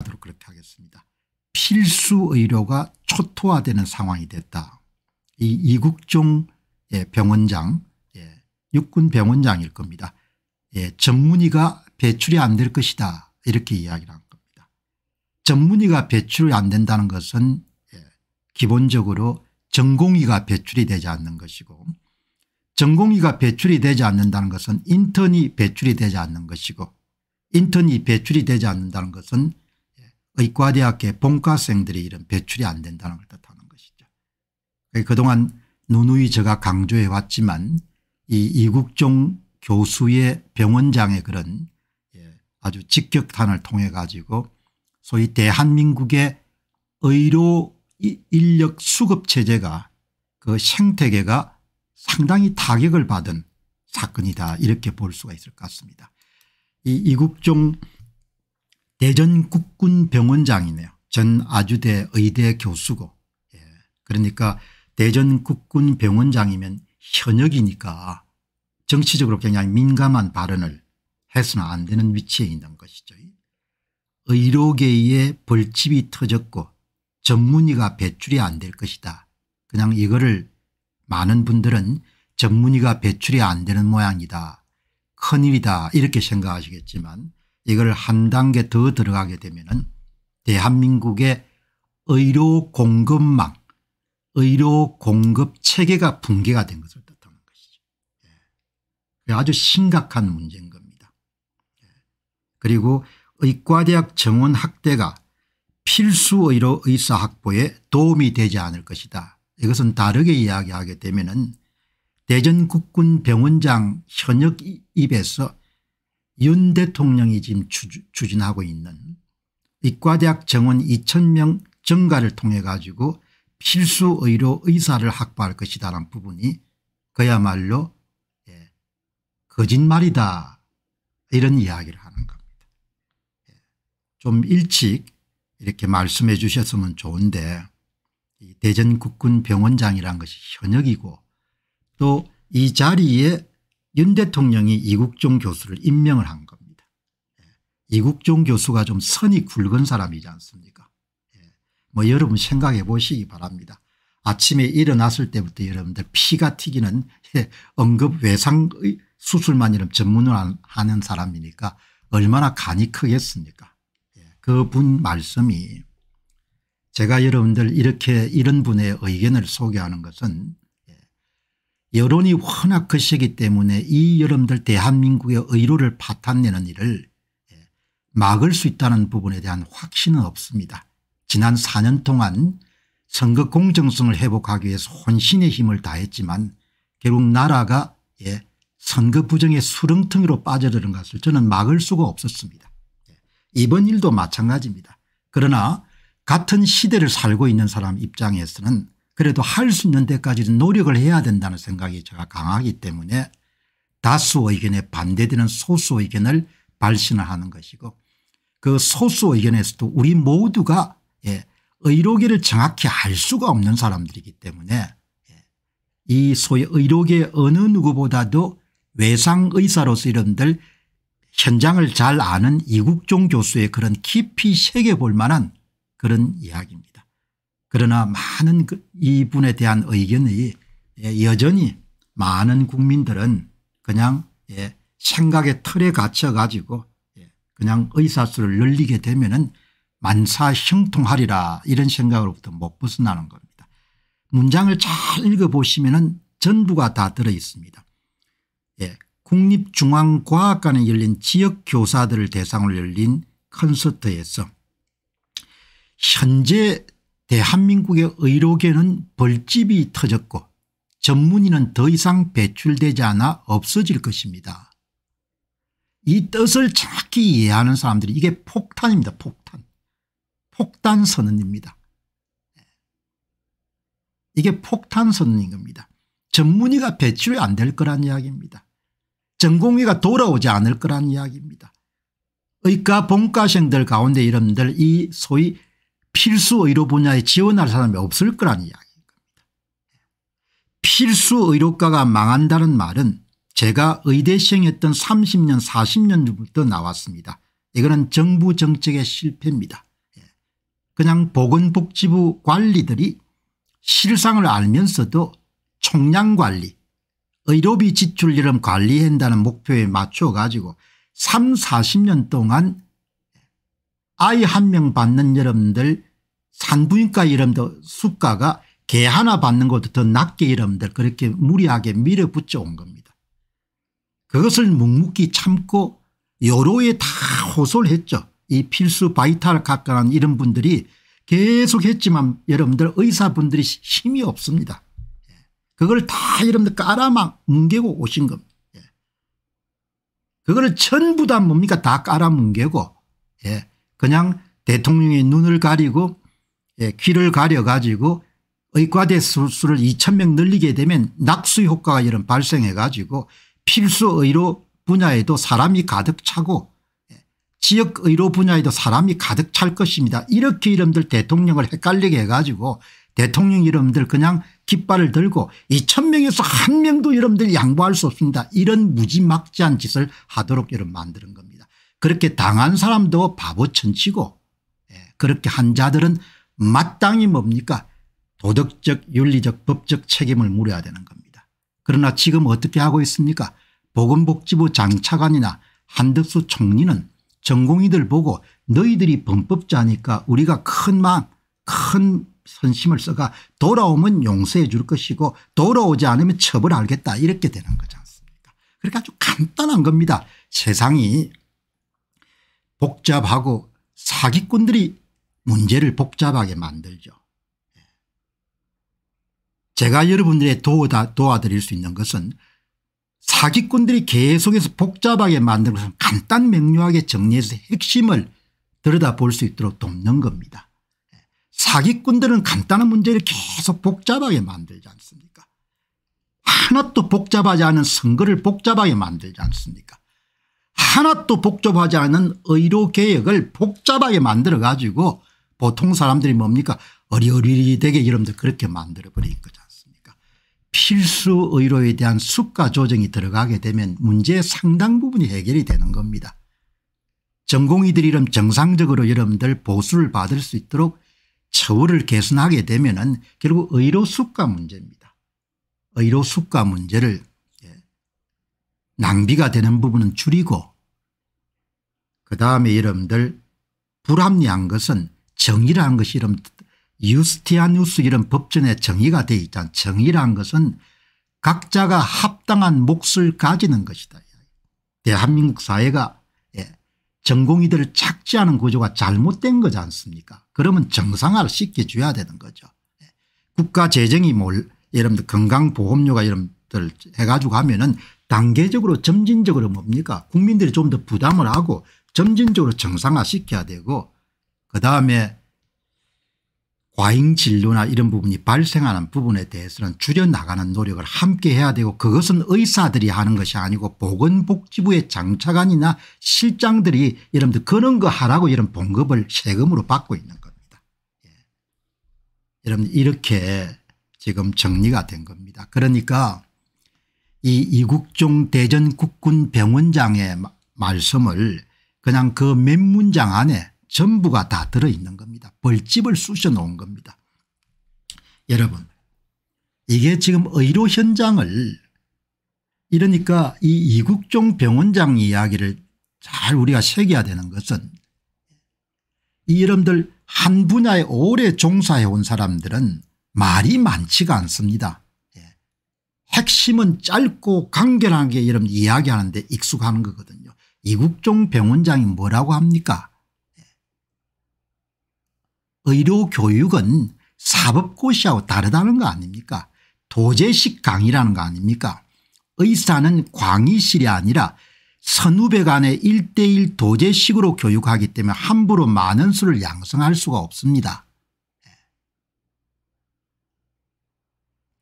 하도록 그렇게 하겠습니다. 필수 의료가 초토화되는 상황이 됐다. 이 이국종 병원장 예, 육군 병원장일 겁니다. 예, 전문의가 배출이 안 될 것이다 이렇게 이야기를 한 겁니다. 전문의가 배출이 안 된다는 것은 예, 기본적으로 전공의가 배출이 되지 않는 것이고 전공의가 배출이 되지 않는다는 것은 인턴이 배출이 되지 않는 것이고 인턴이 배출이 되지 않는다는 것은 의과대학계 본과생들의 이런 배출이 안 된다는 걸 뜻하는 것이죠. 그동안 누누이 제가 강조해 왔지만 이 이국종 교수의 병원장의 그런 예, 아주 직격탄을 통해 가지고 소위 대한민국의 의료 인력 수급 체제가 그 생태계가 상당히 타격을 받은 사건이다 이렇게 볼 수가 있을 것 같습니다. 이 이국종 대전 국군병원장이네요. 전 아주대 의대 교수고 예. 그러니까 대전 국군병원장이면 현역이니까 정치적으로 굉장히 민감한 발언을 해서는 안 되는 위치에 있는 것이죠. 의료계의 벌집이 터졌고 전문의가 배출이 안 될 것이다. 그냥 이거를 많은 분들은 전문의가 배출이 안 되는 모양이다. 큰일이다 이렇게 생각하시겠지만 이걸 한 단계 더 들어가게 되면 은 대한민국의 의료 공급망 의료 공급 체계가 붕괴가 된 것을 뜻하는 것이죠. 예. 아주 심각한 문제인 겁니다. 예. 그리고 의과대학 정원 확대가 필수의료 의사 확보에 도움이 되지 않을 것이다. 이것은 다르게 이야기하게 되면 은 대전국군병원장 현역 입에서 윤 대통령이 지금 추진하고 있는 이과대학 정원 2,000명 증가를 통해 가지고 필수 의료 의사를 확보할 것이다라는 부분이 그야말로 예, 거짓말이다 이런 이야기를 하는 겁니다. 예, 좀 일찍 이렇게 말씀해 주셨으면 좋은데 이 대전국군병원장이란 것이 현역이고 또 이 자리에 윤 대통령이 이국종 교수를 임명을 한 겁니다. 예. 이국종 교수가 좀 선이 굵은 사람이지 않습니까 예. 뭐 여러분 생각해 보시기 바랍니다. 아침에 일어났을 때부터 여러분들 피가 튀기는 응급 예, 외상 수술만이름 전문을 하는 사람이니까 얼마나 간이 크겠습니까 그 분 말씀이 제가 여러분들 이렇게 이런 분의 의견을 소개하는 것은 여론이 워낙 거시기 때문에 이 여러분들 대한민국의 의로를 파탄내는 일을 예, 막을 수 있다는 부분에 대한 확신은 없습니다. 지난 4년 동안 선거 공정성을 회복하기 위해서 혼신의 힘을 다했지만 결국 나라가 예, 선거 부정의 수렁텅이로 빠져드는 것을 저는 막을 수가 없었습니다. 예, 이번 일도 마찬가지입니다. 그러나 같은 시대를 살고 있는 사람 입장에서는 그래도 할 수 있는 데까지는 노력을 해야 된다는 생각이 제가 강하기 때문에 다수 의견에 반대되는 소수 의견을 발신을 하는 것이고 그 소수 의견에서도 우리 모두가 예, 의료계를 정확히 알 수가 없는 사람들이기 때문에 예, 이 소위 의료계 어느 누구보다도 외상 의사로서 이런들 현장을 잘 아는 이국종 교수의 그런 깊이 새겨볼 만한 그런 이야기입니다. 그러나 많은 그 이분에 대한 의견이 예, 여전히 많은 국민들은 그냥 예, 생각의 틀에 갇혀 가지고 예, 그냥 의사수를 늘리게 되면은 만사 형통하리라 이런 생각으로부터 못 벗어나는 겁니다. 문장을 잘 읽어보시면은 전부가 다 들어 있습니다. 국립중앙과학관에 열린 지역교사들을 대상으로 열린 콘서트에서 현재 대한민국의 의료계는 벌집이 터졌고 전문의는 더 이상 배출되지 않아 없어질 것입니다. 이 뜻을 정확히 이해하는 사람들이 이게 폭탄입니다. 폭탄. 폭탄 선언입니다. 이게 폭탄 선언인 겁니다. 전문의가 배출이 안 될 거란 이야기입니다. 전공의가 돌아오지 않을 거란 이야기입니다. 의과 본과생들 가운데 이름들 이 소위 필수 의료 분야에 지원할 사람이 없을 거란 이야기입니다. 필수 의료과가 망한다는 말은 제가 의대 시행했던 30년 40년 부터 나왔습니다. 이거는 정부 정책의 실패입니다. 예. 그냥 보건복지부 관리들이 실상을 알면서도 총량관리 의료비 지출이름 관리한다는 목표에 맞춰 가지고 3 40년 동안 아이 한 명 받는 여러분들 산부인과 이름도 수가가 개 하나 받는 것도 더 낮게 여러분들 그렇게 무리하게 밀어붙여 온 겁니다. 그것을 묵묵히 참고 여로에 다 호소했죠. 이 필수 바이탈 각과라 이런 분들이 계속했지만 여러분들 의사분들이 힘이 없습니다. 예. 그걸 다 여러분들 깔아막 뭉개고 오신 겁니다. 예. 그거 전부 다 뭡니까 다 깔아뭉개고 예. 그냥 대통령의 눈을 가리고 예, 귀를 가려 가지고 의과대 수를 2천명 늘리게 되면 낙수 효과가 이런 발생해 가지고 필수의료 분야에도 사람이 가득 차고 예, 지역의료 분야에도 사람이 가득 찰 것입니다. 이렇게 이름들 대통령을 헷갈리게 해가지고 대통령 이름들 그냥 깃발을 들고 2천명에서 한 명도 이름들 양보할 수 없습니다. 이런 무지막지한 짓을 하도록 이름 만드는 겁니다. 그렇게 당한 사람도 바보 천치고 예, 그렇게 한 자들은 마땅히 뭡니까 도덕적 윤리적 법적 책임을 물어야 되는 겁니다. 그러나 지금 어떻게 하고 있습니까 보건복지부 장차관이나 한덕수 총리는 전공의들 보고 너희들이 범법자니까 우리가 큰 마음 큰 선심을 써가 돌아오면 용서해 줄 것이고 돌아오지 않으면 처벌하겠다 이렇게 되는 거지 않습니까 그러니 아주 간단한 겁니다. 세상이 복잡하고 사기꾼들이 문제를 복잡하게 만들죠. 예. 제가 여러분들의 도와, 도와드릴 수 있는 것은 사기꾼들이 계속해서 복잡하게 만드는 것은 간단 명료하게 정리해서 핵심을 들여다볼 수 있도록 돕는 겁니다. 예. 사기꾼들은 간단한 문제를 계속 복잡하게 만들지 않습니까 하나도 복잡하지 않은 선거를 복잡하게 만들지 않습니까 하나도 복잡하지 않은 의료개혁을 복잡하게 만들어 가지고 보통 사람들이 뭡니까 어리어리되게 여러분들 그렇게 만들어버린 거지 않습니까 필수 의료에 대한 수가 조정이 들어가게 되면 문제의 상당 부분이 해결이 되는 겁니다. 전공의들이 이런 정상적으로 여러분들 보수를 받을 수 있도록 처우를 개선하게 되면 은 결국 의료 수가 문제입니다. 의료 수가 문제를 낭비가 되는 부분은 줄이고 그 다음에 여러분들 불합리한 것은 정의라는 것이 이런 유스티아누스 이런 법전에 정의가 되어 있잖아. 정의라는 것은 각자가 합당한 몫을 가지는 것이다. 대한민국 사회가 예, 전공의들을 착지하는 구조가 잘못된 거지 않습니까 그러면 정상화를 시켜줘야 되는 거죠. 예. 국가 재정이 뭘 뭐, 여러분들 건강보험료가 여러분들 해가지고 하면은 단계적으로 점진적으로 뭡니까 국민들이 좀 더 부담을 하고 점진적으로 정상화시켜야 되고 그다음에 과잉 진료나 이런 부분이 발생하는 부분에 대해서는 줄여나가는 노력을 함께 해야 되고 그것은 의사들이 하는 것이 아니고 보건복지부의 장차관이나 실장들이 여러분들 그런 거 하라고 이런 봉급을 세금으로 받고 있는 겁니다. 예. 여러분 이렇게 지금 정리가 된 겁니다. 그러니까 이 이국종 대전 국군 병원장의 말씀을 그냥 그 몇 문장 안에 전부가 다 들어있는 겁니다. 벌집을 쑤셔 놓은 겁니다. 여러분 이게 지금 의료 현장을 이러니까 이 이국종 병원장 이야기를 잘 우리가 새겨야 되는 것은 이 여러분들 한 분야에 오래 종사해 온 사람들은 말이 많지가 않습니다. 핵심은 짧고 간결하게 여러분 이야기하는데 익숙한 거거든요. 이국종 병원장이 뭐라고 합니까 네. 의료교육은 사법고시하고 다르다는 거 아닙니까 도제식 강의라는 거 아닙니까 의사는 광의실이 아니라 선후배 간의 1대1 도제식으로 교육하기 때문에 함부로 많은 수를 양성할 수가 없습니다.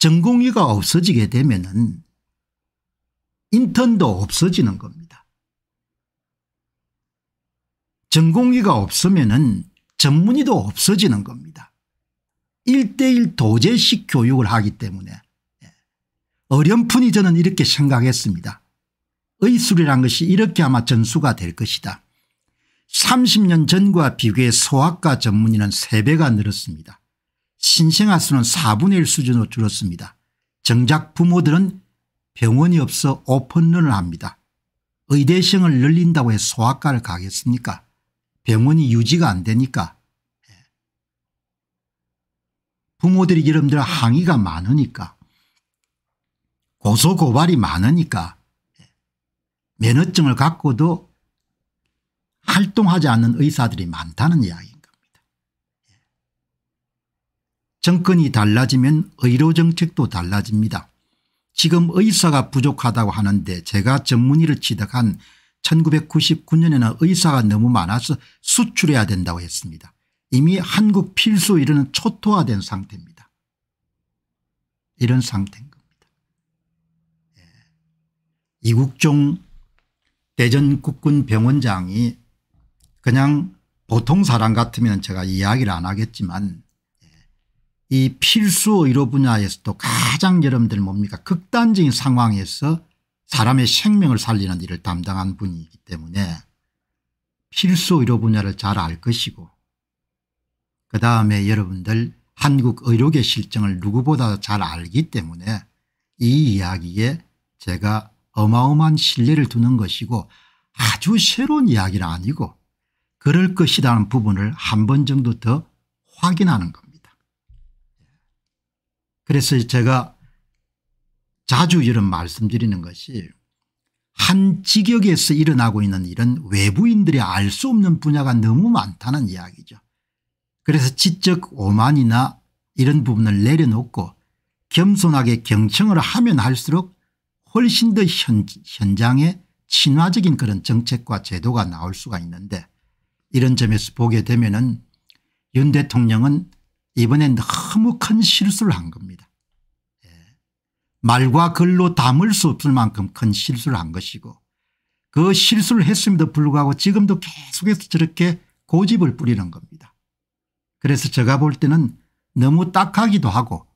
전공의가 없어지게 되면은 인턴도 없어지는 겁니다. 전공의가 없으면은 전문의도 없어지는 겁니다. 1대1 도제식 교육을 하기 때문에 예. 어렴풋이 저는 이렇게 생각했습니다. 의술이란 것이 이렇게 아마 전수가 될 것이다. 30년 전과 비교해 소아과 전문의는 3배가 늘었습니다. 신생아 수는 4분의 1 수준으로 줄었습니다. 정작 부모들은 병원이 없어 오픈런을 합니다. 의대생을 늘린다고 해 소아과를 가겠습니까 병원이 유지가 안 되니까 예. 부모들이 이름들 항의가 많으니까 고소고발이 많으니까 예. 면허증을 갖고도 활동하지 않는 의사들이 많다는 이야기 입니다 정권이 달라지면 의료 정책도 달라집니다. 지금 의사가 부족하다고 하는데 제가 전문의를 취득한 1999년에는 의사가 너무 많아서 수출해야 된다고 했습니다. 이미 한국 필수 이론은 초토화된 상태입니다. 이런 상태인 겁니다. 예. 이국종 대전 국군 병원장이 그냥 보통 사람 같으면 제가 이야기를 안 하겠지만 이 필수 의료 분야에서도 가장 여러분들 뭡니까 극단적인 상황에서 사람의 생명을 살리는 일을 담당한 분이기 때문에 필수 의료 분야를 잘 알 것이고 그다음에 여러분들 한국 의료계 실정을 누구보다 잘 알기 때문에 이 이야기에 제가 어마어마한 신뢰를 두는 것이고 아주 새로운 이야기는 아니고 그럴 것이라는 부분을 한 번 정도 더 확인하는 겁니다. 그래서 제가 자주 이런 말씀드리는 것이 한 직역에서 일어나고 있는 이런 외부인들이 알 수 없는 분야가 너무 많다는 이야기죠. 그래서 지적 오만이나 이런 부분을 내려놓고 겸손하게 경청을 하면 할수록 훨씬 더 현, 현장에 친화적인 그런 정책과 제도가 나올 수가 있는데 이런 점에서 보게 되면 은윤 대통령은 이번에 너무 큰 실수를 한 겁니다. 예. 말과 글로 담을 수 없을 만큼 큰 실수를 한 것이고 그 실수를 했음에도 불구하고 지금도 계속해서 저렇게 고집을 부리는 겁니다. 그래서 제가 볼 때는 너무 딱하기도 하고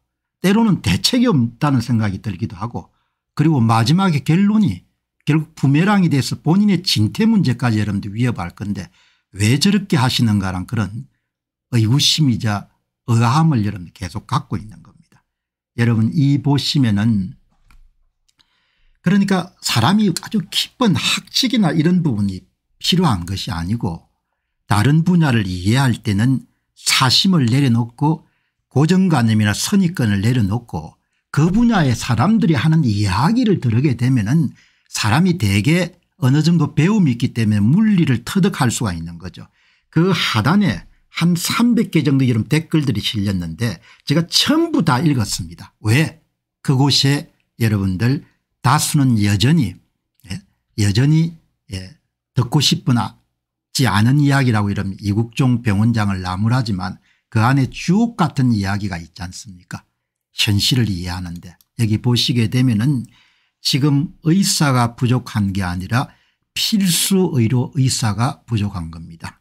때로는 대책이 없다는 생각이 들기도 하고 그리고 마지막에 결론이 결국 부메랑이 돼서 본인의 진퇴 문제까지 여러분들 위협할 건데 왜 저렇게 하시는가란 그런 의구심이자 의함을 여러분 계속 갖고 있는 겁니다. 여러분 이 보시면은 그러니까 사람이 아주 깊은 학식이나 이런 부분이 필요한 것이 아니고 다른 분야를 이해할 때는 사심을 내려놓고 고정관념이나 선입견을 내려놓고 그 분야의 사람들이 하는 이야기를 들게 되면은 사람이 대개 어느 정도 배움이 있기 때문에 물리를 터득할 수가 있는 거죠. 그 하단에 한 300개 정도 이런 댓글들이 실렸는데 제가 전부 다 읽었습니다. 왜 그곳에 여러분들 다수는 여전히 예, 여전히 예, 듣고 싶으나지 않은 이야기라고 이런 이국종 병원장을 나무라지만 그 안에 주옥 같은 이야기가 있지 않습니까 현실을 이해하는데 여기 보시게 되면은 지금 의사가 부족한 게 아니라 필수 의료 의사가 부족한 겁니다.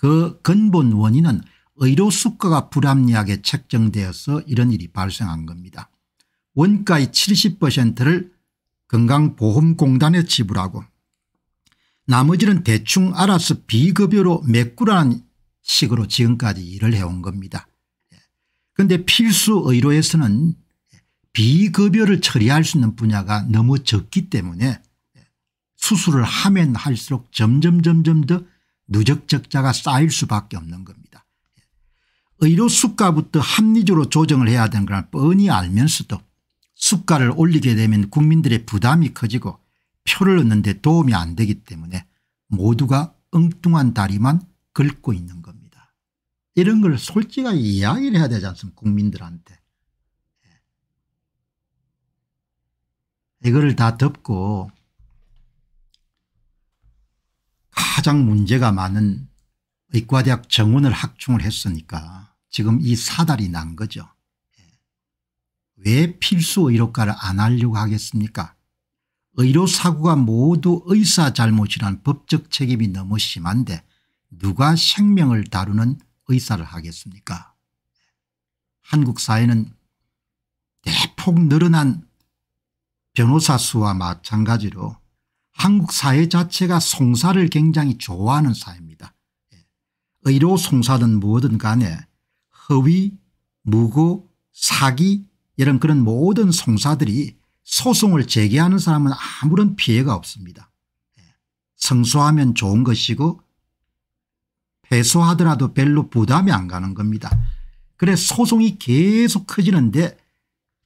그 근본 원인은 의료 수가가 불합리하게 책정되어서 이런 일이 발생한 겁니다. 원가의 70%를 건강보험공단에 지불하고 나머지는 대충 알아서 비급여로 메꾸라는 식으로 지금까지 일을 해온 겁니다. 예. 그런데 필수 의료에서는 비급여를 처리할 수 있는 분야가 너무 적기 때문에 예. 수술을 하면 할수록 점점 점점 더 누적 적자가 쌓일 수밖에 없는 겁니다. 의료 수가부터 합리적으로 조정을 해야 되는 걸 뻔히 알면서도 수가를 올리게 되면 국민들의 부담이 커지고 표를 얻는 데 도움이 안 되기 때문에 모두가 엉뚱한 다리만 긁고 있는 겁니다. 이런 걸 솔직하게 이야기를 해야 되지 않습니까 국민들한테. 예. 이거를 다 덮고 가장 문제가 많은 의과대학 정원을 확충을 했으니까 지금 이 사달이 난 거죠. 예. 왜 필수 의료과를 안 하려고 하겠습니까 의료사고가 모두 의사 잘못이란 법적 책임이 너무 심한데 누가 생명을 다루는 의사를 하겠습니까 한국 사회는 대폭 늘어난 변호사 수와 마찬가지로 한국 사회 자체가 송사를 굉장히 좋아하는 사회입니다. 예. 의료 송사든 뭐든 간에 허위 무고 사기 이런 그런 모든 송사들이 소송을 제기하는 사람은 아무런 피해가 없습니다. 예. 성소하면 좋은 것이고 해소하더라도 별로 부담이 안 가는 겁니다. 그래 소송이 계속 커지는데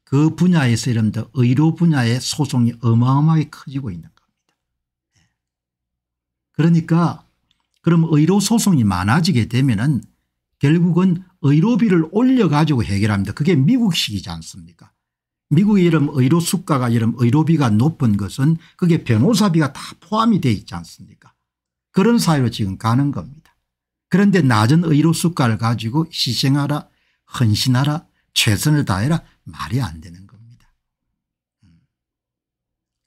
그 분야에서 이런 의료 분야의 소송이 어마어마하게 커지고 있는 그러니까 그럼 의료 소송이 많아지게 되면은 결국은 의료비를 올려가지고 해결합니다. 그게 미국식이지 않습니까? 미국의 이름 의료 수가가 이름 의료비가 높은 것은 그게 변호사비가 다 포함이 돼 있지 않습니까? 그런 사회로 지금 가는 겁니다. 그런데 낮은 의료 수가를 가지고 희생하라 헌신하라 최선을 다해라 말이 안 되는 겁니다. 음.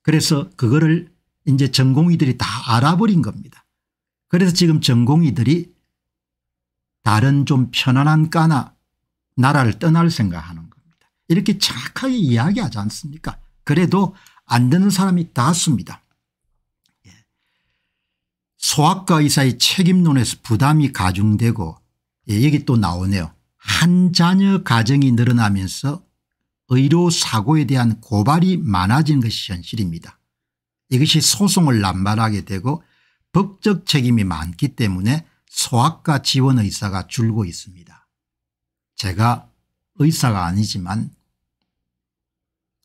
그래서 그거를 이제 전공의들이 다 알아버린 겁니다. 그래서 지금 전공의들이 다른 좀 편안한 까나 나라를 떠날 생각하는 겁니다. 이렇게 착하게 이야기하지 않습니까 그래도 안 되는 사람이 다수입니다. 예. 소아과 의사의 책임론에서 부담이 가중되고 여기 예, 또 나오네요. 한 자녀 가정이 늘어나면서 의료 사고에 대한 고발이 많아진 것이 현실입니다. 이것이 소송을 남발하게 되고 법적 책임이 많기 때문에 소아과 지원 의사가 줄고 있습니다. 제가 의사가 아니지만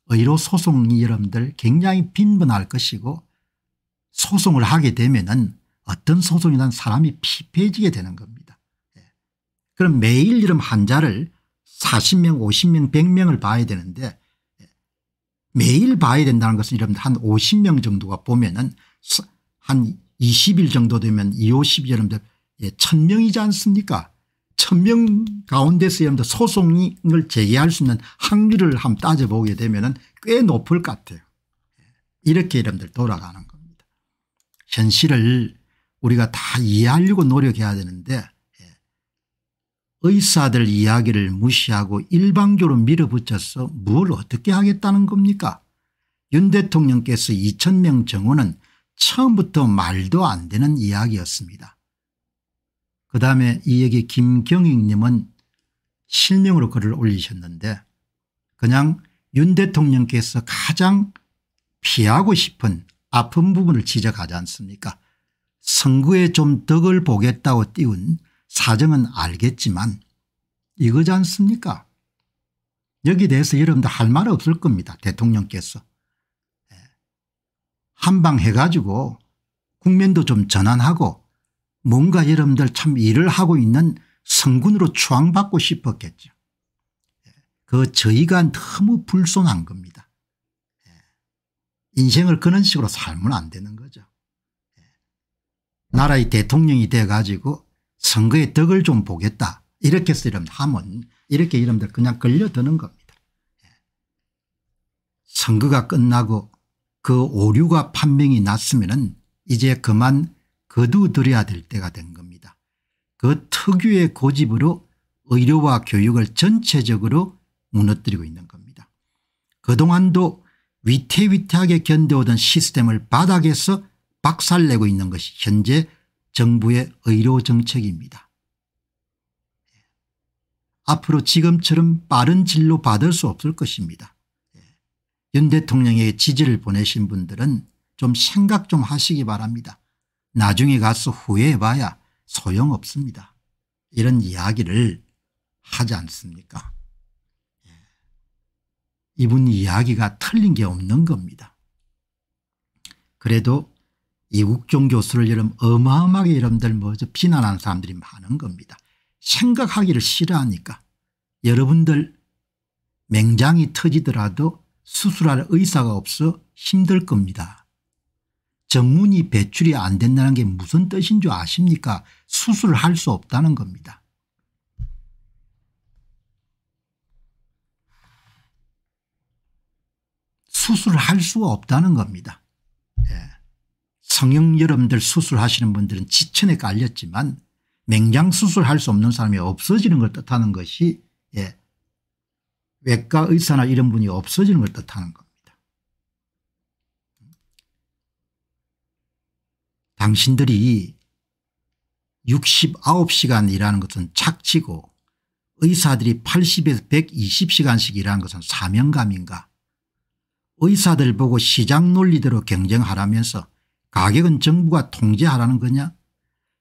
의료 소송이 여러분들 굉장히 빈번할 것이고 소송을 하게 되면은 어떤 소송이든 사람이 피폐해지게 되는 겁니다. 예. 그럼 매일 이런 환자를 40명 50명 100명을 봐야 되는데 매일 봐야 된다는 것은 여러분들 한 50명 정도가 보면은 한 20일 정도 되면 2, 50 여러분들 예, 1000명이지 않습니까? 1000명 가운데서 여러분들 소송을 제기할 수 있는 확률을 한번 따져보게 되면은 꽤 높을 것 같아요. 예, 이렇게 여러분들 돌아가는 겁니다. 현실을 우리가 다 이해하려고 노력해야 되는데 의사들 이야기를 무시하고 일방적으로 밀어붙여서 뭘 어떻게 하겠다는 겁니까 윤 대통령께서 2000명 정원은 처음부터 말도 안 되는 이야기였습니다. 그 다음에 이 얘기 김경익님은 실명으로 글을 올리셨는데 그냥 윤 대통령께서 가장 피하고 싶은 아픈 부분을 지적하지 않습니까 선거에 좀 덕을 보겠다고 띄운 사정은 알겠지만 이거지 않습니까 여기 대해서 여러분들 할 말 없을 겁니다 대통령께서 예. 한방 해가지고 국면도 좀 전환하고 뭔가 여러분들 참 일을 하고 있는 성군으로 추앙받고 싶었겠죠 예. 그 저희가 너무 불손한 겁니다 예. 인생을 그런 식으로 살면 안 되는 거죠 나라의 대통령이 돼가지고 선거의 덕을 좀 보겠다. 이렇게 쓰려면 하면 이렇게 이름들 그냥 걸려드는 겁니다. 예. 선거가 끝나고 그 오류가 판명이 났으면 이제 그만 거두들여야 될 때가 된 겁니다. 그 특유의 고집으로 의료와 교육을 전체적으로 무너뜨리고 있는 겁니다. 그동안도 위태위태하게 견뎌오던 시스템을 바닥에서 박살내고 있는 것이 현재 정부의 의료 정책입니다. 앞으로 지금처럼 빠른 진료 받을 수 없을 것입니다. 윤 대통령에게 지지를 보내신 분들은 좀 생각 좀 하시기 바랍니다. 나중에 가서 후회해봐야 소용없습니다. 이런 이야기를 하지 않습니까 이분 이야기가 틀린 게 없는 겁니다. 그래도 이국종 교수를 이름 어마어마하게 여러분들 뭐저 비난하는 사람들이 많은 겁니다. 생각하기를 싫어하니까 여러분들 맹장이 터지더라도 수술할 의사가 없어 힘들 겁니다. 정문이 배출이 안 된다는 게 무슨 뜻인 줄 아십니까? 수술을 할수 없다는 겁니다. 수술을 할 수가 없다는 겁니다. 성형 여러분들 수술하시는 분들은 지천에깔렸지만 맹장 수술할 수 없는 사람이 없어지는 걸 뜻하는 것이 예. 외과 의사나 이런 분이 없어지는 걸 뜻하는 겁니다. 당신들이 69시간 일하는 것은 착취고 의사들이 80에서 120시간씩 일하는 것은 사명감인가 의사들 보고 시장 논리대로 경쟁하라면서 가격은 정부가 통제하라는 거냐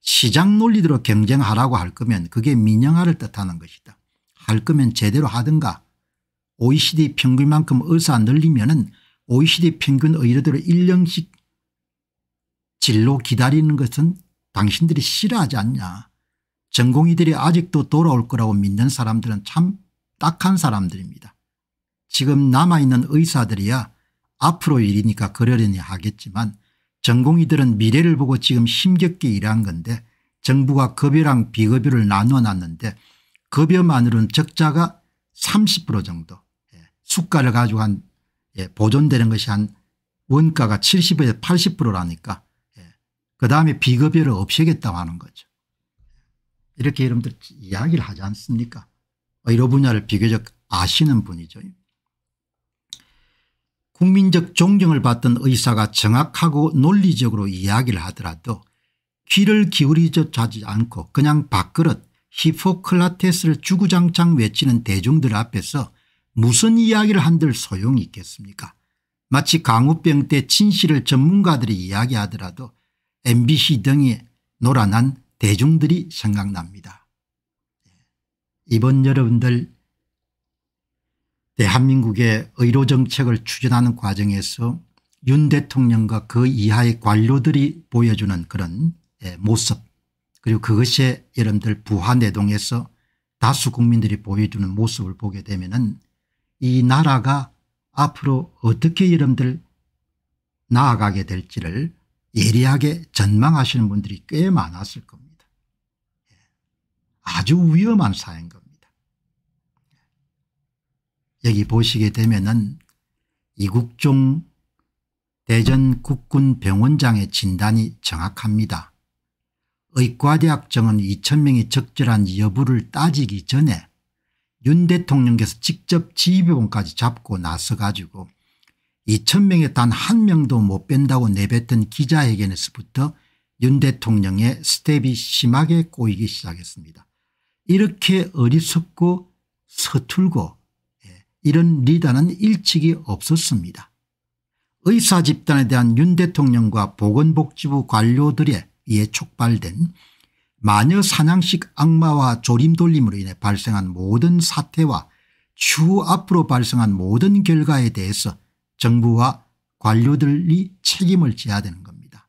시장 논리대로 경쟁하라고 할 거면 그게 민영화를 뜻하는 것이다. 할 거면 제대로 하든가 OECD 평균만큼 의사 늘리면 은 OECD 평균 의료대로 1년씩 진로 기다리는 것은 당신들이 싫어하지 않냐. 전공의들이 아직도 돌아올 거라고 믿는 사람들은 참 딱한 사람들입니다. 지금 남아있는 의사들이야 앞으로 일이니까 그러려니 하겠지만 전공의들은 미래를 보고 지금 힘겹게 일한 건데 정부가 급여랑 비급여를 나누어 놨는데 급여만으로는 적자가 30% 정도 예, 수가를 가지고 한 예, 보존되는 것이 한 원가가 70에서 80%라니까 예, 그다음에 비급여를 없애겠다고 하는 거죠. 이렇게 여러분들 이야기를 하지 않습니까 의료 어, 분야를 비교적 아시는 분이죠. 국민적 존경을 받던 의사가 정확하고 논리적으로 이야기를 하더라도 귀를 기울이지 않고 그냥 밥그릇 히포클라테스를 주구장창 외치는 대중들 앞에서 무슨 이야기를 한들 소용이 있겠습니까 마치 강우병 때 진실을 전문가들이 이야기하더라도 mbc 등이 노란한 대중들이 생각납니다. 예. 이번 여러분들 대한민국의 의료 정책을 추진하는 과정에서 윤 대통령과 그 이하의 관료들이 보여주는 그런 예, 모습 그리고 그것여러분들 부하내동에서 다수 국민들이 보여주는 모습을 보게 되면 은이 나라가 앞으로 어떻게 여러분들 나아가게 될지를 예리하게 전망하시는 분들이 꽤 많았을 겁니다. 예. 아주 위험한 사인 겁니다. 여기 보시게 되면은 이국종 대전 국군병원장의 진단이 정확합니다. 의과대학정은 2천명이 적절한 여부를 따지기 전에 윤 대통령께서 직접 지휘병원까지 잡고 나서 가지고 2천명에 단 한 명도 못 뺀다고 내뱉은 기자회견에서부터 윤 대통령의 스텝이 심하게 꼬이기 시작했습니다. 이렇게 어리석고 서툴고 이런 리더는 일찍이 없었습니다. 의사 집단에 대한 윤 대통령과 보건복지부 관료들에 의해 촉발된 마녀 사냥식 악마와 조림돌림으로 인해 발생한 모든 사태와 추후 앞으로 발생한 모든 결과에 대해서 정부와 관료들이 책임을 져야 되는 겁니다.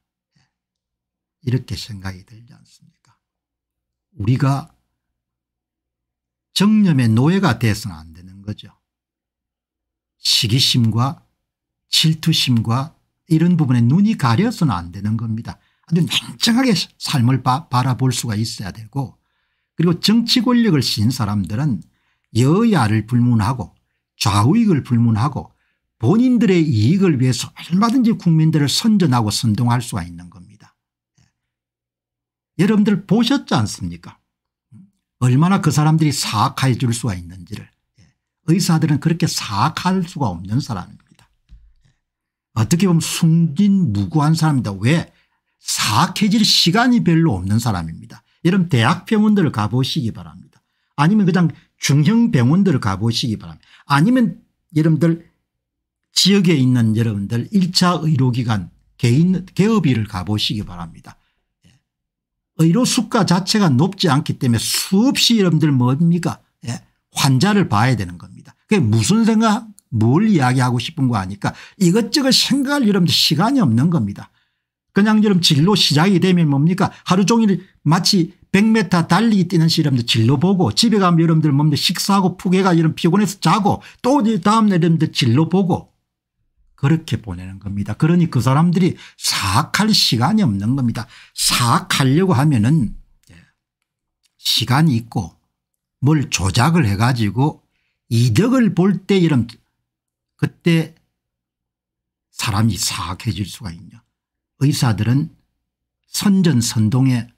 이렇게 생각이 들지 않습니까 우리가 정념의 노예가 돼서는 안 되는 거죠. 시기심과 질투심과 이런 부분에 눈이 가려서는 안 되는 겁니다. 아주 냉정하게 삶을 바, 라볼 수가 있어야 되고 그리고 정치 권력을 쥔 사람들은 여야를 불문하고 좌우익을 불문하고 본인들의 이익을 위해서 얼마든지 국민들을 선전하고 선동할 수가 있는 겁니다. 예. 여러분들 보셨지 않습니까 얼마나 그 사람들이 사악해 줄 수가 있는지를 의사들은 그렇게 사악할 수가 없는 사람입니다. 어떻게 보면 숭진무구한 사람입니다. 왜? 사악해질 시간이 별로 없는 사람입니다. 여러분 대학 병원들 가보시기 바랍니다. 아니면 그냥 중형 병원들 가보시기 바랍니다. 아니면 여러분들 지역에 있는 여러분들 1차 의료기관 개인 개업비를 가보시기 바랍니다. 의료 수가 자체가 높지 않기 때문에 수없이 여러분들 뭡니까 환자를 봐야 되는 겁니다. 그게 무슨 생각 뭘 이야기하고 싶은 거 아니까 이것저것 생각할 여러분 시간이 없는 겁니다. 그냥 여러분 진로 시작이 되면 뭡니까 하루 종일 마치 100m 달리기 뛰는 여러분들 진로 보고 집에 가면 여러분들 뭡니 식사하고 푸게가 이런 피곤해서 자고 또 다음날 여러분들 진로 보고 그렇게 보내는 겁니다. 그러니 그 사람들이 사악할 시간이 없는 겁니다. 사악하려고 하면은 예, 시간이 있고 뭘 조작을 해가지고 이득을 볼 때 이런 그때 사람이 사악해질 수가 있냐. 의사들은 선전선동에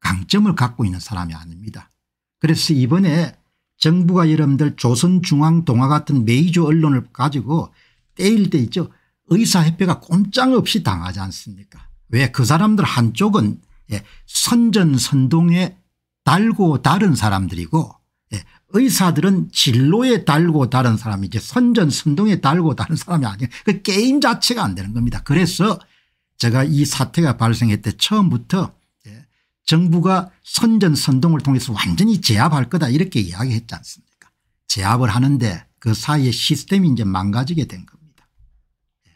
강점을 갖고 있는 사람이 아닙니다. 그래서 이번에 정부가 여러분들 조선중앙동화 같은 메이저 언론을 가지고 때일 때 있죠. 의사협회가 꼼짝없이 당하지 않습니까 왜 그 사람들 한쪽은 예, 선전선동에 달고 다른 사람들이고 예, 의사들은 진로에 달고 다른 사람이지 선전 선동에 달고 다른 사람이 아니에요. 그 게임 자체가 안 되는 겁니다. 그래서 제가 이 사태가 발생했을 때 처음부터 예, 정부가 선전 선동을 통해서 완전히 제압할 거다 이렇게 이야기했지 않습니까 제압을 하는데 그 사이에 시스템이 이제 망가지게 된 겁니다. 예.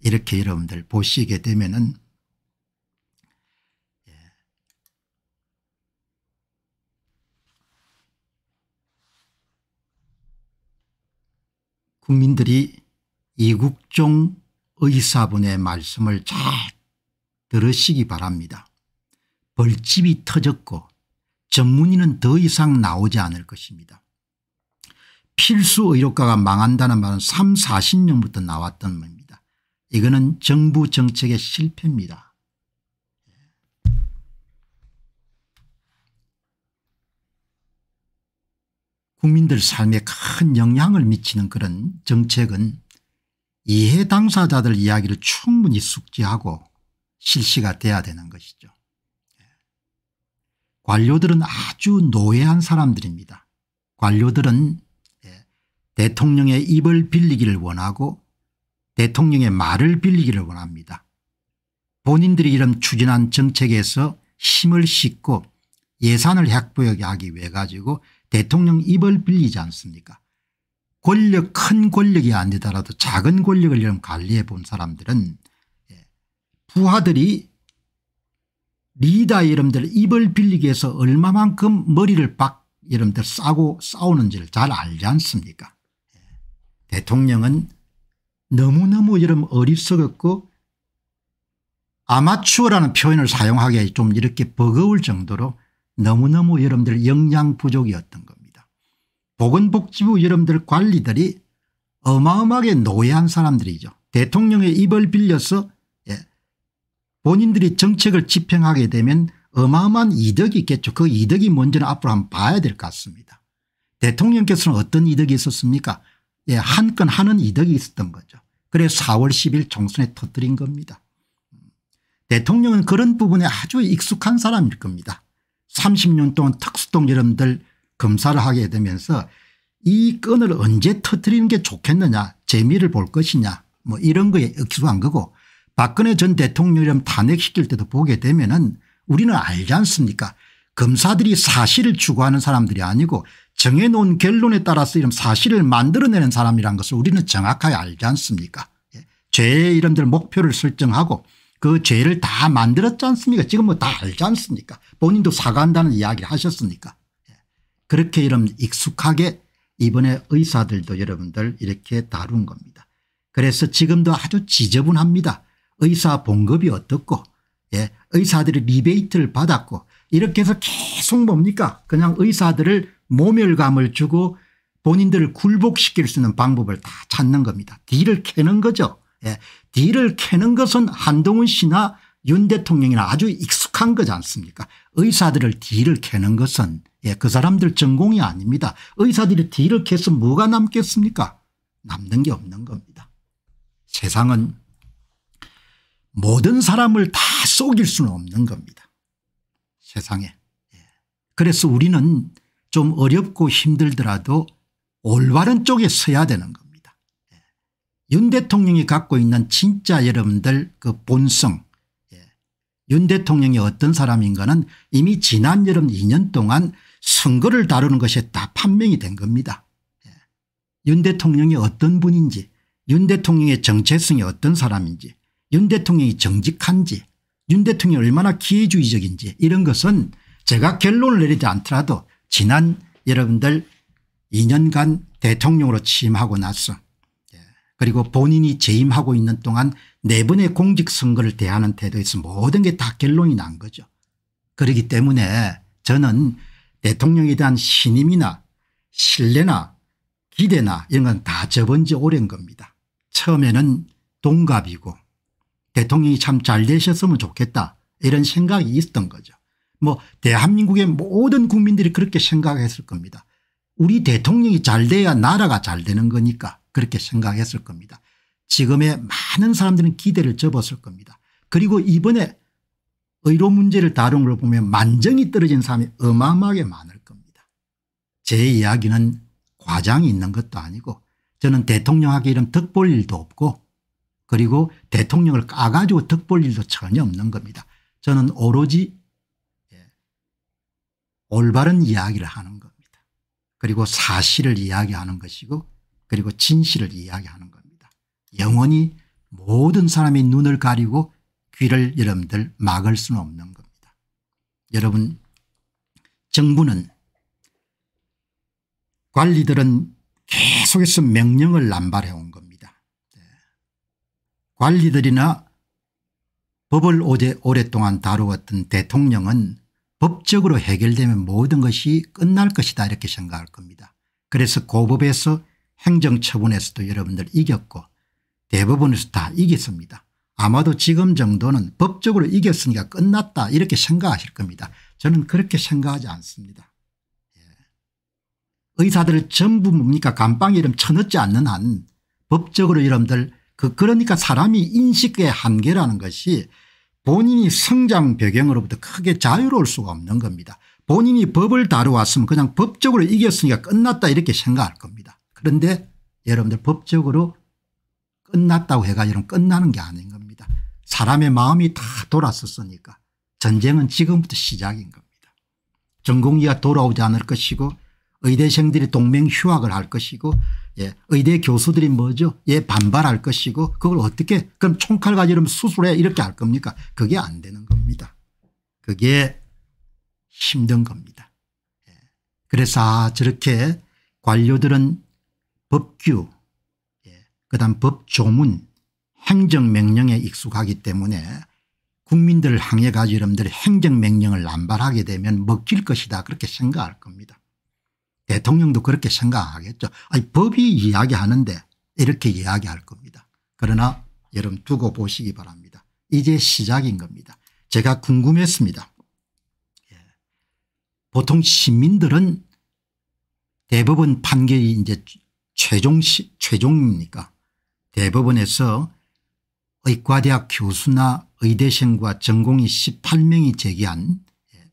이렇게 여러분들 보시게 되면은 국민들이 이국종 의사분의 말씀을 잘 들으시기 바랍니다. 벌집이 터졌고 전문의는 더 이상 나오지 않을 것입니다. 필수 의료과가 망한다는 말은 3, 40년부터 나왔던 겁니다. 이거는 정부 정책의 실패입니다. 국민들 삶에 큰 영향을 미치는 그런 정책은 이해 당사자들 이야기를 충분히 숙지하고 실시가 돼야 되는 것이죠. 예. 관료들은 아주 노예한 사람들입니다. 관료들은 예, 대통령의 입을 빌리기를 원하고 대통령의 말을 빌리기를 원합니다. 본인들이 이런 추진한 정책에서 힘을 싣고 예산을 확보하기 위해 가지고 대통령 입을 빌리지 않습니까 권력 큰 권력이 아니더라도 작은 권력을 이 관리해 본 사람들은 예, 부하들이 리다 이름들 입을 빌리기 위해서 얼마만큼 머리를 박 이름들 싸고 싸우는지를 잘 알지 않습니까 예, 대통령은 너무너무 이름 어리석었고 아마추어라는 표현을 사용하기에 좀 이렇게 버거울 정도로 너무너무 여러분들 역량 부족이었던 겁니다. 보건복지부 여러분들 관리들이 어마어마하게 노예한 사람들이죠. 대통령의 입을 빌려서 예, 본인들이 정책을 집행하게 되면 어마어마한 이득이 있겠죠. 그 이득이 뭔지는 앞으로 한번 봐야 될 것 같습니다. 대통령께서는 어떤 이득이 있었습니까 예, 한건 하는 이득이 있었던 거죠. 그래서 4월 10일 총선에 터뜨린 겁니다. 대통령은 그런 부분에 아주 익숙한 사람일 겁니다. 30년 동안 특수통 여러분들 검사를 하게 되면서 이 끈을 언제 터뜨리는 게 좋겠느냐 재미를 볼 것이냐 뭐 이런 거에 익숙한 거고 박근혜 전 대통령이랑 탄핵시킬 때도 보게 되면 은 우리는 알지 않습니까 검사들이 사실을 추구하는 사람들이 아니고 정해놓은 결론에 따라서 이런 사실을 만들어내는 사람이란 것을 우리는 정확하게 알지 않습니까 예. 죄의 이름들 목표를 설정하고 그 죄를 다 만들었지 않습니까 지금 뭐 다 알지 않습니까 본인도 사과한다는 이야기를 하셨으니까 예. 그렇게 이런 익숙하게 이번에 의사들도 여러분들 이렇게 다룬 겁니다. 그래서 지금도 아주 지저분합니다. 의사 봉급이 어떻고 예, 의사들이 리베이트를 받았고 이렇게 해서 계속 뭡니까 그냥 의사들을 모멸감을 주고 본인들을 굴복시킬 수 있는 방법을 다 찾는 겁니다. 뒤를 캐는 거죠. 예, 뒤를 캐는 것은 한동훈 씨나 윤 대통령이나 아주 익숙한 거지 않습니까 의사들을 뒤를 캐는 것은 예, 그 사람들 전공이 아닙니다. 의사들이 뒤를 캐서 뭐가 남겠습니까 남는 게 없는 겁니다. 세상은 모든 사람을 다 속일 수는 없는 겁니다. 세상에. 예. 그래서 우리는 좀 어렵고 힘들더라도 올바른 쪽에 서야 되는 겁니다. 윤 대통령이 갖고 있는 진짜 여러분들 그 본성 예. 윤 대통령이 어떤 사람인가는 이미 지난 여름 2년 동안 선거를 다루는 것에 다 판명이 된 겁니다. 예. 윤 대통령이 어떤 분인지 윤 대통령의 정체성이 어떤 사람인지 윤 대통령이 정직한지 윤 대통령이 얼마나 기회주의적인지 이런 것은 제가 결론을 내리지 않더라도 지난 여러분들 2년간 대통령으로 취임하고 나서 그리고 본인이 재임하고 있는 동안 네 번의 공직선거를 대하는 태도에서 모든 게 다 결론이 난 거죠. 그렇기 때문에 저는 대통령에 대한 신임이나 신뢰나 기대나 이런 건 다 저번 지 오랜 겁니다. 처음에는 동갑이고 대통령이 참 잘 되셨으면 좋겠다 이런 생각이 있었던 거죠. 뭐 대한민국의 모든 국민들이 그렇게 생각했을 겁니다. 우리 대통령이 잘 돼야 나라가 잘 되는 거니까 그렇게 생각했을 겁니다. 지금의 많은 사람들은 기대를 접었을 겁니다. 그리고 이번에 의료 문제를 다룬 걸 보면 만정이 떨어진 사람이 어마어마하게 많을 겁니다. 제 이야기는 과장이 있는 것도 아니고 저는 대통령하기 이름 덕볼 일도 없고 그리고 대통령을 까가지고 덕볼 일도 전혀 없는 겁니다. 저는 오로지 예, 올바른 이야기를 하는 겁니다. 그리고 사실을 이야기하는 것이고 그리고 진실을 이야기하는 겁니다. 영원히 모든 사람이 눈을 가리고 귀를 여러분들 막을 수는 없는 겁니다. 여러분 정부는 관리들은 계속해서 명령을 남발해 온 겁니다. 네. 관리들이나 법을 오제 오랫동안 다루었던 대통령은 법적으로 해결되면 모든 것이 끝날 것이다 이렇게 생각할 겁니다. 그래서 고법에서 행정 처분에서도 여러분들 이겼고 대법원에서 다 이겼습니다. 아마도 지금 정도는 법적으로 이겼으니까 끝났다 이렇게 생각하실 겁니다. 저는 그렇게 생각하지 않습니다. 예. 의사들을 전부 뭡니까 감방 이름 쳐넣지 않는 한 법적으로 여러분들 그 그러니까 사람이 인식의 한계라는 것이 본인이 성장 배경으로부터 크게 자유로울 수가 없는 겁니다. 본인이 법을 다루왔으면 그냥 법적으로 이겼으니까 끝났다 이렇게 생각할 겁니다. 그런데 여러분들 법적으로 끝났다고 해가지고는 끝나는 게 아닌 겁니다. 사람의 마음이 다 돌았었으니까 전쟁은 지금부터 시작인 겁니다. 전공의가 돌아오지 않을 것이고 의대생들이 동맹 휴학을 할 것이고 예, 의대 교수들이 뭐죠 예 반발할 것이고 그걸 어떻게 그럼 총칼 가지면 수술해 이렇게 할 겁니까 그게 안 되는 겁니다. 그게 힘든 겁니다. 예. 그래서 아, 저렇게 관료들은 법규 예, 그다음 법조문 행정명령에 익숙하기 때문에 국민들 항해가 지름들 행정명령을 남발하게 되면 먹힐 것이다 그렇게 생각할 겁니다. 대통령도 그렇게 생각하겠죠. 아니 법이 이야기하는데 이렇게 이야기할 겁니다. 그러나 여러분 두고 보시기 바랍니다. 이제 시작인 겁니다. 제가 궁금했습니다. 예, 보통 시민들은 대법원 판결이 이제 최종 시, 최종입니까 대법원에서 의과대학 교수나 의대생과 전공이 18명이 제기한 예,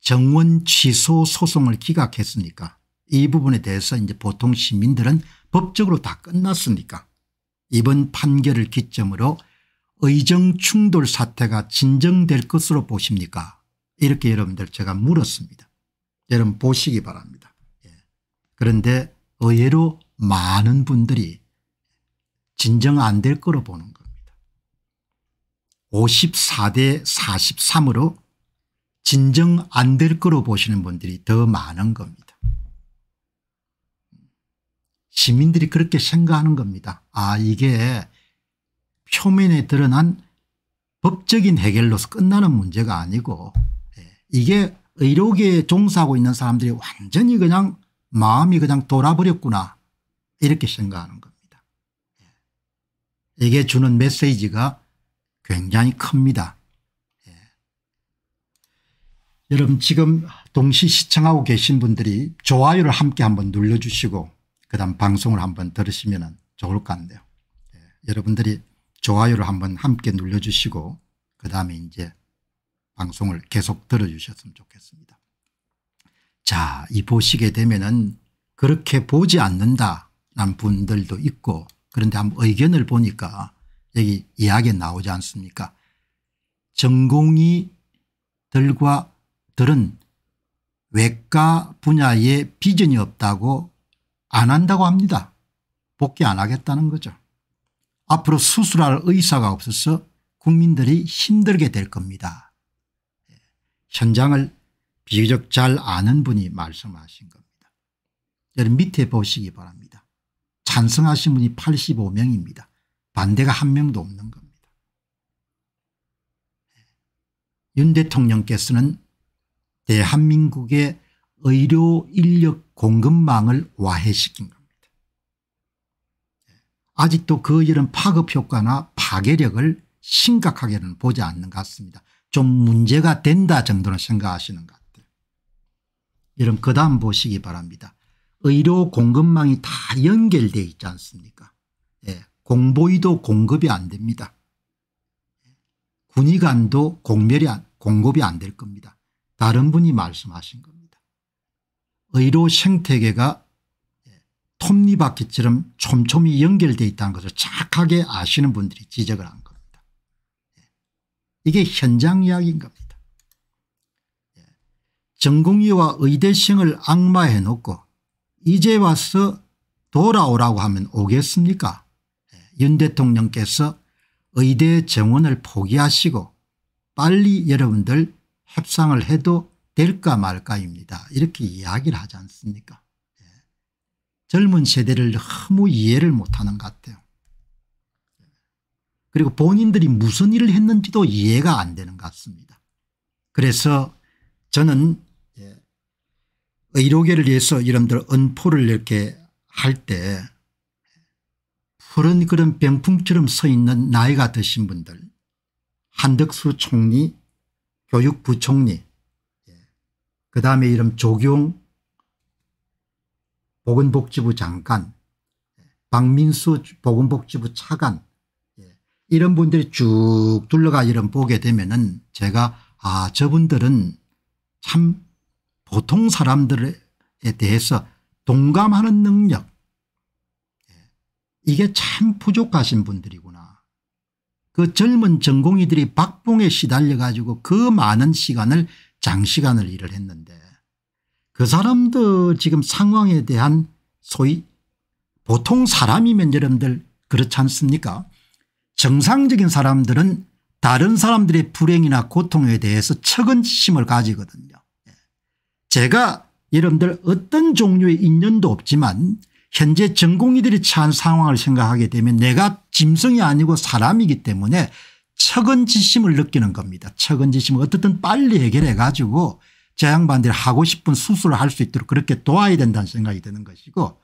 정원 취소 소송을 기각했으니까 이 부분에 대해서 이제 보통 시민들은 법적으로 다 끝났으니까 이번 판결을 기점으로 의정 충돌 사태가 진정될 것으로 보십니까 이렇게 여러분들 제가 물었습니다. 여러분 보시기 바랍니다. 예. 그런데 의외로 많은 분들이 진정 안 될 거로 보는 겁니다. 54대 43으로 진정 안 될 거로 보시는 분들이 더 많은 겁니다. 시민들이 그렇게 생각하는 겁니다. 아 이게 표면에 드러난 법적인 해결로서 끝나는 문제가 아니고 예, 이게 의료계에 종사하고 있는 사람들이 완전히 그냥 마음이 그냥 돌아버렸구나 이렇게 생각하는 겁니다. 예. 이게 주는 메시지가 굉장히 큽니다. 예. 여러분 지금 동시 시청하고 계신 분들이 좋아요를 함께 한번 눌러주시고 그다음 방송을 한번 들으시면 좋을 것 같네요. 예. 여러분들이 좋아요를 한번 함께 눌러주시고 그다음에 이제 방송을 계속 들어주셨으면 좋겠습니다. 자, 이 보시게 되면은 그렇게 보지 않는다라 분들도 있고 그런데 한번 의견을 보니까 여기 이야기 나오지 않습니까? 전공이 들과 들은 외과 분야에 비전이 없다고 안 한다고 합니다. 복귀 안 하겠다는 거죠. 앞으로 수술할 의사가 없어서 국민들이 힘들게 될 겁니다. 예. 현장을 비교적 잘 아는 분이 말씀하신 겁니다. 여러분 밑에 보시기 바랍니다. 찬성하신 분이 85명입니다. 반대가 한 명도 없는 겁니다. 예. 윤 대통령께서는 대한민국의 의료 인력 공급망을 와해시킨 겁니다. 예. 아직도 그 일은 파급 효과나 파괴력을 심각하게는 보지 않는 것 같습니다. 좀 문제가 된다 정도는 생각하시는 것 여러분 그 다음 보시기 바랍니다. 의료 공급망이 다 연결되어 있지 않습니까 예, 공보이도 공급이 안 됩니다. 군의관도 공멸이 안, 공급이 안 될 겁니다. 다른 분이 말씀하신 겁니다. 의료 생태계가 예, 톱니바퀴처럼 촘촘히 연결되어 있다는 것을 착하게 아시는 분들이 지적을 한 겁니다. 예, 이게 현장 이야기인 겁니다. 전공의와 의대생을 악마해 놓고 이제 와서 돌아오라고 하면 오겠습니까 예, 윤 대통령께서 의대 정원을 포기하시고 빨리 여러분들 협상을 해도 될까 말까입니다. 이렇게 이야기를 하지 않습니까 예. 젊은 세대를 너무 이해를 못하는 것 같아요. 그리고 본인들이 무슨 일을 했는지도 이해가 안 되는 것 같습니다. 그래서 저는 의료계를 위해서 여러분들 은포를 이렇게 할 때 푸른 그런 병풍처럼 서 있는 나이가 드신 분들 한덕수 총리 교육부총리 예, 그 다음에 이름 조경 보건복지부 장관 예, 박민수 보건복지부 차관 예, 이런 분들이 쭉 둘러가 이름 보게 되면은 제가 아 저분들은 참 보통 사람들에 대해서 동감하는 능력 예. 이게 참 부족하신 분들이구나. 그 젊은 전공이들이 박봉에 시달려 가지고 그 많은 시간을 장시간을 일을 했는데 그 사람들 지금 상황에 대한 소위 보통 사람이면 여러분들 그렇지 않습니까 정상적인 사람들은 다른 사람들의 불행이나 고통에 대해서 측은심을 가지거든요. 제가 여러분들 어떤 종류의 인연도 없지만 현재 전공의들이 처한 상황을 생각하게 되면 내가 짐승이 아니고 사람이기 때문에 척은지심을 느끼는 겁니다. 척은지심을 어떻든 빨리 해결해 가지고 저 양반들이 하고 싶은 수술을 할 수 있도록 그렇게 도와야 된다는 생각이 드는 것이고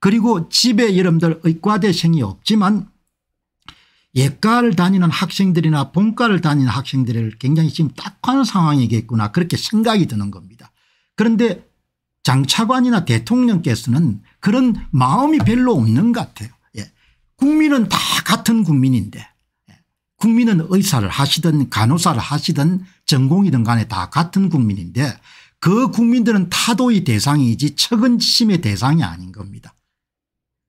그리고 집에 여러분들 의과대생이 없지만 예과를 다니는 학생들이나 본과를 다니는 학생들을 굉장히 지금 딱한 상황이겠구나 그렇게 생각이 드는 겁니다. 그런데 장차관이나 대통령께서는 그런 마음이 별로 없는 것 같아요. 예. 국민은 다 같은 국민인데 예. 국민은 의사를 하시든 간호사를 하시든 전공이든 간에 다 같은 국민인데 그 국민들은 타도의 대상이지 측은심의 대상이 아닌 겁니다.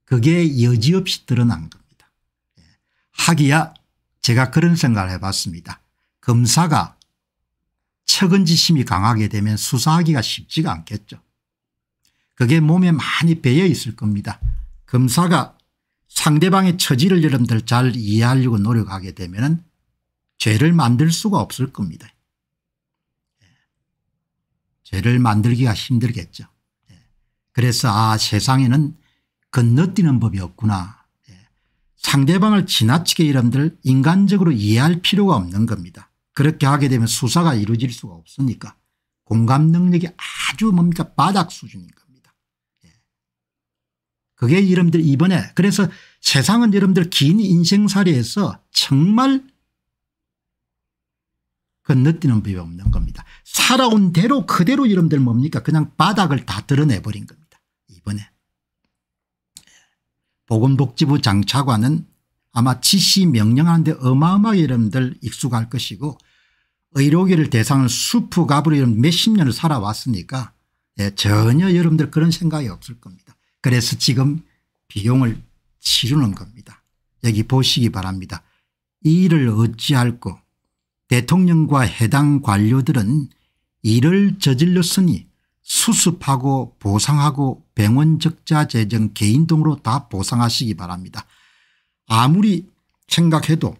그게 여지없이 드러난 겁니다. 예. 하기야 제가 그런 생각을 해봤습니다. 검사가 측은지심이 강하게 되면 수사하기가 쉽지가 않겠죠. 그게 몸에 많이 배어 있을 겁니다. 검사가 상대방의 처지를 여러분들 잘 이해하려고 노력하게 되면 죄를 만들 수가 없을 겁니다. 예. 죄를 만들기가 힘들겠죠. 예. 그래서 아 세상에는 건너뛰는 법이 없구나. 예. 상대방을 지나치게 여러분들 인간적으로 이해할 필요가 없는 겁니다. 그렇게 하게 되면 수사가 이루어질 수가 없으니까 공감 능력이 아주 뭡니까 바닥 수준인 겁니다. 예. 그게 여러분들 이번에 그래서 세상은 여러분들 긴 인생살이에서 정말 건너뛰는 법이 없는 겁니다. 살아온 대로 그대로 여러분들 뭡니까 그냥 바닥을 다 드러내버린 겁니다. 이번에 예. 보건복지부 장차관은 아마 지시 명령하는데 어마어마하게 여러분들 익숙할 것이고 의료계를 대상으로 수프갑으로 몇십 년을 살아왔으니까 예, 전혀 여러분들 그런 생각이 없을 겁니다. 그래서 지금 비용을 치르는 겁니다. 여기 보시기 바랍니다. 이 일을 어찌할꼬 대통령과 해당 관료들은 일을 저질렀으니 수습하고 보상하고 병원 적자 재정 개인 등으로 다 보상하시기 바랍니다. 아무리 생각해도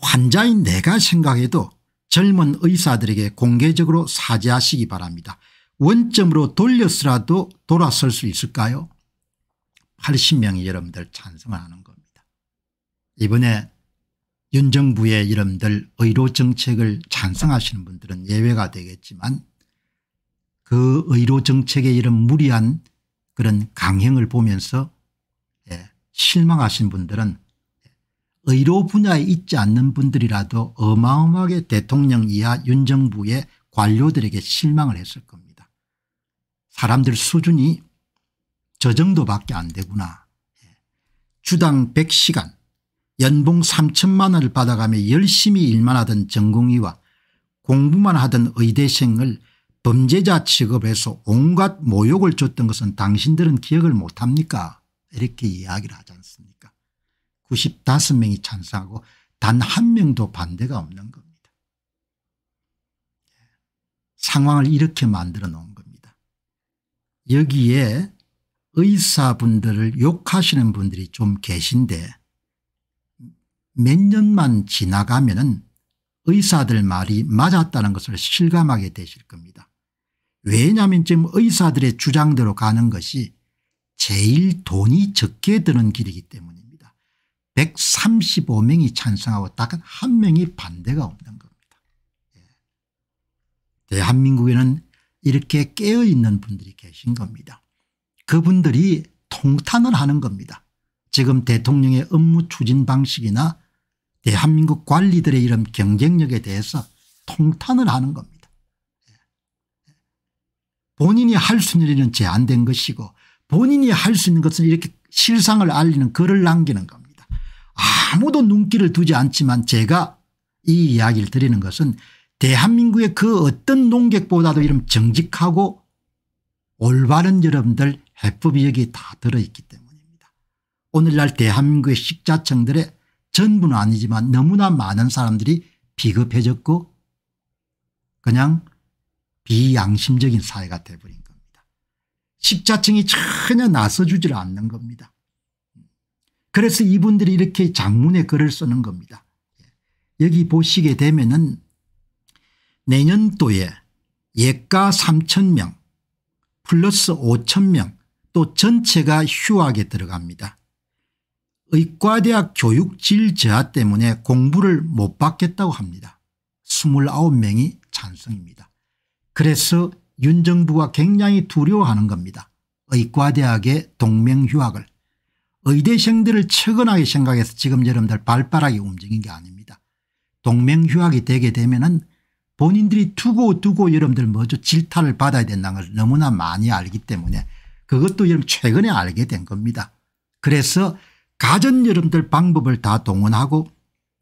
환자인 내가 생각해도 젊은 의사들에게 공개적으로 사죄하시기 바랍니다. 원점으로 돌려서라도 돌아설 수 있을까요 80명이 여러분들 찬성하는 을 겁니다. 이번에 윤 정부의 여러분들 의료 정책을 찬성하시는 분들은 예외가 되겠지만 그 의료 정책의 이런 무리한 그런 강행을 보면서 실망하신 분들은 의료 분야에 있지 않는 분들이라도 어마어마하게 대통령 이하 윤정부의 관료들에게 실망을 했을 겁니다. 사람들 수준이 저 정도밖에 안 되구나. 주당 100시간 연봉 3천만 원을 받아가며 열심히 일만 하던 전공의와 공부만 하던 의대생을 범죄자 취급해서 온갖 모욕을 줬던 것은 당신들은 기억을 못합니까 이렇게 이야기를 하지 않습니까 95명이 찬성하고 단 한 명도 반대가 없는 겁니다. 상황을 이렇게 만들어 놓은 겁니다. 여기에 의사분들을 욕하시는 분들이 좀 계신데 몇 년만 지나가면 은 의사들 말이 맞았다는 것을 실감하게 되실 겁니다. 왜냐하면 지금 의사들의 주장대로 가는 것이 제일 돈이 적게 드는 길이기 때문입니다. 135명이 찬성하고 딱 한 명이 반대가 없는 겁니다. 예. 대한민국에는 이렇게 깨어있는 분들이 계신 겁니다. 그분들이 통탄을 하는 겁니다. 지금 대통령의 업무 추진 방식이나 대한민국 관리들의 이런 경쟁력에 대해서 통탄을 하는 겁니다. 예. 예. 본인이 할 수 있는 일은 제한된 것이고 본인이 할 수 있는 것은 이렇게 실상을 알리는 글을 남기는 겁니다. 아무도 눈길을 두지 않지만 제가 이 이야기를 드리는 것은 대한민국의 그 어떤 농객보다도 이런 정직하고 올바른 여러분들 해법이 여기 다 들어있기 때문입니다. 오늘날 대한민국의 식자청들의 전부는 아니지만 너무나 많은 사람들이 비겁해졌고 그냥 비양심적인 사회가 돼버린 십자층이 전혀 나서주질 않는 겁니다. 그래서 이분들이 이렇게 장문의 글을 쓰는 겁니다. 여기 보시게 되면은 내년도에 예가 3천명 플러스 5천명 또 전체가 휴학에 들어갑니다. 의과대학 교육질 저하 때문에 공부를 못 받겠다고 합니다. 29명이 찬성입니다. 그래서 윤 정부가 굉장히 두려워하는 겁니다. 의과대학의 동맹휴학을 의대생들을 처근하게 생각해서 지금 여러분들 발빠르게 움직인 게 아닙니다. 동맹휴학이 되게 되면 은 본인들이 두고두고 두고 여러분들 먼저 질타를 받아야 된다는 걸 너무나 많이 알기 때문에 그것도 여러분 최근에 알게 된 겁니다. 그래서 가전 여러분들 방법을 다 동원하고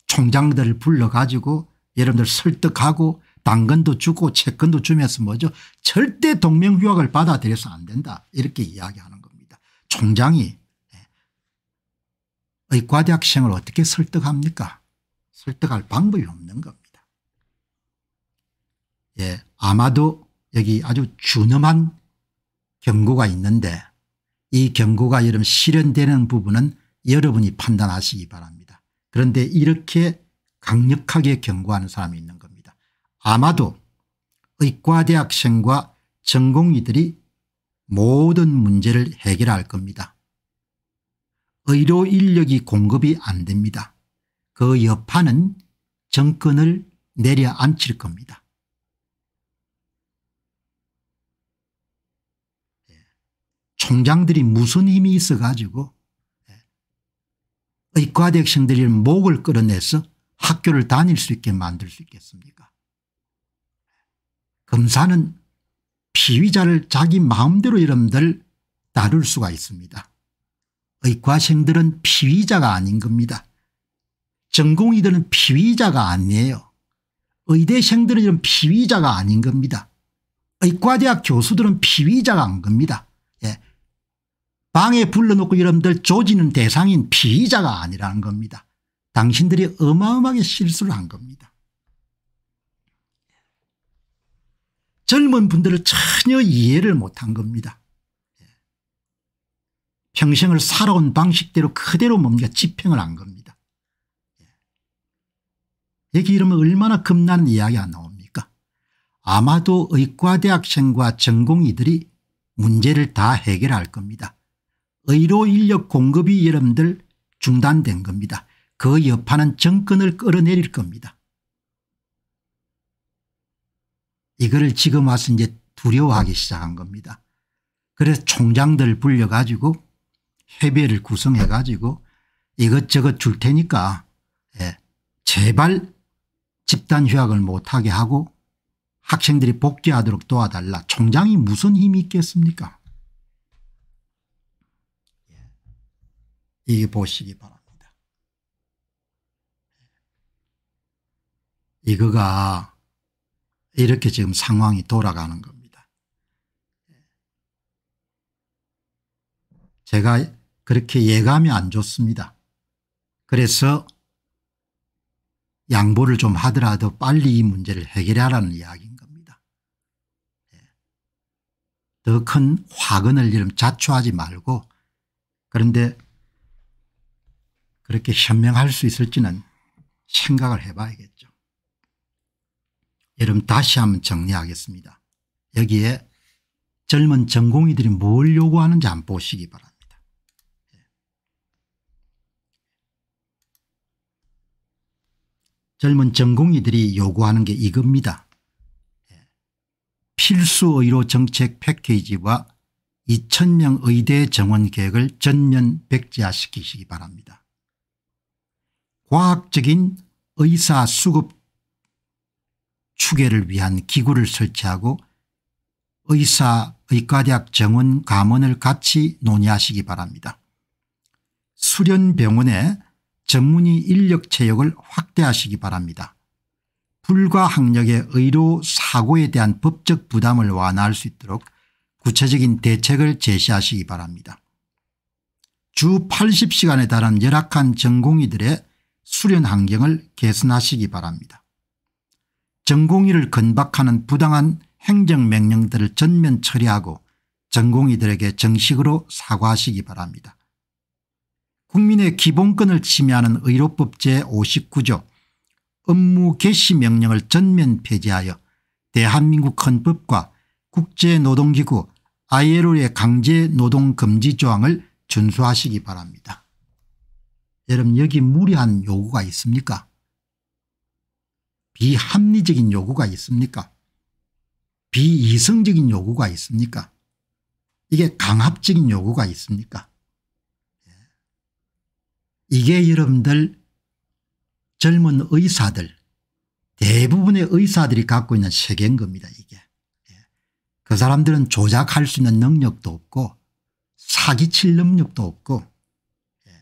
총장들을 불러가지고 여러분들 설득하고 당근도 주고 채권도 주면서 뭐죠 절대 동맹휴학을 받아들여서 안 된다 이렇게 이야기하는 겁니다. 총장이 의과대학생을 예, 어떻게 설득합니까 설득할 방법이 없는 겁니다. 예 아마도 여기 아주 준엄한 경고가 있는데 이 경고가 여러분 실현되는 부분은 여러분이 판단하시기 바랍니다. 그런데 이렇게 강력하게 경고하는 사람이 있는 겁니다. 아마도 의과대학생과 전공의들이 모든 문제를 해결할 겁니다. 의료 인력이 공급이 안 됩니다. 그 여파는 정권을 내려앉힐 겁니다. 예. 총장들이 무슨 힘이 있어 가지고 예. 의과대학생들이 목을 끌어내서 학교를 다닐 수 있게 만들 수 있겠습니까 검사는 피의자를 자기 마음대로 여러분들 다룰 수가 있습니다. 의과생들은 피의자가 아닌 겁니다. 전공의들은 피의자가 아니에요. 의대생들은 이런 피의자가 아닌 겁니다. 의과대학 교수들은 피의자가 안 겁니다. 예. 방에 불러놓고 여러분들 조지는 대상인 피의자가 아니라는 겁니다. 당신들이 어마어마하게 실수를 한 겁니다. 젊은 분들을 전혀 이해를 못한 겁니다. 평생을 살아온 방식대로 그대로 뭔가 집행을 한 겁니다. 여기 이러면 얼마나 겁나는 이야기가 나옵니까 아마도 의과대학생과 전공의들이 문제를 다 해결할 겁니다. 의료 인력 공급이 여러분들 중단된 겁니다. 그 여파는 정권을 끌어내릴 겁니다. 이거를 지금 와서 이제 두려워하기 시작한 겁니다. 그래서 총장들 불려 가지고 협의를 구성해 가지고 이것저것 줄 테니까 예. 제발 집단 휴학을 못하게 하고 학생들이 복귀하도록 도와달라 총장이 무슨 힘이 있겠습니까 예, 이게 보시기 바랍니다. 이거가 이렇게 지금 상황이 돌아가는 겁니다. 제가 그렇게 예감이 안 좋습니다. 그래서 양보를 좀 하더라도 빨리 이 문제를 해결하라는 이야기인 겁니다. 예. 더큰 화근을 이름 자초하지 말고 그런데 그렇게 현명할 수 있을지는 생각을 해봐야겠죠. 여러분 다시 한번 정리하겠습니다. 여기에 젊은 전공의들이 뭘 요구하는지 안 보시기 바랍니다. 젊은 전공의들이 요구하는 게 이겁니다. 필수의료 정책 패키지와 2,000명 의대 정원 계획을 전면 백지화시키시기 바랍니다. 과학적인 의사 수급 추계를 위한 기구를 설치하고 의사 의과대학 정원 감원을 같이 논의하시기 바랍니다. 수련병원의 전문의 인력 체역을 확대하시기 바랍니다. 불과 학력의 의료 사고에 대한 법적 부담을 완화할 수 있도록 구체적인 대책을 제시하시기 바랍니다. 주 80시간에 달한 열악한 전공의들의 수련 환경을 개선하시기 바랍니다. 전공의를 건박하는 부당한 행정명령들을 전면 처리하고 전공의들에게 정식으로 사과하시기 바랍니다. 국민의 기본권을 침해하는 의료법 제59조 업무 개시 명령을 전면 폐지하여 대한민국 헌법과 국제노동기구 ILO의 강제 노동금지 조항을 준수하시기 바랍니다. 여러분 여기 무리한 요구가 있습니까 비합리적인 요구가 있습니까 비이성적인 요구가 있습니까 이게 강압적인 요구가 있습니까 예. 이게 여러분들 젊은 의사들 대부분의 의사들이 갖고 있는 세계인 겁니다 이게. 예. 그 사람들은 조작할 수 있는 능력도 없고 사기칠 능력도 없고 예.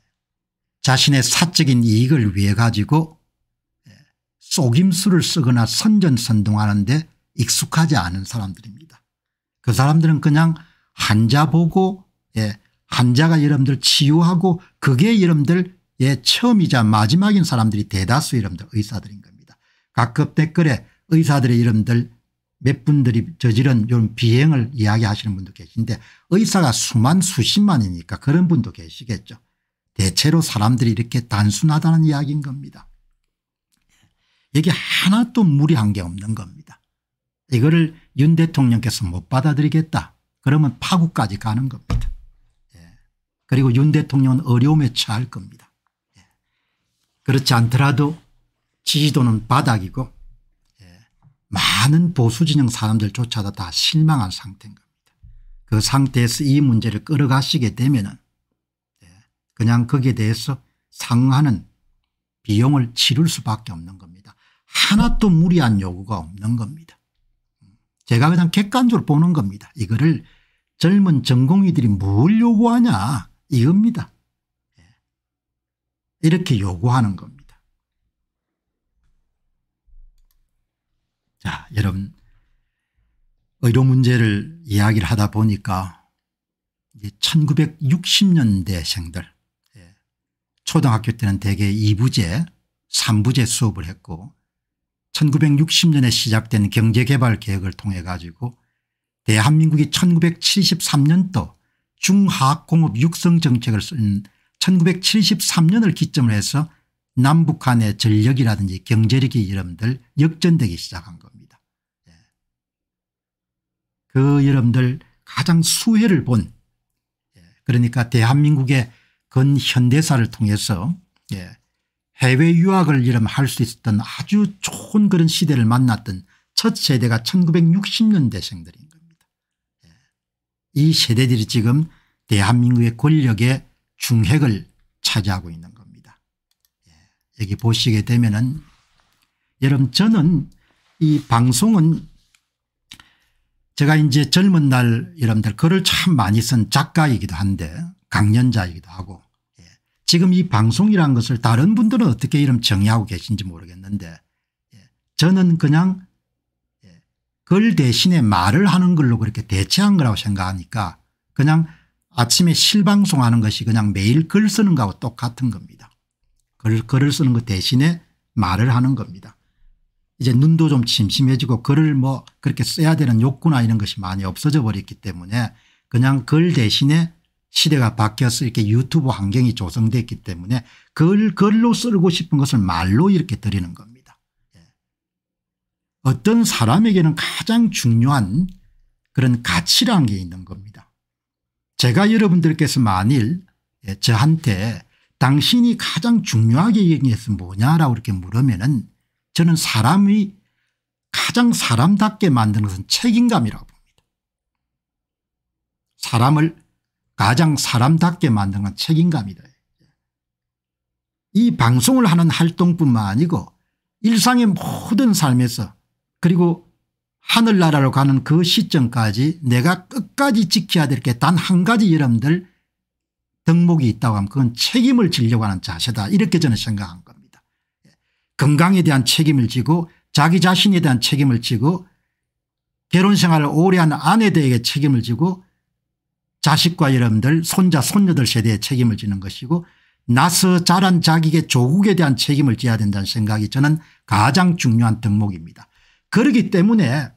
자신의 사적인 이익을 위해 가지고 속임수를 쓰거나 선전선동하는데 익숙하지 않은 사람들입니다. 그 사람들은 그냥 환자 보고 예, 환자가 여러분들 치유하고 그게 여러분들 예, 처음이자 마지막인 사람들이 대다수 여러분들 의사들인 겁니다. 각급 댓글에 의사들의 이름들 몇 분들이 저지른 이런 비행을 이야기하시는 분도 계신데 의사가 수만 수십만이니까 그런 분도 계시겠죠. 대체로 사람들이 이렇게 단순하다는 이야기인 겁니다. 여기 하나도 무리한 게 없는 겁니다. 이거를 윤 대통령께서 못 받아들이겠다. 그러면 파국까지 가는 겁니다. 예. 그리고 윤 대통령은 어려움에 처할 겁니다. 예. 그렇지 않더라도 지지도는 바닥이고 예. 많은 보수진영 사람들조차도 다 실망한 상태인 겁니다. 그 상태에서 이 문제를 끌어가시게 되면 예. 그냥 거기에 대해서 상응하는 비용을 치를 수밖에 없는 겁니다. 하나도 무리한 요구가 없는 겁니다. 제가 그냥 객관적으로 보는 겁니다. 이거를 젊은 전공의들이 뭘 요구하냐 이겁니다. 예. 이렇게 요구하는 겁니다. 자 여러분 의료 문제를 이야기를 하다 보니까 1960년대 생들 예. 초등학교 때는 대개 2부제 3부제 수업을 했고 1960년에 시작된 경제개발 계획을 통해 가지고 대한민국이 1973년도 중화학공업 육성 정책을 쓴 1973년을 기점으로 해서 남북한의 전력이라든지 경제력이 여러분들 역전되기 시작한 겁니다. 예. 그 여러분들 가장 수혜를 본 예. 그러니까 대한민국의 근현대사를 통해서 예. 해외 유학을 이름할 수 있었던 아주 좋은 그런 시대를 만났던 첫 세대가 1960년대생들인 겁니다. 예. 이 세대들이 지금 대한민국의 권력의 중핵을 차지하고 있는 겁니다. 예. 여기 보시게 되면은 여러분 저는 이 방송은 제가 이제 젊은 날 여러분들 글을 참 많이 쓴 작가이기도 한데 강연자이기도 하고 지금 이 방송이라는 것을 다른 분들은 어떻게 이름 정의하고 계신지 모르겠는데 예, 저는 그냥 예, 글 대신에 말을 하는 걸로 그렇게 대체한 거라고 생각하니까 그냥 아침에 실방송하는 것이 그냥 매일 글 쓰는 거하고 똑같은 겁니다. 글, 글을 쓰는 것 대신에 말을 하는 겁니다. 이제 눈도 좀 침침해지고 글을 뭐 그렇게 써야 되는 욕구나 이런 것이 많이 없어져 버렸기 때문에 그냥 글 대신에 시대가 바뀌어서 이렇게 유튜브 환경이 조성됐기 때문에 글, 글로 쓰고 싶은 것을 말로 이렇게 드리는 겁니다. 예. 어떤 사람에게는 가장 중요한 그런 가치라는 게 있는 겁니다. 제가 여러분들께서 만일 예, 저한테 당신이 가장 중요하게 얘기해서 뭐냐라고 이렇게 물으면은 저는 사람이 가장 사람답게 만드는 것은 책임감이라고 봅니다. 사람을 가장 사람답게 만든 건 책임감이다. 이 방송을 하는 활동뿐만 아니고 일상의 모든 삶에서 그리고 하늘나라로 가는 그 시점까지 내가 끝까지 지켜야 될 게 단 한 가지 여러분들 덕목이 있다고 하면 그건 책임을 지려고 하는 자세다 이렇게 저는 생각한 겁니다. 건강에 대한 책임을 지고 자기 자신에 대한 책임을 지고 결혼 생활을 오래 한 아내들에게 책임을 지고 자식과 여러분들 손자 손녀들 세대에 책임을 지는 것이고 나서 자란 자기의 조국에 대한 책임을 져야 된다는 생각이 저는 가장 중요한 덕목입니다. 그러기 때문에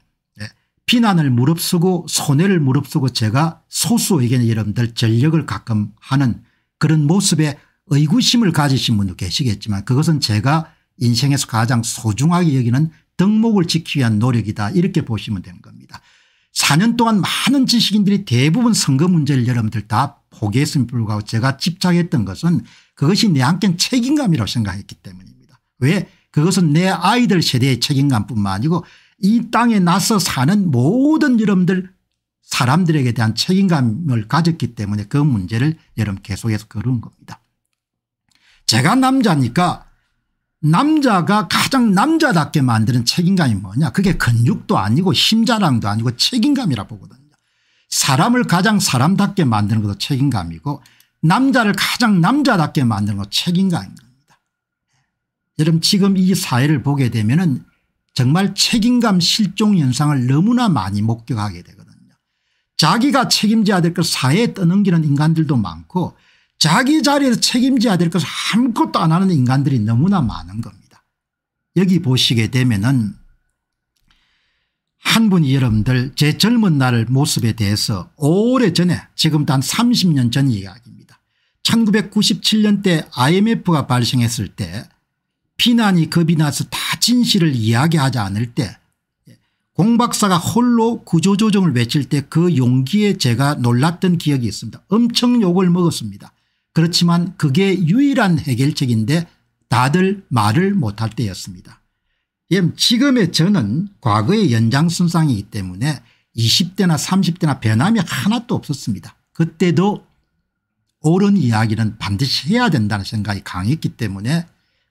비난을 예, 무릅쓰고 손해를 무릅쓰고 제가 소수의견 여러분들 전력을 가끔 하는 그런 모습에 의구심을 가지신 분도 계시겠지만 그것은 제가 인생에서 가장 소중하게 여기는 덕목을 지키기 위한 노력이다 이렇게 보시면 되는 겁니다. 4년 동안 많은 지식인들이 대부분 선거 문제를 여러분들 다 포기했음에 불구하고 제가 집착했던 것은 그것이 내한테 책임감이라고 생각했기 때문입니다. 왜 그것은 내 아이들 세대의 책임감뿐만 아니고 이 땅에 나서 사는 모든 여러분들 사람들에게 대한 책임감을 가졌기 때문에 그 문제를 여러분 계속해서 거른 겁니다. 제가 남자니까 남자가 가장 남자답게 만드는 책임감이 뭐냐 그게 근육도 아니고 힘자랑도 아니고 책임감이라 보거든요. 사람을 가장 사람답게 만드는 것도 책임감이고 남자를 가장 남자답게 만드는 것도 책임감인 겁니다. 여러분 지금 이 사회를 보게 되면 은 정말 책임감 실종 현상을 너무나 많이 목격하게 되거든요. 자기가 책임져야 될 걸 사회에 떠넘기는 인간들도 많고 자기 자리에서 책임져야 될 것을 아무것도 안 하는 인간들이 너무나 많은 겁니다. 여기 보시게 되면은 한 분이 여러분들 제 젊은 날 모습에 대해서 오래전에 지금도 한 30년 전 이야기입니다. 1997년대 imf가 발생했을 때 피난이 겁이 나서 다 진실을 이야기하지 않을 때 공박사가 홀로 구조조정을 외칠 때 그 용기에 제가 놀랐던 기억이 있습니다. 엄청 욕을 먹었습니다. 그렇지만 그게 유일한 해결책인데 다들 말을 못할 때였습니다. 예, 지금의 저는 과거의 연장선상이기 때문에 20대나 30대나 변함이 하나도 없었습니다. 그때도 옳은 이야기는 반드시 해야 된다는 생각이 강했기 때문에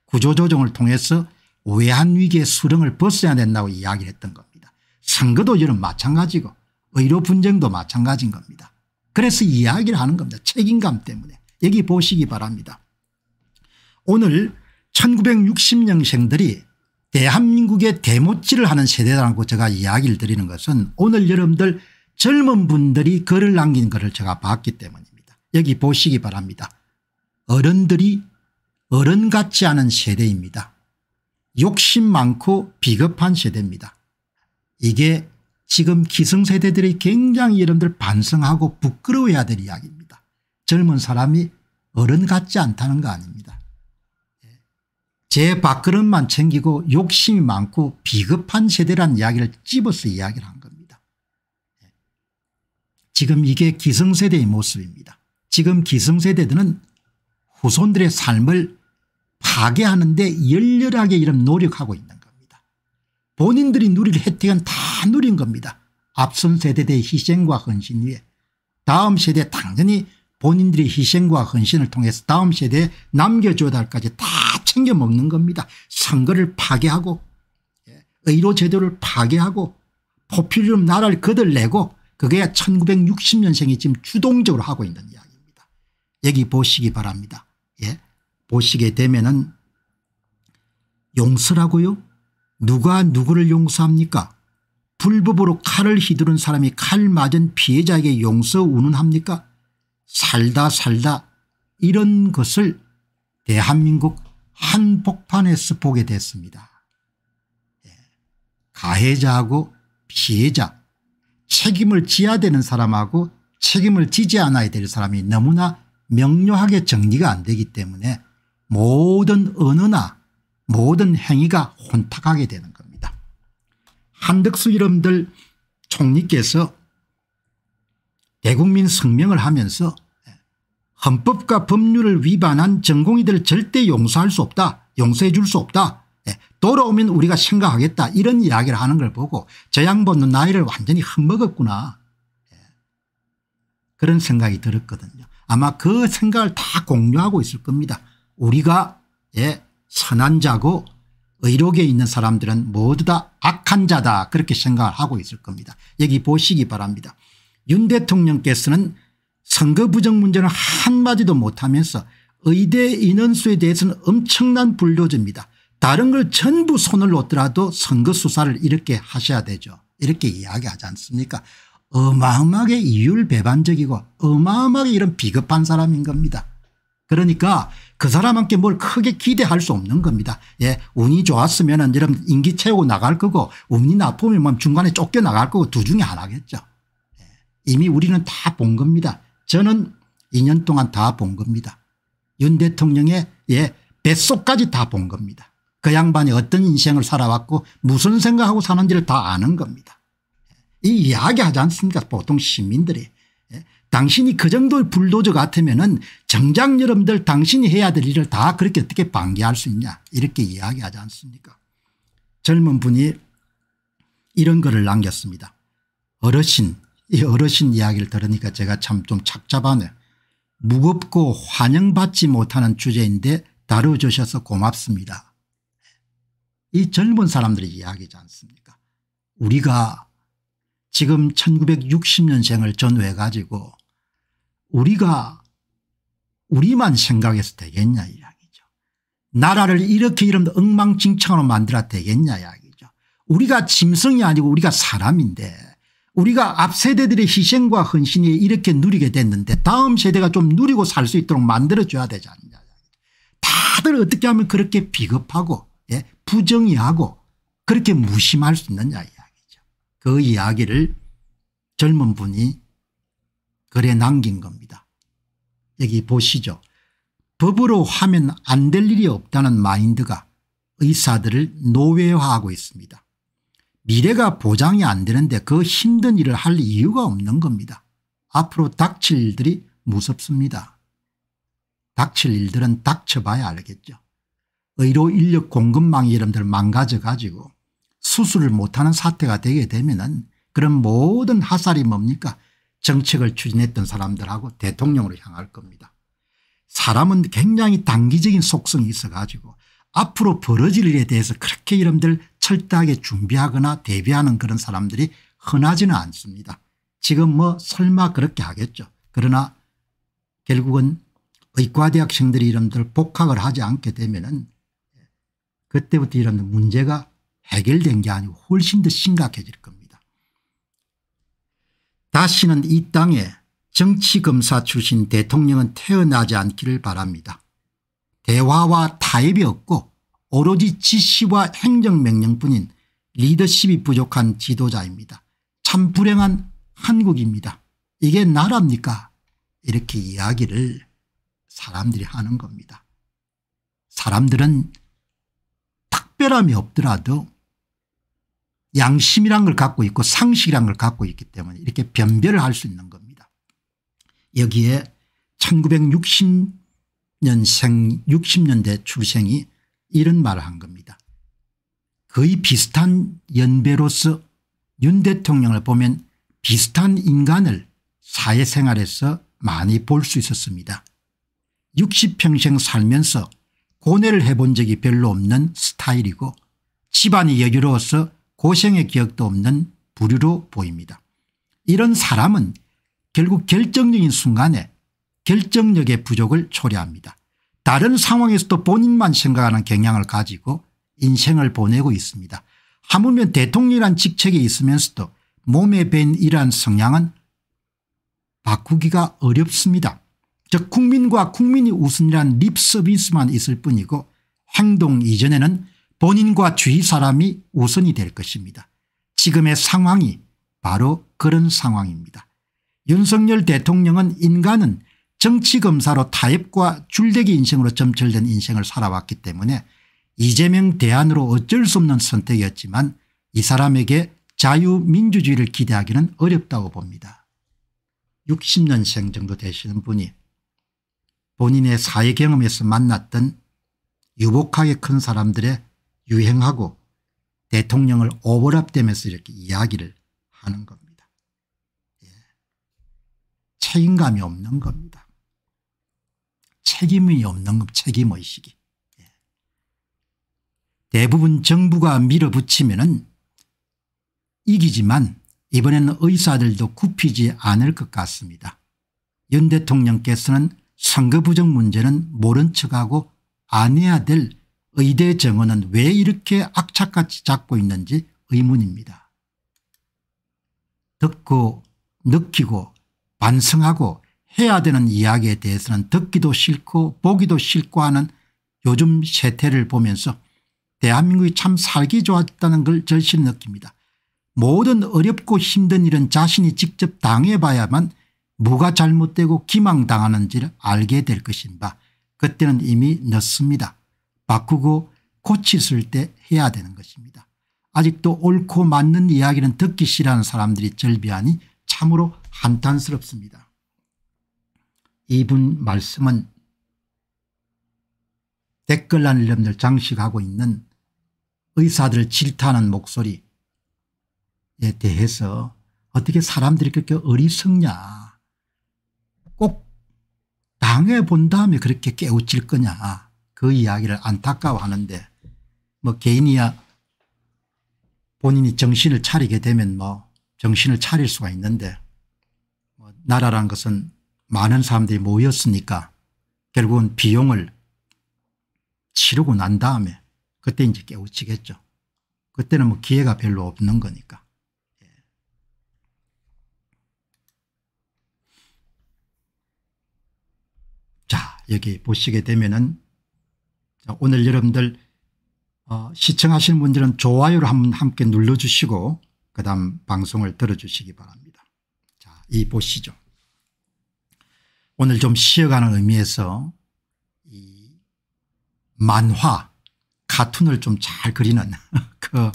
구조조정을 통해서 외환위기의 수렁을 벗어야 된다고 이야기를 했던 겁니다. 선거도 이런 마찬가지고 의료 분쟁도 마찬가지인 겁니다. 그래서 이야기를 하는 겁니다. 책임감 때문에. 여기 보시기 바랍니다. 오늘 1960년생들이 대한민국의 대못질을 하는 세대라고 제가 이야기를 드리는 것은 오늘 여러분들 젊은 분들이 글을 남긴 것을 제가 봤기 때문입니다. 여기 보시기 바랍니다. 어른들이 어른같지 않은 세대입니다. 욕심 많고 비겁한 세대입니다. 이게 지금 기성세대들이 굉장히 여러분들 반성하고 부끄러워야 해될 이야기입니다. 젊은 사람이 어른 같지 않다는 거 아닙니다. 제 밥그릇만 챙기고 욕심이 많고 비겁한 세대란 이야기를 집어서 이야기를 한 겁니다. 지금 이게 기성세대의 모습입니다. 지금 기성세대들은 후손들의 삶을 파괴하는 데 열렬하게 이런 노력하고 있는 겁니다. 본인들이 누릴 혜택은 다 누린 겁니다. 앞선 세대들의 희생과 헌신 위에 다음 세대 당연히 본인들의 희생과 헌신을 통해서 다음 세대에 남겨줘야 할까지 다 챙겨 먹는 겁니다. 선거를 파괴하고 예, 의료 제도를 파괴하고 포퓰리즘 나라를 거들내고 그게 1960년생이 지금 주동적으로 하고 있는 이야기입니다. 여기 보시기 바랍니다. 예? 보시게 되면은 용서라고요? 누가 누구를 용서합니까? 불법으로 칼을 휘두른 사람이 칼 맞은 피해자에게 용서 운운합니까? 살다 살다 이런 것을 대한민국 한복판에서 보게 됐습니다. 예. 가해자하고 피해자 책임을 지야 되는 사람하고 책임을 지지 않아야 될 사람이 너무나 명료하게 정리가 안 되기 때문에 모든 언어나 모든 행위가 혼탁하게 되는 겁니다. 한덕수 이름들 총리께서 대국민 성명을 하면서 헌법과 법률을 위반한 전공이들 절대 용서할 수 없다. 용서해 줄 수 없다. 돌아오면 예, 우리가 생각하겠다 이런 이야기를 하는 걸 보고 저 양반은 나이를 완전히 흠먹었구나 예, 그런 생각이 들었거든요. 아마 그 생각을 다 공유하고 있을 겁니다. 우리가 예, 선한 자고 의료계에 있는 사람들은 모두 다 악한 자다 그렇게 생각을 하고 있을 겁니다. 여기 보시기 바랍니다. 윤 대통령께서는 선거 부정 문제는 한마디도 못하면서 의대 인원수에 대해서는 엄청난 불료제입니다. 다른 걸 전부 손을 놓더라도 선거 수사를 이렇게 하셔야 되죠. 이렇게 이야기하지 않습니까 어마어마하게 이율배반적이고 어마어마하게 이런 비겁한 사람인 겁니다. 그러니까 그 사람한테 뭘 크게 기대할 수 없는 겁니다. 예, 운이 좋았으면 은 이런 인기 채우고 나갈 거고 운이 나쁘면 뭐 중간에 쫓겨나갈 거고 두 중에 하나겠죠. 예, 이미 우리는 다 본 겁니다. 저는 2년 동안 다 본 겁니다. 윤 대통령의 예 뱃속까지 다 본 겁니다. 그 양반이 어떤 인생을 살아왔고 무슨 생각하고 사는지를 다 아는 겁니다. 이 이야기하지 않습니까 보통 시민들이. 예. 당신이 그 정도의 불도저 같으면 은 정작 여러분들 당신이 해야 될 일을 다 그렇게 어떻게 방기할 수 있냐 이렇게 이야기하지 않습니까 젊은 분이 이런 글을 남겼습니다. 어르신 이 어르신 이야기를 들으니까 제가 참 좀 착잡하네. 무겁고 환영받지 못하는 주제인데 다뤄주셔서 고맙습니다. 이 젊은 사람들의 이야기지 않습니까 우리가 지금 1960년생을 전후해 가지고 우리가 우리만 생각해서 되겠냐 이야기죠. 나라를 이렇게 이런 엉망진창으로 만들어 되겠냐 이야기죠. 우리가 짐승이 아니고 우리가 사람인데 우리가 앞 세대들의 희생과 헌신이 이렇게 누리게 됐는데 다음 세대가 좀 누리고 살 수 있도록 만들어줘야 되지 않냐. 다들 어떻게 하면 그렇게 비겁하고 예? 부정의하고 그렇게 무심할 수 있느냐 이야기죠. 그 이야기를 젊은 분이 글에 남긴 겁니다. 여기 보시죠. 법으로 하면 안 될 일이 없다는 마인드가 의사들을 노예화하고 있습니다. 미래가 보장이 안 되는데 그 힘든 일을 할 이유가 없는 겁니다. 앞으로 닥칠 일들이 무섭습니다. 닥칠 일들은 닥쳐봐야 알겠죠. 의료 인력 공급망이 여러분들 망가져 가지고 수술을 못하는 사태가 되게 되면 은 그런 모든 하살이 뭡니까 정책을 추진했던 사람들하고 대통령으로 향할 겁니다. 사람은 굉장히 단기적인 속성이 있어 가지고 앞으로 벌어질 일에 대해서 그렇게 여러분들 철저하게 준비하거나 대비하는 그런 사람들이 흔하지는 않습니다. 지금 뭐 설마 그렇게 하겠죠. 그러나 결국은 의과대학생들이 이름들 복학을 하지 않게 되면은 그때부터 이런 문제가 해결된 게 아니고 훨씬 더 심각해질 겁니다. 다시는 이 땅에 정치검사 출신 대통령은 태어나지 않기를 바랍니다. 대화와 타협이 없고 오로지 지시와 행정명령뿐인 리더십이 부족한 지도자입니다. 참 불행한 한국입니다. 이게 나라입니까? 이렇게 이야기를 사람들이 하는 겁니다. 사람들은 특별함이 없더라도 양심이란 걸 갖고 있고 상식이란 걸 갖고 있기 때문에 이렇게 변별을 할 수 있는 겁니다. 여기에 1960년생 60년대 출생이 이런 말을 한 겁니다. 거의 비슷한 연배로서 윤 대통령을 보면 비슷한 인간을 사회생활에서 많이 볼 수 있었습니다. 60평생 살면서 고뇌를 해본 적이 별로 없는 스타일이고 집안이 여유로워서 고생의 기억도 없는 부류로 보입니다. 이런 사람은 결국 결정적인 순간에 결정력의 부족을 초래합니다. 다른 상황에서도 본인만 생각하는 경향을 가지고 인생을 보내고 있습니다. 하물며 대통령이란 직책에 있으면서도 몸에 밴 이러한 성향은 바꾸기가 어렵습니다. 즉 국민과 국민이 우선이란 립서비스만 있을 뿐이고 행동 이전에는 본인과 주위 사람이 우선이 될 것입니다. 지금의 상황이 바로 그런 상황입니다. 윤석열 대통령은 인간은 정치검사로 타협과 줄대기 인생으로 점철된 인생을 살아왔기 때문에 이재명 대안으로 어쩔 수 없는 선택이었지만 이 사람에게 자유민주주의를 기대하기는 어렵다고 봅니다. 60년생 정도 되시는 분이 본인의 사회 경험에서 만났던 유복하게 큰 사람들의 유행하고 대통령을 오버랩되면서 이렇게 이야기를 하는 겁니다. 예. 책임감이 없는 겁니다. 책임이 없는 책임의식이. 예. 대부분 정부가 밀어붙이면 이기지만 이번에는 의사들도 굽히지 않을 것 같습니다. 윤 대통령께서는 선거 부정 문제는 모른 척하고 안 해야 될 의대 정원은 왜 이렇게 악착같이 잡고 있는지 의문입니다. 듣고 느끼고 반성하고 해야 되는 이야기에 대해서는 듣기도 싫고 보기도 싫고 하는 요즘 세태를 보면서 대한민국이 참 살기 좋았다는 걸 절실히 느낍니다. 모든 어렵고 힘든 일은 자신이 직접 당해봐야만 뭐가 잘못되고 기망당하는지를 알게 될 것인 바 그때는 이미 늦습니다. 바꾸고 고치실 때 해야 되는 것입니다. 아직도 옳고 맞는 이야기는 듣기 싫어하는 사람들이 절비하니 참으로 한탄스럽습니다. 이분 말씀은 댓글란을 놈들 장식하고 있는 의사들을 질타하는 목소리에 대해서 어떻게 사람들이 그렇게 어리석냐 꼭 당해본 다음에 그렇게 깨우칠 거냐 그 이야기를 안타까워하는데 뭐 개인이야 본인이 정신을 차리게 되면 뭐 정신을 차릴 수가 있는데 뭐 나라란 것은 많은 사람들이 모였으니까 결국은 비용을 치르고 난 다음에 그때 이제 깨우치겠죠. 그때는 뭐 기회가 별로 없는 거니까. 예. 자 여기 보시게 되면은 오늘 여러분들 어, 시청하시는 분들은 좋아요를 한번 함께 눌러주시고 그 다음 방송을 들어주시기 바랍니다. 자이 보시죠. 오늘 좀 쉬어가는 의미에서 이 만화 카툰을 좀 잘 그리는 그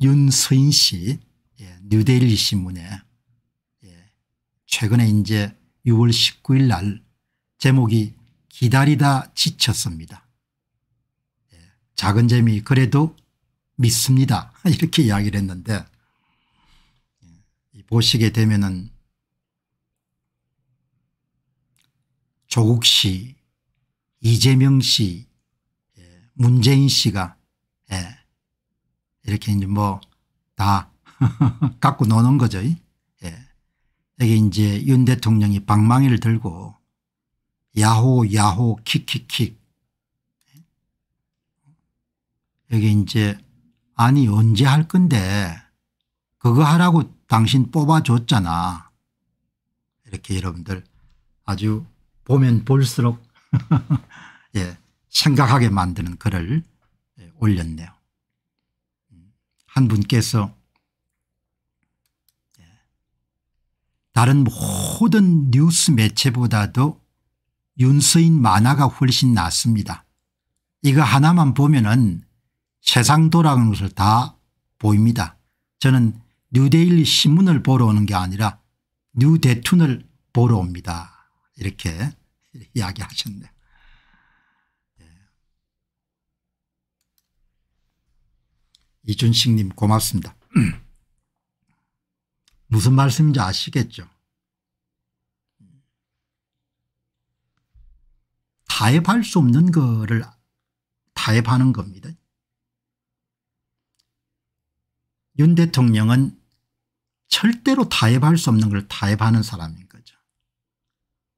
윤서인 씨 예, 뉴데일리 신문에 예, 최근에 이제 6월 19일 날 제목이 기다리다 지쳤습니다. 예, 작은 재미 그래도 믿습니다. 이렇게 이야기를 했는데 예, 보시게 되면은 조국 씨, 이재명 씨, 예, 문재인 씨가 예, 이렇게 이제 뭐 다 갖고 노는 거죠. 예. 여기 이제 윤 대통령이 방망이를 들고 야호 야호 킥킥킥 여기 이제 아니 언제 할 건데 그거 하라고 당신 뽑아줬잖아. 이렇게 여러분들 아주 보면 볼수록 예, 생각하게 만드는 글을 예, 올렸네요. 한 분께서 예, 다른 모든 뉴스 매체보다도 윤서인 만화가 훨씬 낫습니다. 이거 하나만 보면 은 세상 돌아가는 것을 다 보입니다. 저는 뉴데일리 신문을 보러 오는 게 아니라 뉴데툰을 보러 옵니다. 이렇게 이야기하셨네요. 예. 이준식님 고맙습니다. 무슨 말씀인지 아시겠죠? 타협할 수 없는 거를 타협하는 겁니다. 윤 대통령은 절대로 타협할 수 없는 걸 타협하는 사람인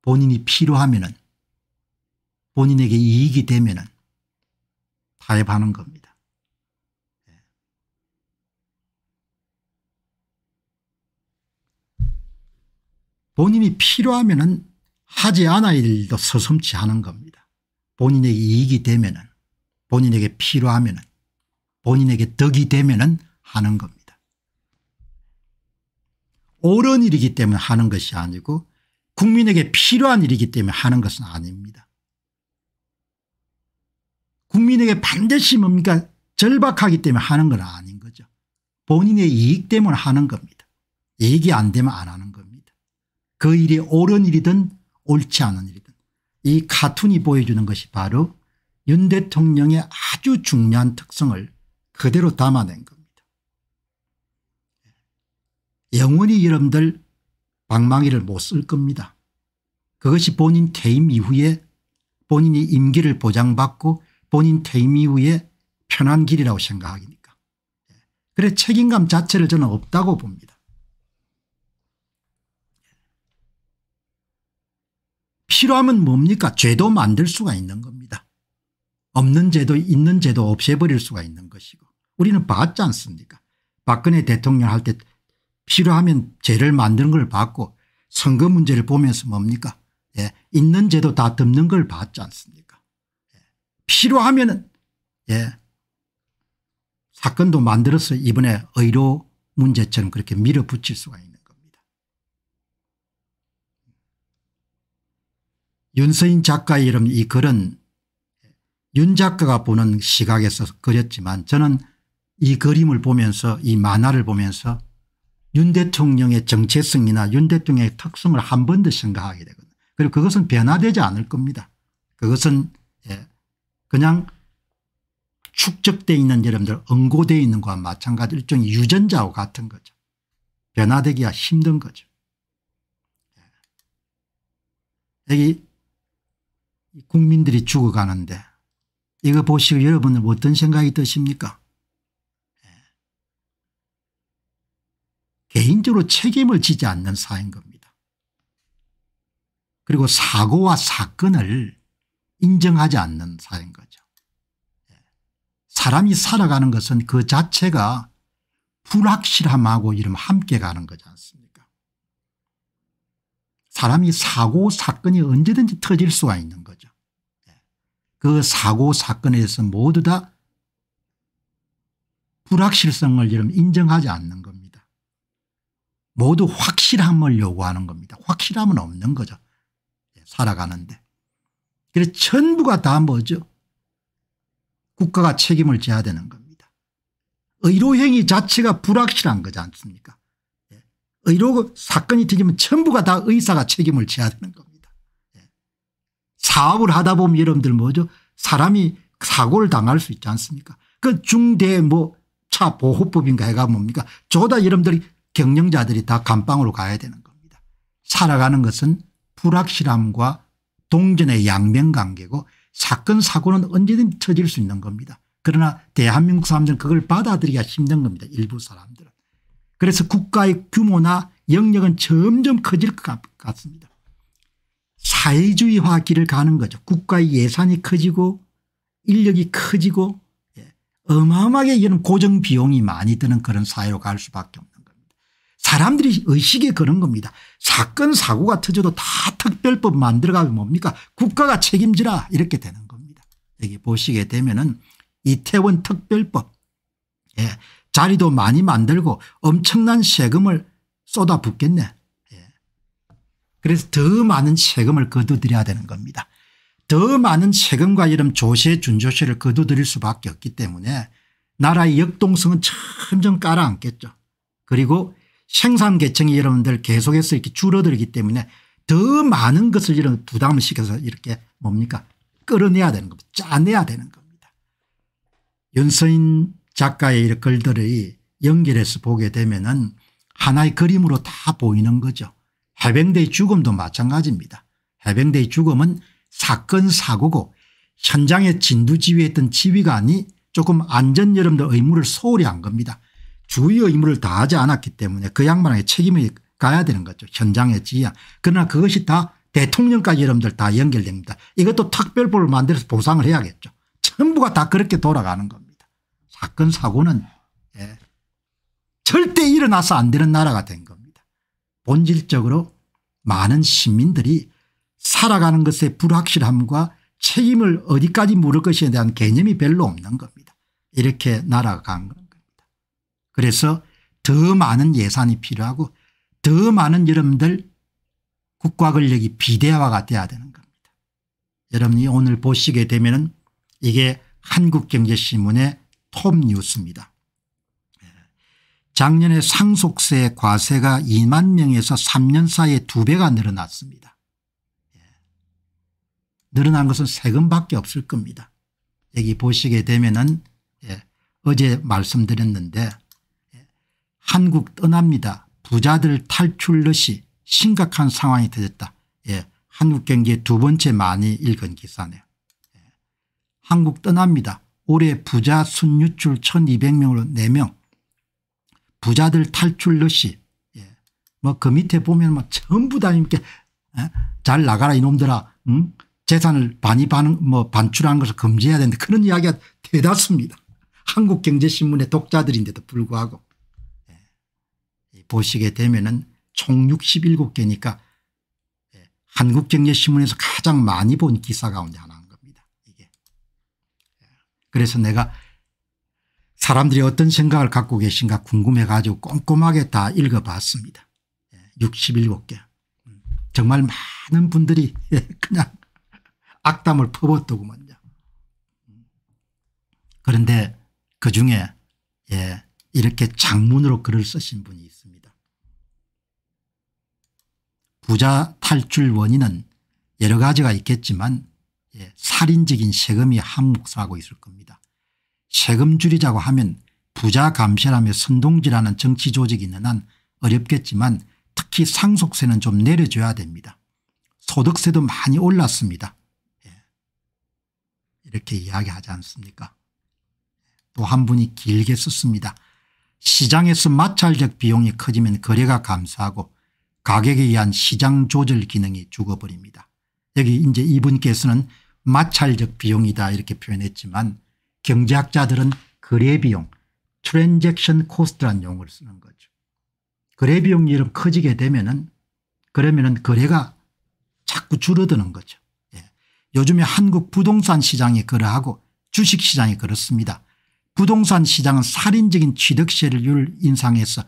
본인이 필요하면은 본인에게 이익이 되면은 타협하는 겁니다. 예. 본인이 필요하면은 하지 않아야 일도 서슴치 않은 겁니다. 본인에게 이익이 되면은 본인에게 필요하면은 본인에게 덕이 되면은 하는 겁니다. 옳은 일이기 때문에 하는 것이 아니고 국민에게 필요한 일이기 때문에 하는 것은 아닙니다. 국민에게 반드시 뭡니까 절박하기 때문에 하는 건 아닌 거죠. 본인의 이익 때문에 하는 겁니다. 이익이 안 되면 안 하는 겁니다. 그 일이 옳은 일이든 옳지 않은 일이든 이 카툰이 보여주는 것이 바로 윤 대통령의 아주 중요한 특성을 그대로 담아낸 겁니다. 영원히 여러분들 방망이를 못 쓸 겁니다. 그것이 본인 퇴임 이후에 본인이 임기를 보장받고 본인 퇴임 이후에 편한 길이라고 생각하니까. 그래 책임감 자체를 저는 없다고 봅니다. 필요하면 뭡니까 죄도 만들 수가 있는 겁니다. 없는 제도 있는 제도 없애버릴 수가 있는 것이고 우리는 봤지 않습니까 박근혜 대통령 할때 필요하면 죄를 만드는 걸 봤고 선거 문제를 보면서 뭡니까 예. 있는 죄도 다 덮는 걸 봤지 않습니까 예. 필요하면 예. 사건도 만들어서 이번에 의료 문제처럼 그렇게 밀어붙일 수가 있는 겁니다. 윤서인 작가의 이름 이 글은 윤 작가가 보는 시각에서 그렸지만 저는 이 그림을 보면서 이 만화를 보면서 윤 대통령의 정체성이나 윤 대통령의 특성을 한 번 더 생각하게 되거든요. 그리고 그것은 변화되지 않을 겁니다. 그것은 예, 그냥 축적되어 있는 여러분들 언고되어 있는 것과 마찬가지 일종의 유전자와 같은 거죠. 변화되기가 힘든 거죠. 예. 여기 국민들이 죽어가는데 이거 보시고 여러분은 어떤 생각이 드십니까 개인적으로 책임을 지지 않는 사인 겁니다. 그리고 사고와 사건을 인정하지 않는 사인 거죠. 예. 사람이 살아가는 것은 그 자체가 불확실함하고 이름 함께 가는 거지 않습니까 사람이 사고 사건이 언제든지 터질 수가 있는 거죠. 예. 그 사고 사건에 대해서 모두 다 불확실성을 이름 인정하지 않는 겁니다. 모두 확실함을 요구하는 겁니다. 확실함은 없는 거죠. 예, 살아가는데. 그래서 전부가 다 뭐죠? 국가가 책임을 져야 되는 겁니다. 의료행위 자체가 불확실한 거지 않습니까? 예, 의료 사건이 터지면 전부가 다 의사가 책임을 져야 되는 겁니다. 예. 사업을 하다 보면 여러분들 뭐죠? 사람이 사고를 당할 수 있지 않습니까? 그 중대 뭐 차 보호법인가 해가 뭡니까? 저다 여러분들이 경영자들이 다 감방으로 가야 되는 겁니다. 살아가는 것은 불확실함과 동전의 양면관계고 사건 사고는 언제든 터질 수 있는 겁니다. 그러나 대한민국 사람들은 그걸 받아들이기가 힘든 겁니다. 일부 사람들은. 그래서 국가의 규모나 영역은 점점 커질 것 같습니다. 사회주의화 길을 가는 거죠. 국가의 예산이 커지고 인력이 커지고 예, 어마어마하게 이런 고정 비용이 많이 드는 그런 사회로 갈 수밖에 없는 사람들이 의식에 그런 겁니다. 사건 사고가 터져도 다 특별법 만들어가면 뭡니까 국가가 책임지라 이렇게 되는 겁니다. 여기 보시게 되면 은 이태원 특별법 예. 자리도 많이 만들고 엄청난 세금을 쏟아붓겠네. 예. 그래서 더 많은 세금을 거두드려야 되는 겁니다. 더 많은 세금과 이런 조세 준조세를 거두드릴 수밖에 없기 때문에 나라의 역동성은 점점 깔아앉겠죠. 그리고 생산 계층이 여러분들 계속해서 이렇게 줄어들기 때문에 더 많은 것을 이런 부담을 시켜서 이렇게 뭡니까 끌어내야 되는 겁니다. 짜내야 되는 겁니다. 연서인 작가의 이 글들의 연결해서 보게 되면 은 하나의 그림으로 다 보이는 거죠. 해병대의 죽음도 마찬가지입니다. 해병대의 죽음은 사건 사고고 현장에 진두지휘했던 지휘관이 조금 안전 여러분들 의무를 소홀히 한 겁니다. 주의의 무를 다하지 않았기 때문에 그 양반에게 책임이 가야 되는 거죠. 현장의 지휘 그러나 그것이 다 대통령까지 여러분들 다 연결됩니다. 이것도 특별법을 만들어서 보상을 해야겠죠. 전부가 다 그렇게 돌아가는 겁니다. 사건 사고는 예. 절대 일어나서 안 되는 나라가 된 겁니다. 본질적으로 많은 시민들이 살아가는 것의 불확실함과 책임을 어디까지 물을 것에 대한 개념이 별로 없는 겁니다. 이렇게 나라가 간 겁니다. 그래서 더 많은 예산이 필요하고 더 많은 여러분들 국가 권력이 비대화가 돼야 되는 겁니다. 여러분이 오늘 보시게 되면 이게 한국경제신문의 톱뉴스입니다. 예. 작년에 상속세 과세가 2만 명에서 3년 사이에 2배가 늘어났습니다. 예. 늘어난 것은 세금밖에 없을 겁니다. 여기 보시게 되면 은 예, 어제 말씀드렸는데 한국 떠납니다. 부자들 탈출 러시 심각한 상황이 터졌다. 예, 한국 경제 두 번째 많이 읽은 기사네요. 예, 한국 떠납니다. 올해 부자 순유출 1200명으로 4명 부자들 탈출 러시 예, 뭐 그 밑에 보면 뭐 전부 다 이렇게 예, 잘 나가라 이놈들아 응? 재산을 반이 반, 뭐 반출하는 것을 금지해야 되는데 그런 이야기가 대다수입니다. 한국경제신문의 독자들인데도 불구하고 보시게 되면 은총 67개니까 예, 한국경제신문에서 가장 많이 본 기사 가운데 하나인 겁니다. 이게. 예, 그래서 내가 사람들이 어떤 생각을 갖고 계신가 궁금해 가지고 꼼꼼하게 다 읽어봤습니다. 67개. 예, 음, 정말 많은 분들이 그냥 악담을 퍼붓더구먼요. 음, 그런데 그중에 예, 이렇게 장문으로 글을 쓰신 분이 부자 탈출 원인은 여러 가지가 있겠지만 예, 살인적인 세금이 한몫하고 있을 겁니다. 세금 줄이자고 하면 부자 감시라며 선동질하는 정치 조직이 있는 한 어렵겠지만 특히 상속세는 좀 내려줘야 됩니다. 소득세도 많이 올랐습니다. 예. 이렇게 이야기하지 않습니까 또 한 분이 길게 썼습니다. 시장에서 마찰적 비용이 커지면 거래가 감소하고 가격에 의한 시장 조절 기능이 죽어버립니다. 여기 이제 이분께서는 마찰적 비용이다 이렇게 표현했지만 경제학자들은 거래 비용 트랜잭션 코스트란 용어를 쓰는 거죠. 거래 비용이 이름 커지게 되면은 그러면은 거래가 자꾸 줄어드는 거죠. 예. 요즘에 한국 부동산 시장이 그러하고 주식 시장이 그렇습니다. 부동산 시장은 살인적인 취득세를 인상해서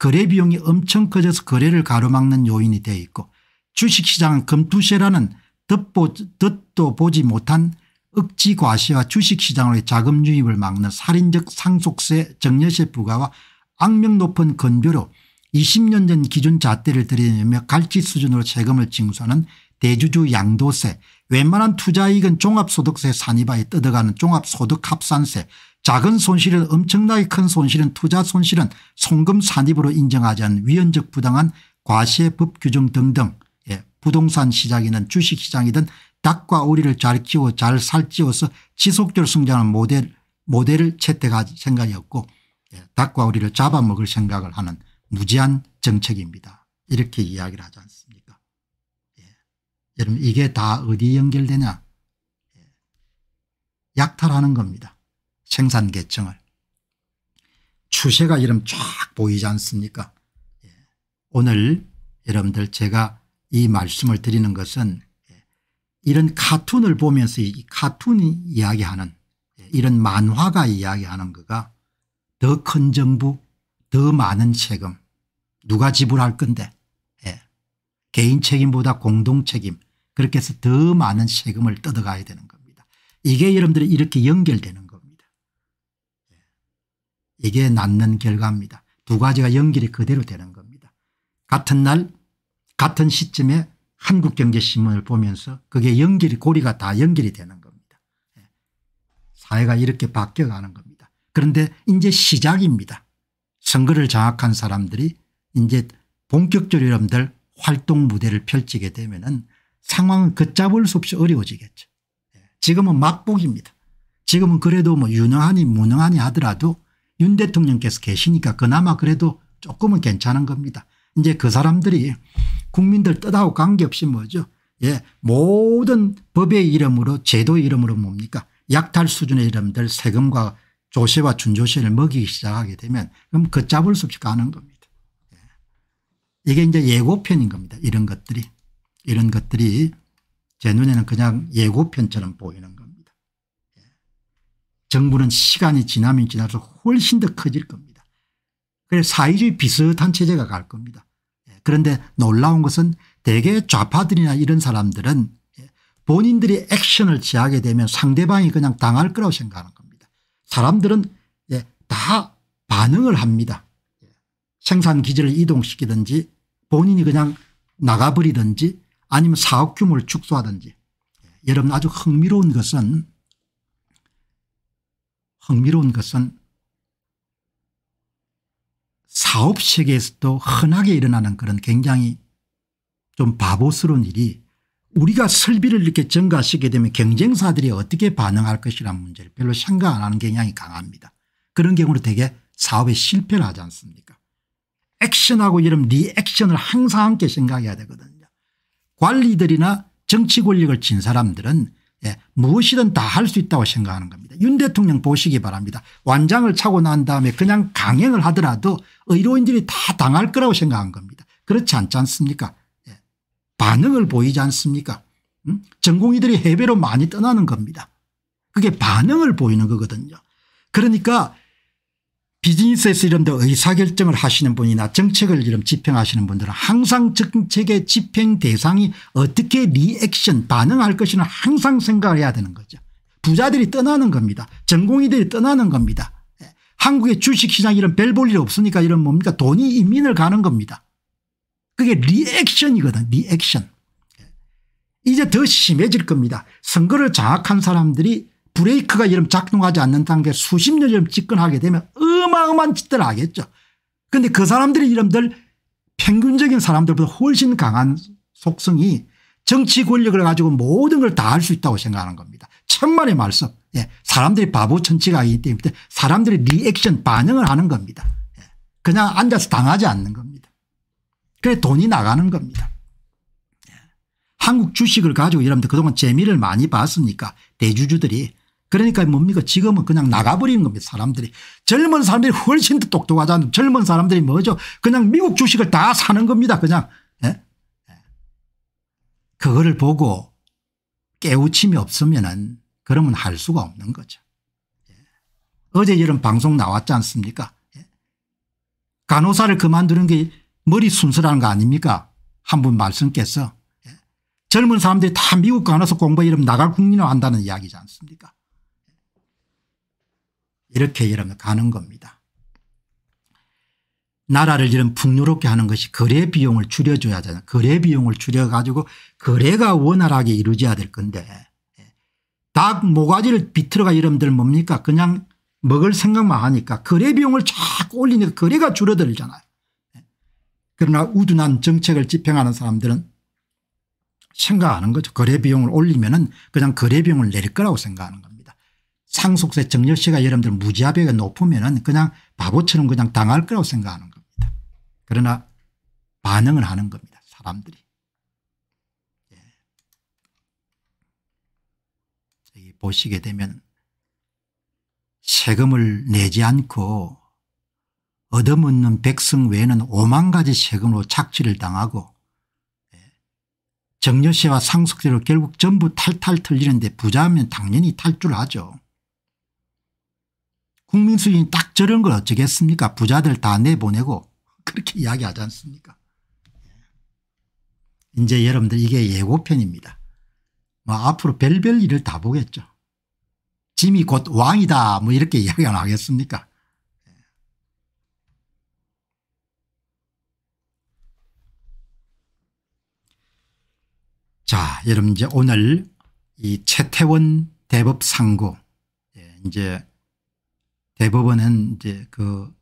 거래 비용이 엄청 커져서 거래를 가로막는 요인이 되어 있고 주식시장은 금투세라는 듣보, 듣도 보지 못한 억지 과시와 주식시장으로의 자금 유입을 막는 살인적 상속세 정여세 부과와 악명 높은 건별로 20년 전 기준 잣대를 들이내며 갈치 수준으로 세금을 징수하는 대주주 양도세 웬만한 투자이익은 종합소득세 산입하에 뜯어가는 종합소득합산세 작은 손실은 엄청나게 큰 손실은 투자 손실은 송금 산입으로 인정하지 않은 위헌적 부당한 과세 법 규정 등등 예. 부동산 시장이든 주식시장이든 닭과 오리를 잘 키워 잘 살찌워서 지속적 성장하는 모델, 모델을 채택할 생각이었고 예. 닭과 오리를 잡아먹을 생각을 하는 무제한 정책입니다. 이렇게 이야기를 하지 않습니까 예. 여러분 이게 다 어디 에 연결되냐 예, 약탈하는 겁니다. 생산 계층을 추세가 이름 쫙 보이지 않습니까 예. 오늘 여러분들 제가 이 말씀을 드리는 것은 예, 이런 카툰을 보면서 이 카툰이 이야기하는 예, 이런 만화가 이야기하는 거가 더 큰 정부 더 많은 세금 누가 지불할 건데 예. 개인 책임보다 공동 책임 그렇게 해서 더 많은 세금을 뜯어가야 되는 겁니다. 이게 여러분들이 이렇게 연결되는 이게 낳는 결과입니다. 두 가지가 연결이 그대로 되는 겁니다. 같은 날 같은 시점에 한국경제신문을 보면서 그게 연결이 고리가 다 연결이 되는 겁니다. 예. 사회가 이렇게 바뀌어가는 겁니다. 그런데 이제 시작입니다. 선거를 장악한 사람들이 이제 본격적으로 여러분들 활동 무대를 펼치게 되면 은 상황은 걷잡을 수 없이 어려워지겠죠. 예. 지금은 막복입니다. 지금은 그래도 뭐 유능하니 무능하니 하더라도 윤 대통령께서 계시니까 그나마 그래도 조금은 괜찮은 겁니다. 이제 그 사람들이 국민들 뜻하고 관계없이 뭐죠. 예, 모든 법의 이름으로 제도 이름으로 뭡니까 약탈 수준의 이름들 세금과 조세와 준조세를 먹이기 시작하게 되면 그럼 걷잡을 그 수 없이 가는 겁니다. 예. 이게 이제 예고편인 겁니다. 이런 것들이 이런 것들이 제 눈에는 그냥 예고편처럼 보이는 겁니다. 정부는 시간이 지나면 지날수록 훨씬 더 커질 겁니다. 그래서 사회주의 비슷한 체제가 갈 겁니다. 예, 그런데 놀라운 것은 대개 좌파들이나 이런 사람들은 예, 본인들이 액션을 취하게 되면 상대방이 그냥 당할 거라고 생각하는 겁니다. 사람들은 예, 다 반응을 합니다. 생산 기지를 이동시키든지 본인이 그냥 나가버리든지 아니면 사업 규모를 축소하든지 여러분 아주 흥미로운 것은 흥미로운 것은 사업 세계에서도 흔하게 일어나는 그런 굉장히 좀 바보스러운 일이 우리가 설비를 이렇게 증가시키게 되면 경쟁사들이 어떻게 반응할 것이란 문제를 별로 생각 안 하는 경향이 강합니다. 그런 경우로 되게 사업에 실패를 하지 않습니까 액션하고 이런 리액션을 항상 함께 생각해야 되거든요. 관리들이나 정치 권력을 진 사람들은 예, 무엇이든 다 할 수 있다고 생각하는 겁니다. 윤 대통령 보시기 바랍니다. 완장을 차고 난 다음에 그냥 강행을 하더라도 의료인들이 다 당할 거라고 생각한 겁니다. 그렇지 않지 않습니까 예. 반응을 보이지 않습니까 음? 전공의들이 해외로 많이 떠나는 겁니다. 그게 반응을 보이는 거거든요. 그러니까 비즈니스에서 이런 데 의사결정을 하시는 분이나 정책을 이런 집행하시는 분들은 항상 정책의 집행 대상이 어떻게 리액션 반응할 것이냐 항상 생각해야 을 되는 거죠. 부자들이 떠나는 겁니다. 전공의들이 떠나는 겁니다. 예. 한국의 주식시장 이런 별볼일 없으니까 이런 뭡니까 돈이 인민을 가는 겁니다. 그게 리액션이거든 리액션. 예. 이제 더 심해질 겁니다. 선거를 장악한 사람들이 브레이크가 이름 작동하지 않는 단계 수십 년이럼 집권하게 되면 어마어마한 짓들 하겠죠. 그런데 그 사람들이 이름들 평균적인 사람들보다 훨씬 강한 속성이 정치 권력을 가지고 모든 걸 다 할 수 있다고 생각하는 겁니다. 천만의 말씀. 예. 사람들이 바보 천치가 아니기 때문에 사람들이 리액션 반응을 하는 겁니다. 예. 그냥 앉아서 당하지 않는 겁니다. 그래 돈이 나가는 겁니다. 예. 한국 주식을 가지고 여러분들 그동안 재미를 많이 봤으니까 대주주들이 그러니까 뭡니까 지금은 그냥 나가버리는 겁니다 사람들이. 젊은 사람들이 훨씬 더 똑똑하잖아요. 젊은 사람들이 뭐죠 그냥 미국 주식을 다 사는 겁니다 그냥. 예? 예. 그거를 보고 깨우침이 없으면 은 그러면 할 수가 없는 거죠. 예. 어제 이런 방송 나왔지 않습니까 예. 간호사를 그만두는 게 머리 순서라는 거 아닙니까 한 분 말씀께서. 예. 젊은 사람들이 다 미국 간호사 공부 해이러면 나갈 국리나 한다는 이야기지 않습니까 이렇게 여러분 가는 겁니다. 나라를 이런 풍요롭게 하는 것이 거래 비용을 줄여줘야 하잖아요. 거래 비용을 줄여가지고 거래가 원활하게 이루어져야 될 건데 예. 닭 모가지를 비틀어가 여러분들 뭡니까 그냥 먹을 생각만 하니까 거래 비용을 자꾸 올리니까 거래가 줄어들잖아요. 예. 그러나 우둔한 정책을 집행하는 사람들은 생각하는 거죠. 거래 비용을 올리면 은 그냥 거래 비용을 낼 거라고 생각하는 겁니다. 상속세 정렬세가 여러분들 무지하게 높으면 은 그냥 바보처럼 그냥 당할 거라고 생각하는 겁니다. 그러나 반응을 하는 겁니다. 사람들이. 예. 보시게 되면 세금을 내지 않고 얻어먹는 백성 외에는 5만 가지 세금으로 착취를 당하고 예. 정려세와 상속세로 결국 전부 탈탈 털리는데 부자면 하 당연히 탈줄하죠 국민 수준이 딱 저런 걸 어쩌겠습니까 부자들 다 내보내고 그렇게 이야기하지 않습니까 이제 여러분들 이게 예고편입니다. 뭐 앞으로 별별 일을 다 보겠죠. 짐이 곧 왕이다 뭐 이렇게 이야기 안 하겠습니까 자 여러분 이제 오늘 이 최태원 대법상고 예, 이제 대법원은 이제 그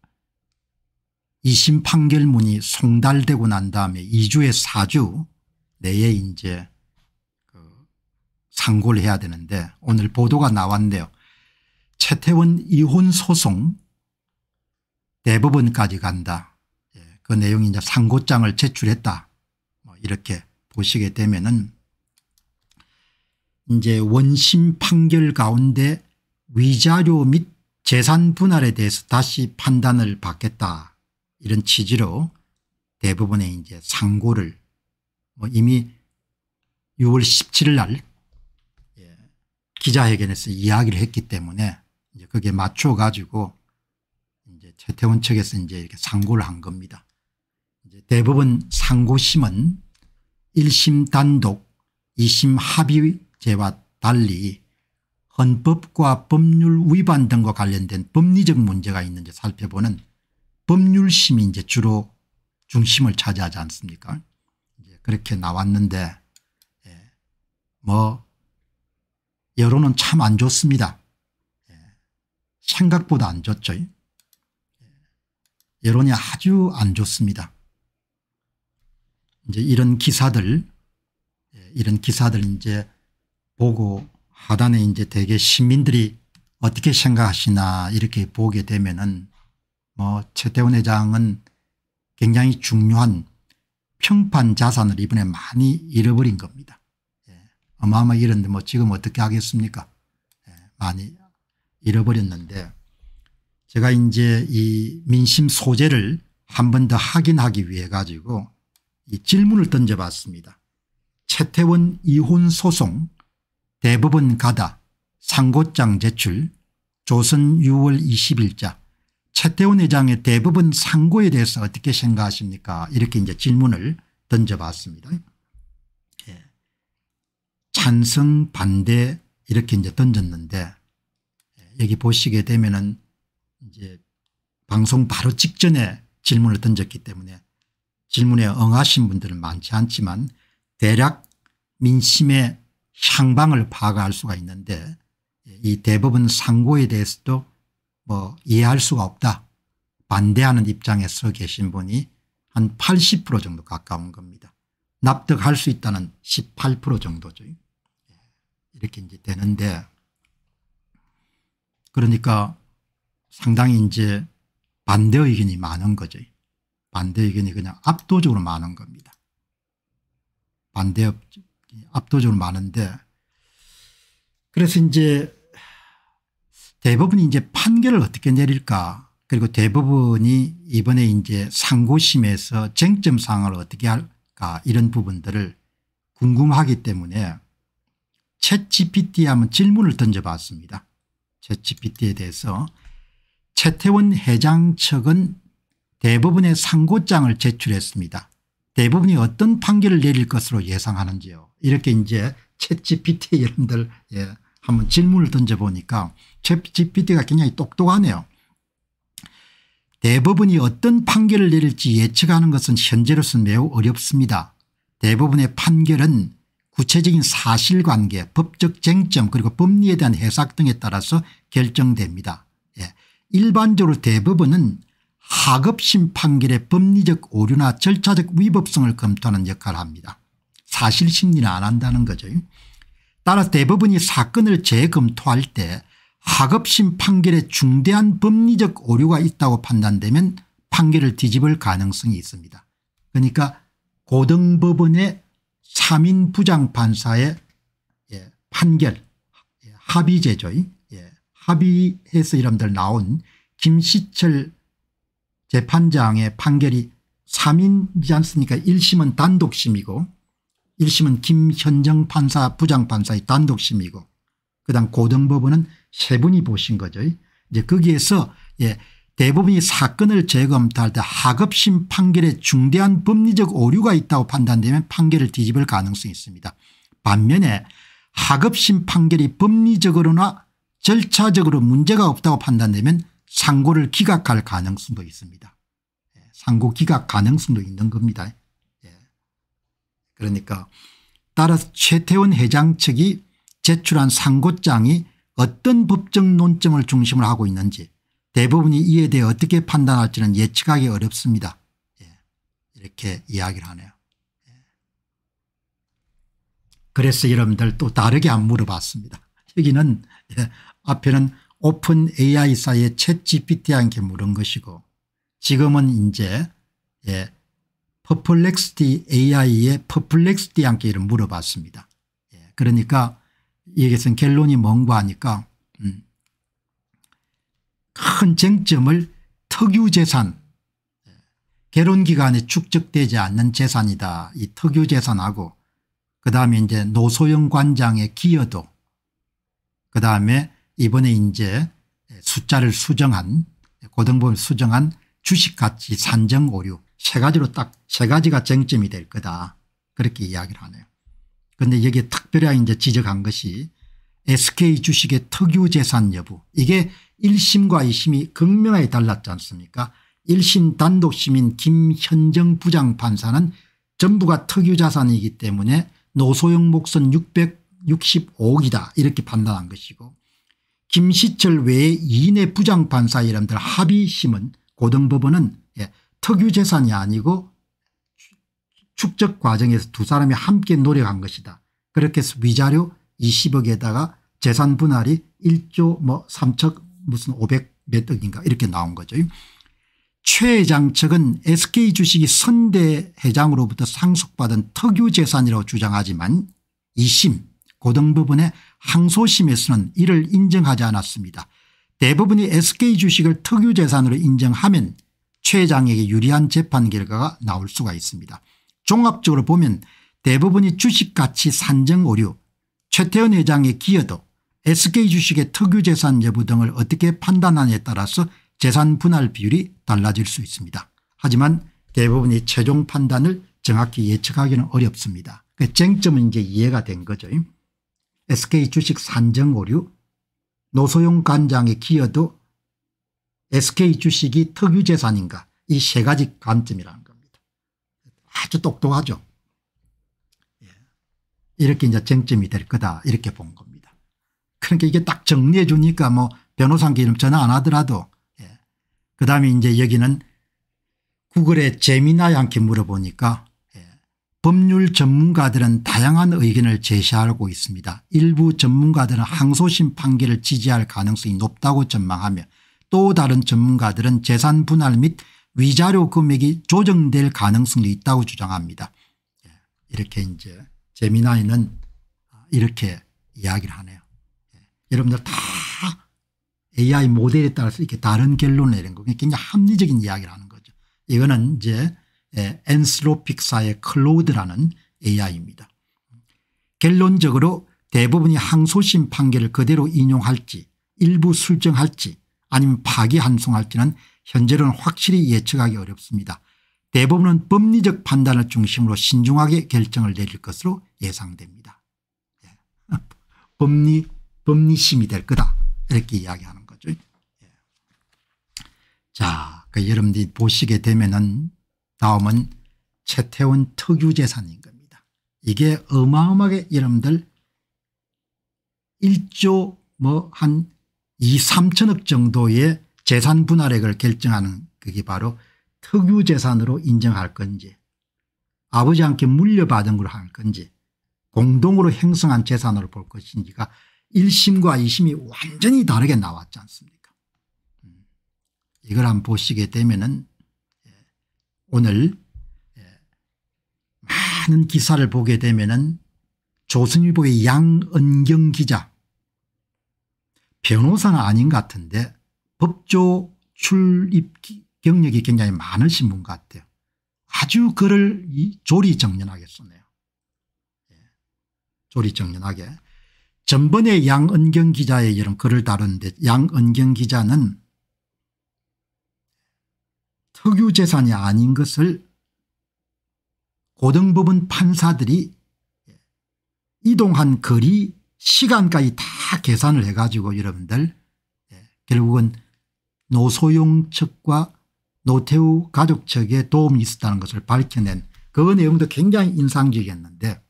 2심 판결문이 송달되고 난 다음에 2주에 4주 내에 이제 그 상고를 해야 되는데 오늘 보도가 나왔는데요. 최태원 이혼 소송 대법원까지 간다. 예, 그 내용이 이제 상고장을 제출했다. 뭐 이렇게 보시게 되면은 이제 원심 판결 가운데 위자료 및 재산 분할에 대해서 다시 판단을 받겠다 이런 취지로 대부분의 이제 상고를 뭐 이미 6월 17일 날 예, 기자회견에서 이야기를 했기 때문에 이제 그게 맞춰 가지고 이제 최태원 측에서 이제 이렇게 상고를 한 겁니다. 이제 대부분 상고심은 1심 단독 2심 합의제와 달리 헌법과 법률 위반 등과 관련된 법리적 문제가 있는지 살펴보는 법률심이 이제 주로 중심을 차지하지 않습니까 이제 그렇게 나왔는데 예. 뭐 여론은 참 안 좋습니다. 예. 생각보다 안 좋죠. 예. 여론이 아주 안 좋습니다. 이제 이런 기사들 예, 이런 기사들 이제 보고 하단에 이제 대개 시민들이 어떻게 생각하시나 이렇게 보게 되면은 뭐 최태원 회장은 굉장히 중요한 평판 자산을 이번에 많이 잃어버린 겁니다. 예. 어마어마 잃었는데 뭐 지금 어떻게 하겠습니까? 예. 많이 잃어버렸는데 제가 이제 이 민심 소재를 한 번 더 확인하기 위해 가지고 이 질문을 던져봤습니다. 채태원 이혼 소송 대부분 가다 상고장 제출 조선 6월 20일자 최태원 회장의 대부분 상고에 대해서 어떻게 생각하십니까 이렇게 이제 질문을 던져봤습니다. 예. 찬성 반대 이렇게 이제 던졌는데 예, 여기 보시게 되면은 이제 방송 바로 직전에 질문을 던졌기 때문에 질문에 응하신 분들은 많지 않지만 대략 민심의 향방을 파악할 수가 있는데 이 대법원 상고에 대해서도 뭐 이해할 수가 없다 반대하는 입장에 서 계신 분이 한 80% 정도 가까운 겁니다. 납득할 수 있다는 18% 정도죠. 예. 이렇게 이제 되는데 그러니까 상당히 이제 반대 의견이 많은 거죠. 반대 의견이 그냥 압도적으로 많은 겁니다. 반대 압도적으로 많은데 그래서 이제 대법원이 이제 판결을 어떻게 내릴까 그리고 대법원이 이번에 이제 상고심에서 쟁점 사항을 어떻게 할까 이런 부분들을 궁금하기 때문에 채 GPT 한번 질문을 던져봤습니다. 채 GPT에 대해서 채태원 회장 측은 대법원의 상고장을 제출했습니다. 대법원이 어떤 판결을 내릴 것으로 예상하는지요. 이렇게 이제 챗 GPT 여러분들 예, 한번 질문을 던져보니까 챗 GPT가 굉장히 똑똑하네요. 대법원이 어떤 판결을 내릴지 예측하는 것은 현재로서는 매우 어렵습니다. 대부분의 판결은 구체적인 사실관계 법적 쟁점 그리고 법리에 대한 해석 등에 따라서 결정됩니다. 예. 일반적으로 대법원은 하급심 판결의 법리적 오류나 절차적 위법성을 검토하는 역할을 합니다. 사실 심리를안 한다는 거죠. 따라서 대법원이 사건을 재검토할 때 하급심 판결에 중대한 법리적 오류가 있다고 판단되면 판결을 뒤집을 가능성이 있습니다. 그러니까 고등법원의 3인 부장판사의 예, 판결 예, 합의제죠. 예, 합의해서 이름들 나온 김시철 재판장의 판결이 3인이지 않습니까 1심은 단독심이고 1심은 김현정 판사 부장판사의 단독심이고 그다음 고등법원은 세 분이 보신 거죠. 이제 거기에서 예, 대법원이 사건을 재검토할 때 하급심 판결에 중대한 법리적 오류가 있다고 판단되면 판결을 뒤집을 가능성이 있습니다. 반면에 하급심 판결이 법리적으로나 절차적으로 문제가 없다고 판단되면 상고를 기각할 가능성도 있습니다. 예, 상고 기각 가능성도 있는 겁니다. 그러니까 따라서 최태원 회장 측이 제출한 상고장이 어떤 법적 논점을 중심으로 하고 있는지 대부분이 이에 대해 어떻게 판단할지는 예측하기 어렵습니다. 예, 이렇게 이야기를 하네요. 예. 그래서 여러분들 또 다르게 안 물어봤습니다. 여기는 예, 앞에는 오픈 AI사의 챗 GPT한테 물은 것이고 지금은 이제 예, 퍼플렉스티 AI의 퍼플렉스티 안이를 물어봤습니다. 예, 그러니까 여기서 결론이 뭔가 하니까 음, 큰 쟁점을 특유재산 개론기간에 예, 축적되지 않는 재산이다. 이 특유재산하고 그다음에 이제 노소영 관장의 기여도 그다음에 이번에 이제 숫자를 수정한 고등법을 수정한 주식가치 산정 오류 세 가지로 딱 세 가지가 쟁점이 될 거다 그렇게 이야기를 하네요. 그런데 여기에 특별히 이제 지적한 것이 SK 주식의 특유 재산 여부 이게 1심과 2심이 극명하게 달랐지 않습니까 1심 단독심인 김현정 부장판사는 전부가 특유자산이기 때문에 노소영 목선 665억이다 이렇게 판단한 것이고 김시철 외에 이인 부장판사 이름들 합의심은 고등법원은 특유재산이 아니고 축적 과정에서 두 사람이 함께 노력한 것이다. 그렇게 해서 위자료 20억에다가 재산 분할이 1조 뭐 3척 무슨 500 몇 억인가 이렇게 나온 거죠. 최 회장 측은 SK 주식이 선대 회장으로부터 상속받은 특유 재산이라고 주장하지만 2심 고등법원의 항소심에서는 이를 인정하지 않았습니다. 대부분이 SK 주식을 특유 재산으로 인정하면 최장에게 유리한 재판 결과가 나올 수가 있습니다. 종합적으로 보면 대부분이 주식가치 산정 오류 최태원 회장의 기여도 SK주식의 특유재산 여부 등을 어떻게 판단하냐에 따라서 재산 분할 비율이 달라질 수 있습니다. 하지만 대부분이 최종 판단을 정확히 예측하기는 어렵습니다. 그 쟁점은 이제 이해가 된 거죠. SK주식 산정 오류 노소용 관장의 기여도 SK 주식이 특유 재산인가 이 세 가지 관점이라는 겁니다. 아주 똑똑하죠. 예. 이렇게 이제 쟁점이 될 거다 이렇게 본 겁니다. 그러니까 이게 딱 정리해 주니까 뭐 변호사한테 이름 전화 안 하더라도 예. 그다음에 이제 여기는 구글에 재미나야 않게 물어보니까 예. 법률 전문가들은 다양한 의견을 제시하고 있습니다. 일부 전문가들은 항소심 판결을 지지할 가능성이 높다고 전망하며 또 다른 전문가들은 재산 분할 및 위자료 금액이 조정될 가능성이 있다고 주장합니다. 예, 이렇게 이제 재미나이는 이렇게 이야기를 하네요. 예, 여러분들 다 AI 모델에 따라서 이렇게 다른 결론을 내린 거고 굉장히 합리적인 이야기를 하는 거죠. 이거는 이제 엔스로픽사의 클로드라는 AI입니다. 결론적으로 대부분이 항소심 판결을 그대로 인용할지 일부 수정할지 아니면 파기 한송할지는 현재로는 확실히 예측하기 어렵습니다. 대부분은 법리적 판단을 중심으로 신중하게 결정을 내릴 것으로 예상됩니다. 예. 법리 법리심이 될 거다 이렇게 이야기하는 거죠. 예. 자, 그 여러분들이 보시게 되면은 다음은 최태원 특유재산인 겁니다. 이게 어마어마하게 여러분들 1조 뭐한 이 3천억 정도의 재산 분할액을 결정하는 그게 바로 특유재산으로 인정할 건지 아버지한테 물려받은 걸로 할 건지 공동으로 형성한 재산으로 볼 것인지가 1심과 2심이 완전히 다르게 나왔지 않습니까 음, 이걸 한번 보시게 되면 은 예, 오늘 예, 많은 기사를 보게 되면 은 조선일보의 양은경 기자 변호사는 아닌 것 같은데 법조 출입 경력이 굉장히 많으신 분 같아요. 아주 글을 조리정연하게 썼네요. 예. 조리정연하게. 전번에 양은경 기자의 이런 글을 다루는데 양은경 기자는 특유재산이 아닌 것을 고등법원 판사들이 이동한 거리 시간까지 다 계산을 해가지고 여러분들 예, 결국은 노소용 측과 노태우 가족 측의 도움이 있었다는 것을 밝혀낸 그 내용도 굉장히 인상적이었는데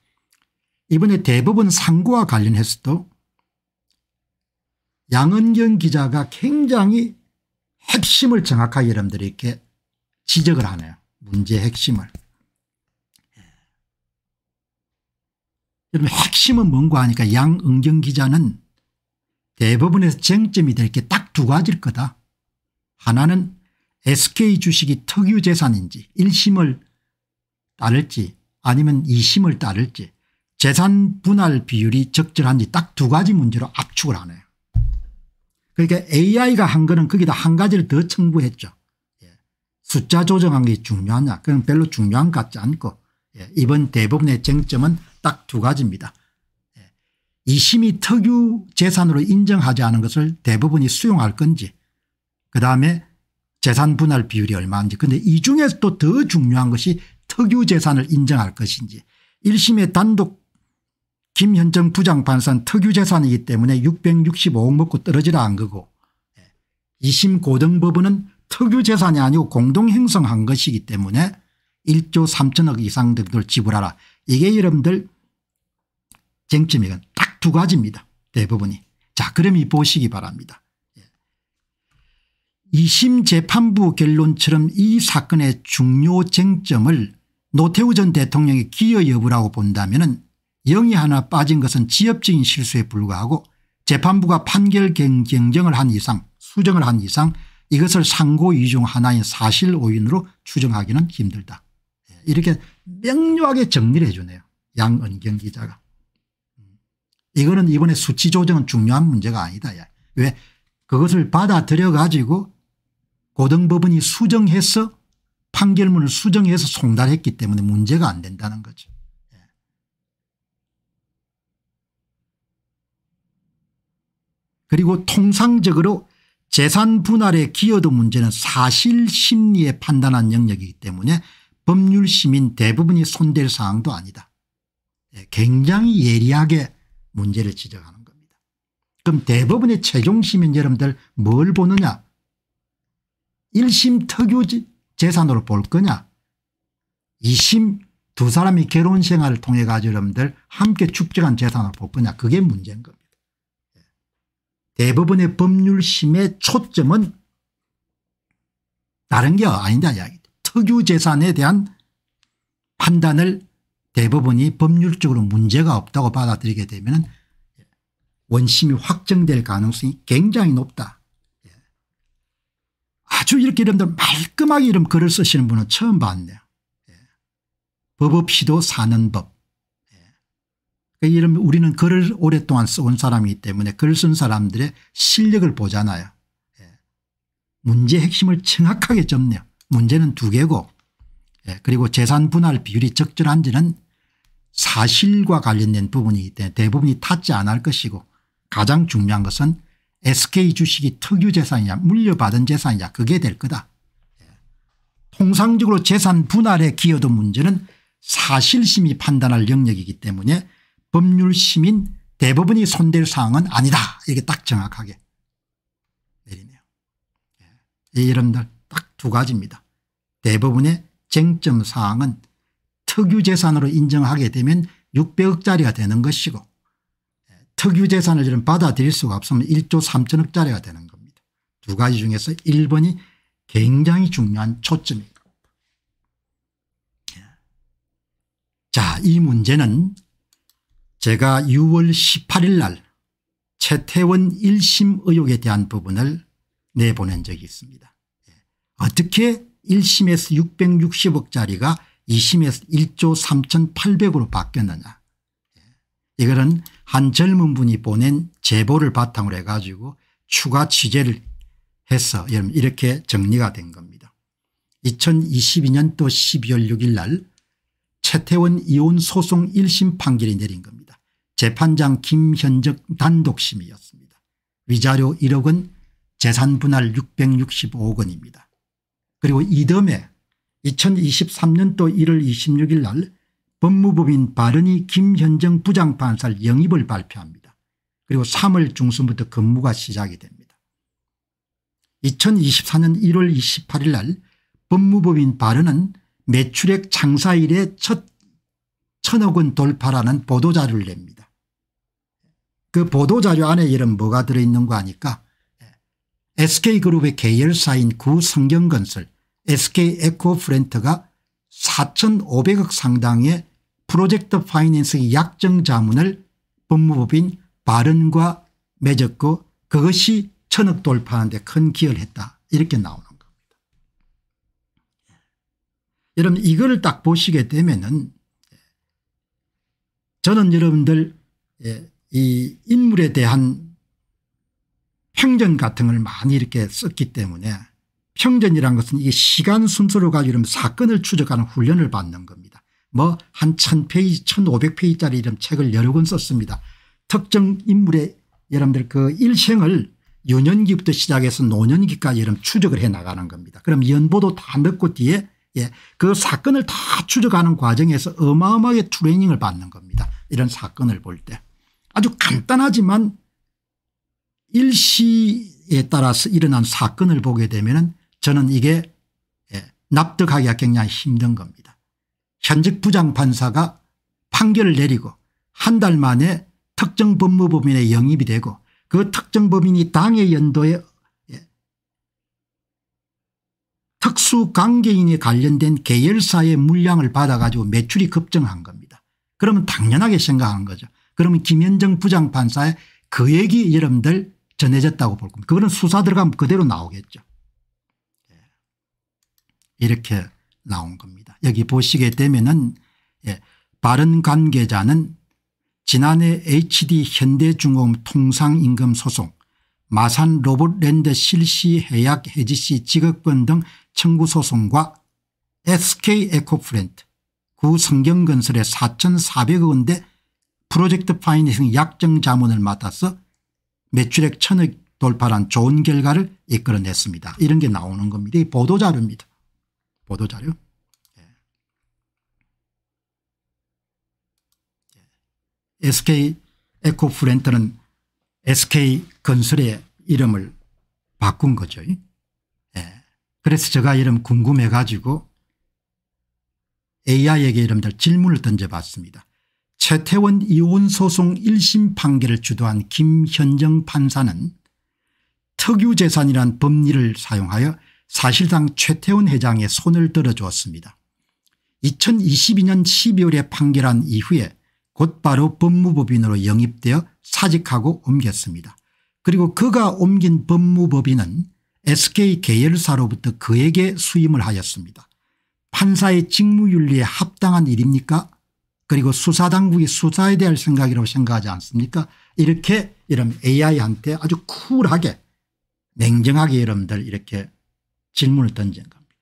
이번에 대법원 상고와 관련해서도 양은경 기자가 굉장히 핵심을 정확하게 여러분들에게 지적을 하네요. 문제의 핵심을. 여러분 핵심은 뭔가 하니까 양은경 기자는 대법원에서 쟁점이 될 게 딱 두 가지일 거다. 하나는 SK 주식이 특유재산인지 1심을 따를지 아니면 2심을 따를지 재산 분할 비율이 적절한지 딱 두 가지 문제로 압축을 하네요. 그러니까 AI가 한 거는 거기다 한 가지를 더 첨부했죠. 예. 숫자 조정한 게 중요하냐 그건 별로 중요한 것 같지 않고 예. 이번 대법원의 쟁점은 딱두 가지입니다. 이심이 예. 특유 재산으로 인정하지 않은 것을 대부분이 수용할 건지 그다음에 재산 분할 비율이 얼마인지 그런데이 중에서 또 더 중요한 것이 특유 재산을 인정할 것인지 1심의 단독 김현정 부장판사는 특유 재산이기 때문에 665억 먹고 떨어지라 한 거고 2심 예. 고등법원은 특유 재산이 아니고 공동 행성한 것이기 때문에 1조 3천억 이상 등을 지불하라 이게 여러분들 쟁점이 딱두 가지입니다. 대부분이. 자 그럼 이 보시기 바랍니다. 2심 예. 재판부 결론처럼 이 사건의 중요 쟁점을 노태우 전 대통령의 기여 여부라고 본다면 영이 하나 빠진 것은 지엽적인 실수에 불과하고 재판부가 판결 경쟁을 한 이상 수정을 한 이상 이것을 상고 이중 하나인 사실 오인으로 추정하기는 힘들다. 예, 이렇게 명료하게 정리를 해 주네요. 양은경 기자가. 이거는 이번에 수치 조정은 중요한 문제가 아니다. 왜 그것을 받아들여 가지고 고등법원이 수정해서 판결문을 수정해서 송달했기 때문에 문제가 안 된다는 거죠. 예. 그리고 통상적으로 재산 분할에 기여도 문제는 사실 심리에 판단한 영역이기 때문에 법률 시민 대부분이 손댈 사항도 아니다. 예, 굉장히 예리하게 문제를 지적하는 겁니다. 그럼 대법원의 최종 시민 여러분들 뭘 보느냐 1심 특유 재산으로 볼 거냐 2심 두 사람이 결혼 생활을 통해 가지고 여러분들 함께 축적한 재산으로 볼 거냐 그게 문제인 겁니다. 대법원의 법률심의 초점은 다른 게 아니다 이야기 특유재산에 대한 판단을 대법원이 법률적으로 문제가 없다고 받아들이게 되면 원심이 확정될 가능성이 굉장히 높다. 예. 아주 이렇게 여러분들 말끔하게 이름 글을 쓰시는 분은 처음 봤네요. 예. 법 없이도 사는 법. 그러니까 우리는 글을 오랫동안 써온 사람이기 때문에 글쓴 사람들의 실력을 보잖아요. 문제 핵심을 정확하게 접네요. 문제는 두 개고 예, 그리고 재산 분할 비율이 적절한지는 사실과 관련된 부분이기 때문에 대부분이 탓지 않을 것이고 가장 중요한 것은 SK 주식이 특유 재산이냐 물려받은 재산이냐 그게 될 거다. 예. 통상적으로 재산 분할에 기여도 문제는 사실심이 판단할 영역이기 때문에 법률심인 대부분이 손댈 사항은 아니다 이렇게 딱 정확하게 내리네요. 예. 여러분들 딱 두 가지입니다. 대부분의 쟁점 사항은 특유재산으로 인정하게 되면 600억짜리가 되는 것이고 특유재산을 받아들일 수가 없으면 1조 3천억짜리가 되는 겁니다. 두 가지 중에서 1번이 굉장히 중요한 초점입니다. 예. 자, 이 문제는 제가 6월 18일 날 최태원 1심 의혹에 대한 부분을 내보낸 적이 있습니다. 예. 어떻게 1심에서 660억짜리가 2심에서 1조 3800으로 바뀌었느냐. 예. 이거는 한 젊은 분이 보낸 제보를 바탕으로 해가지고 추가 취재를 해서 여러분 이렇게 정리가 된 겁니다. 2022년도 12월 6일 날 최태원 이혼 소송 1심 판결이 내린 겁니다. 재판장 김현적 단독심이었습니다. 위자료 1억 원 재산 분할 665억 원입니다. 그리고 이듬해 2023년도 1월 26일 날 법무법인 발언이 김현정 부장판사를 영입을 발표합니다. 그리고 3월 중순부터 근무가 시작이 됩니다. 2024년 1월 28일 날 법무법인 발언은 매출액 창사일에 첫 천억 원 돌파라는 보도자료를 냅니다. 그 보도자료 안에 이런 뭐가 들어있는 거 아니까 SK그룹의 계열사인 구성경건설 SK에코프렌트가 4,500억 상당의 프로젝트 파이낸스 의 약정 자문을 법무법인 바른과 맺었고 그것이 천억 돌파하는데 큰 기여를 했다 이렇게 나오는 겁니다. 여러분 이걸딱 보시게 되면은 저는 여러분들 예, 이 인물에 대한 평전 같은 걸 많이 이렇게 썼기 때문에 평전이란 것은 이 시간 순서로 가지고 이런 사건을 추적하는 훈련을 받는 겁니다. 뭐 한 1000페이지 1500페이지짜리 이런 책을 여러 권 썼습니다. 특정 인물의 여러분들 그 일생을 유년기부터 시작해서 노년기까지 이런 추적을 해 나가는 겁니다. 그럼 연보도 다 넣고 뒤에 예, 그 사건을 다 추적하는 과정에서 어마어마하게 트레이닝을 받는 겁니다. 이런 사건을 볼 때. 아주 간단하지만 일시에 따라서 일어난 사건을 보게 되면 저는 이게 예, 납득하기가 굉장히 힘든 겁니다. 현직 부장판사가 판결을 내리고 한 달 만에 특정 법무법인에 영입이 되고 그 특정 법인이 당의 연도에 예, 특수관계인에 관련된 계열사의 물량을 받아가지고 매출이 급증한 겁니다. 그러면 당연하게 생각한 거죠. 그러면 김현정 부장판사의 그 얘기 여러분들 전해졌다고 볼 겁니다. 그거는 수사 들어가면 그대로 나오겠죠. 예. 이렇게 나온 겁니다. 여기 보시게 되면은 예, 바른 관계자는 지난해 HD 현대중공업 통상임금 소송 마산 로봇랜드 실시 해약 해지 시 지급권 등 청구 소송과 SK 에코프렌트 구성경건설의 4,400억 원대 프로젝트 파이낸싱 약정 자문을 맡아서 매출액 천억 돌파란 좋은 결과를 이끌어냈습니다. 이런 게 나오는 겁니다. 보도자료입니다. 보도자료. SK 예. 예. 에코프렌트는 SK 건설의 이름을 바꾼 거죠. 예. 그래서 제가 이름 궁금해 가지고 AI에게 이름들 질문을 던져봤습니다. 최태원 이혼소송 1심 판결을 주도한 김현정 판사는 특유재산이란 법리를 사용하여 사실상 최태원 회장의 손을 들어주었습니다. 2022년 12월에 판결한 이후에 곧바로 법무법인으로 영입되어 사직하고 옮겼습니다. 그리고 그가 옮긴 법무법인은 SK 계열사로부터 그에게 수임을 하였습니다. 판사의 직무윤리에 합당한 일입니까 그리고 수사당국이 수사에 대할 생각이라고 생각하지 않습니까 이렇게 이런 AI한테 아주 쿨하게 냉정하게 여러분들 이렇게 질문을 던진 겁니다.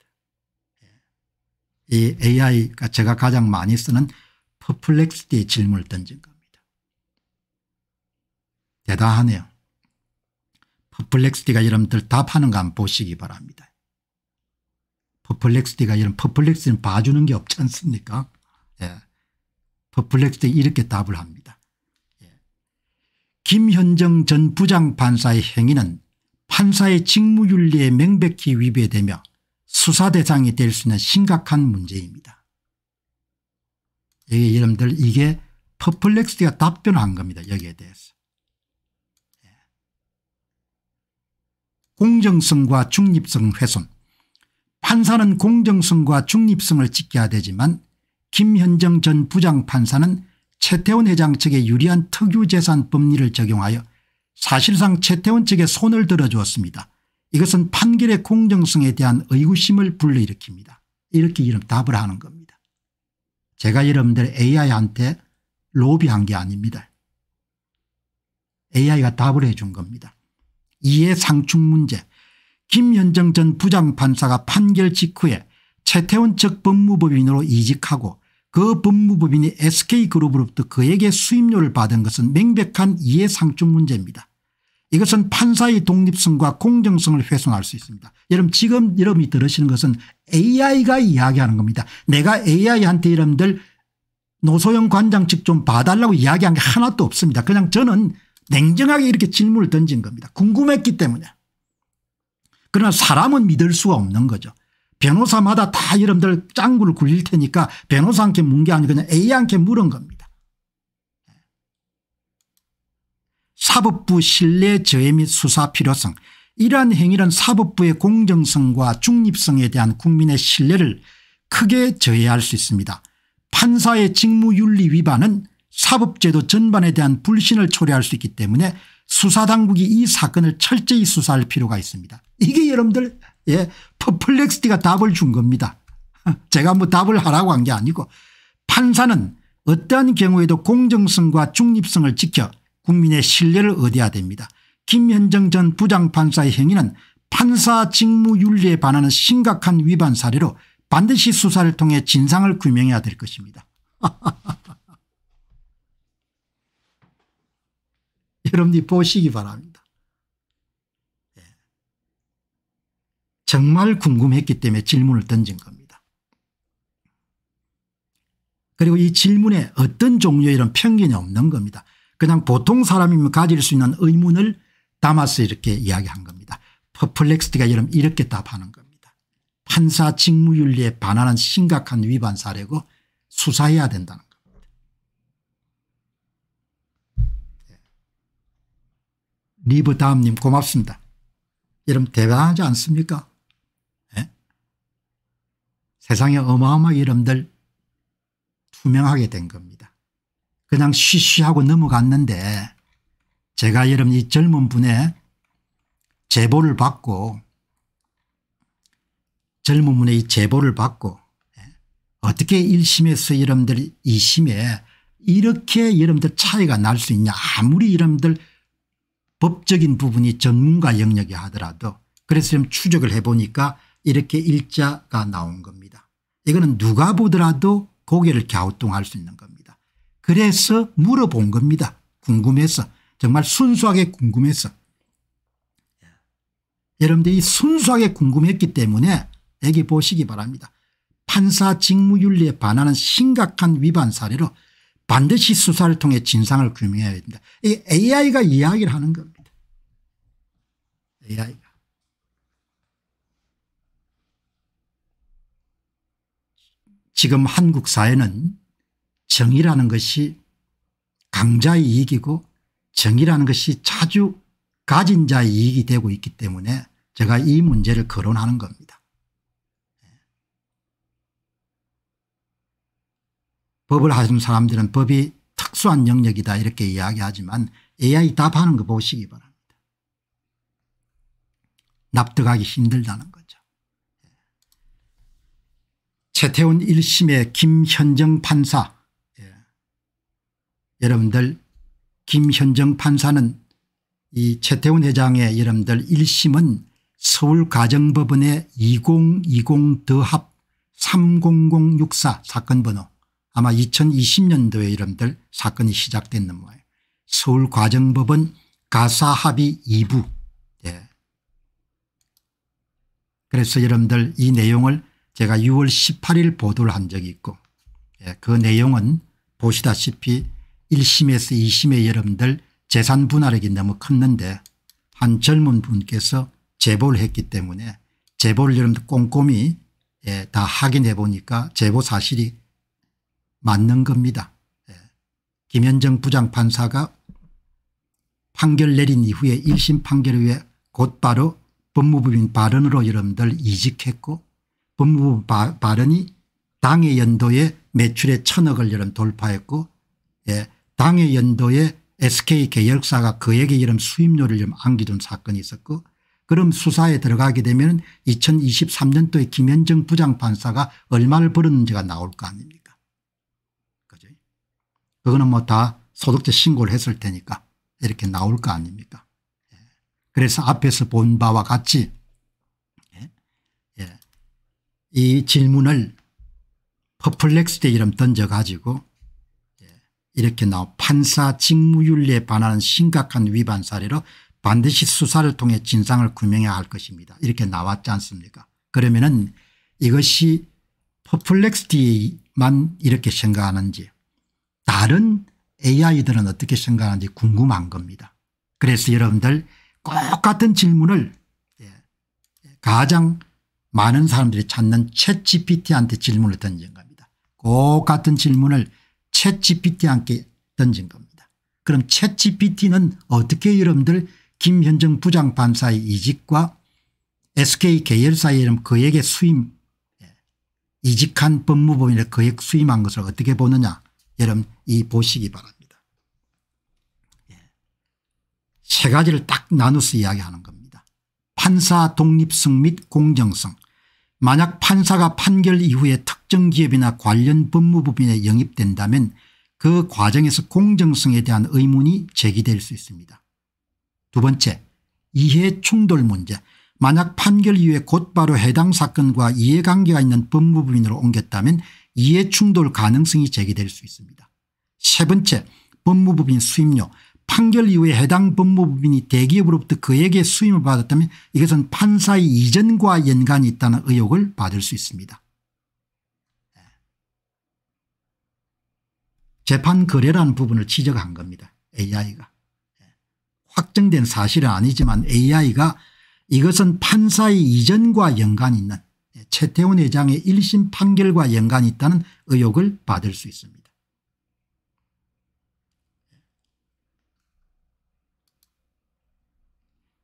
예. 이 AI가 제가 가장 많이 쓰는 퍼플렉스티 질문을 던진 겁니다. 대단하네요. 퍼플렉스티가 여러분들 답하는 거안 보시기 바랍니다. 퍼플렉스티가 이런 퍼플렉스는 봐주는 게 없지 않습니까 퍼플렉스에 그 이렇게 답을 합니다. 예. 김현정 전 부장판사의 행위는 판사의 직무윤리에 명백히 위배되며 수사 대상이 될 수 있는 심각한 문제입니다. 예, 여러분들 이게 퍼플렉스가 답변한 겁니다. 여기에 대해서. 예. 공정성과 중립성 훼손 판사는 공정성과 중립성을 지켜야 되지만 김현정 전 부장판사는 최태원 회장 측에 유리한 특유재산 법리를 적용하여 사실상 최태원 측에 손을 들어주었습니다. 이것은 판결의 공정성에 대한 의구심을 불러일으킵니다. 이렇게 이름 답을 하는 겁니다. 제가 여러분들 AI한테 로비한 게 아닙니다. AI가 답을 해 준 겁니다. 이해 상충 문제 김현정 전 부장판사가 판결 직후에 최태원 측 법무법인으로 이직하고 그 법무법인이 SK그룹으로부터 그에게 수임료를 받은 것은 명백한 이해상충 문제입니다. 이것은 판사의 독립성과 공정성을 훼손할 수 있습니다. 여러분 지금 여러분이 들으시는 것은 AI가 이야기하는 겁니다. 내가 AI한테 여러분들 노소영 관장 측 좀 봐달라고 이야기한 게 하나도 없습니다. 그냥 저는 냉정하게 이렇게 질문을 던진 겁니다. 궁금했기 때문에. 그러나 사람은 믿을 수가 없는 거죠. 변호사마다 다 여러분들 짱구를 굴릴 테니까 변호사한테 문 게 아니고 그냥 A한테 물은 겁니다. 사법부 신뢰 저해 및 수사 필요성 이러한 행위는 사법부의 공정성과 중립성에 대한 국민의 신뢰를 크게 저해할 수 있습니다. 판사의 직무윤리 위반은 사법제도 전반에 대한 불신을 초래할 수 있기 때문에 수사당국이 이 사건을 철저히 수사할 필요가 있습니다. 이게 여러분들 예, 퍼플렉스티가 답을 준 겁니다. 제가 뭐 답을 하라고 한 게 아니고 판사는 어떠한 경우에도 공정성과 중립성을 지켜 국민의 신뢰를 얻어야 됩니다. 김현정 전 부장판사의 행위는 판사 직무윤리에 반하는 심각한 위반 사례로 반드시 수사를 통해 진상을 규명해야 될 것입니다. 여러분이 보시기 바랍니다. 정말 궁금했기 때문에 질문을 던진 겁니다. 그리고 이 질문에 어떤 종류의 이런 편견이 없는 겁니다. 그냥 보통 사람이면 가질 수 있는 의문을 담아서 이렇게 이야기한 겁니다. 퍼플렉스티가 여러분 이렇게 답하는 겁니다. 판사 직무윤리에 반하는 심각한 위반 사례고 수사해야 된다는 겁니다. 네. 리브 다음님 고맙습니다. 여러분 대단하지 않습니까 세상에 어마어마한 이름들 투명하게 된 겁니다. 그냥 쉬쉬하고 넘어갔는데 제가 여러분 이 젊은 분의 제보를 받고 젊은 분의 이 제보를 받고 예, 어떻게 1심에서 여러분들 2심에 이렇게 여러분들 차이가 날 수 있냐 아무리 여러분들 법적인 부분이 전문가 영역이 하더라도 그래서 좀 추적을 해보니까 이렇게 일자가 나온 겁니다. 이거는 누가 보더라도 고개를 갸우뚱할 수 있는 겁니다. 그래서 물어본 겁니다. 궁금해서 정말 순수하게 궁금해서 예. 여러분들이 순수하게 궁금했기 때문에 여기 보시기 바랍니다. 판사 직무윤리에 반하는 심각한 위반 사례로 반드시 수사를 통해 진상을 규명해야 된다. 이 AI가 이야기를 하는 겁니다. AI가. 지금 한국 사회는 정의라는 것이 강자의 이익이고 정의라는 것이 자주 가진 자의 이익이 되고 있기 때문에 제가 이 문제를 거론하는 겁니다. 법을 하는 사람들은 법이 특수한 영역이다 이렇게 이야기하지만 AI 답하는 거 보시기 바랍니다. 납득하기 힘들다는 거. 최태훈 1심의 김현정 판사 예. 여러분들 김현정 판사는 이 최태원 회장의 여러분들 1심은 서울가정법원의 2020 더합 30064 사건 번호 아마 2020년도에 여러분들 사건이 시작됐는 모양 서울과정법원 가사합의 2부 예. 그래서 여러분들 이 내용을 제가 6월 18일 보도를 한 적이 있고 예, 그 내용은 보시다시피 1심에서 2심의 여러분들 재산 분할액이 너무 컸는데 한 젊은 분께서 제보를 했기 때문에 제보를 여러분들 꼼꼼히 예, 다 확인해 보니까 제보 사실이 맞는 겁니다. 예. 김현정 부장판사가 판결 내린 이후에 1심 판결 후에 곧바로 법무부인 발언으로 여러분들 이직했고 법무부 바, 발언이 당의 연도에 매출의 천억을 이름 돌파했고 예, 당의 연도에 SK 계열사가 그에게 이름 수입료를 좀안겨둔 사건이 있었고 그럼 수사에 들어가게 되면 2023년도에 김현정 부장판사가 얼마를 벌었는지가 나올 거 아닙니까 그죠 그거는 뭐 다 소득세 신고를 했을 테니까 이렇게 나올 거 아닙니까 예. 그래서 앞에서 본 바와 같이 이 질문을 퍼플렉스 때 이름 던져가지고 예, 이렇게 나온 판사 직무윤리에 반하는 심각한 위반 사례로 반드시 수사를 통해 진상을 규명해야 할 것입니다. 이렇게 나왔지 않습니까 그러면 은 이것이 퍼플렉스티만 이렇게 생각하는지 다른 AI들은 어떻게 생각하는지 궁금한 겁니다. 그래서 여러분들 똑같은 질문을 예, 예, 가장 많은 사람들이 찾는 챗 GPT한테 질문을 던진 겁니다. 꼭 같은 질문을 챗 GPT한테 던진 겁니다. 그럼 챗 GPT는 어떻게 여러분들 김현정 부장판사의 이직과 SK 계열사의 이름 거액의 수임 예, 이직한 법무법인의 거액 수임한 것을 어떻게 보느냐 여러분 이 보시기 바랍니다. 예. 세 가지를 딱나누서 이야기하는 겁니다. 판사 독립성 및 공정성 만약 판사가 판결 이후에 특정 기업이나 관련 법무법인에 영입된다면 그 과정에서 공정성에 대한 의문이 제기될 수 있습니다. 두 번째 이해 충돌 문제 만약 판결 이후에 곧바로 해당 사건과 이해관계가 있는 법무부인으로 옮겼다면 이해 충돌 가능성이 제기될 수 있습니다. 세 번째 법무부인 수임료 판결 이후에 해당 법무부인이 대기업으로부터 그에게 수임을 받았다면 이것은 판사의 이전과 연관이 있다는 의혹을 받을 수 있습니다. 예. 재판 거래라는 부분을 지적한 겁니다. AI가. 예. 확정된 사실은 아니지만 AI가 이것은 판사의 이전과 연관이 있는 예, 최태원 회장의 1심 판결과 연관이 있다는 의혹을 받을 수 있습니다.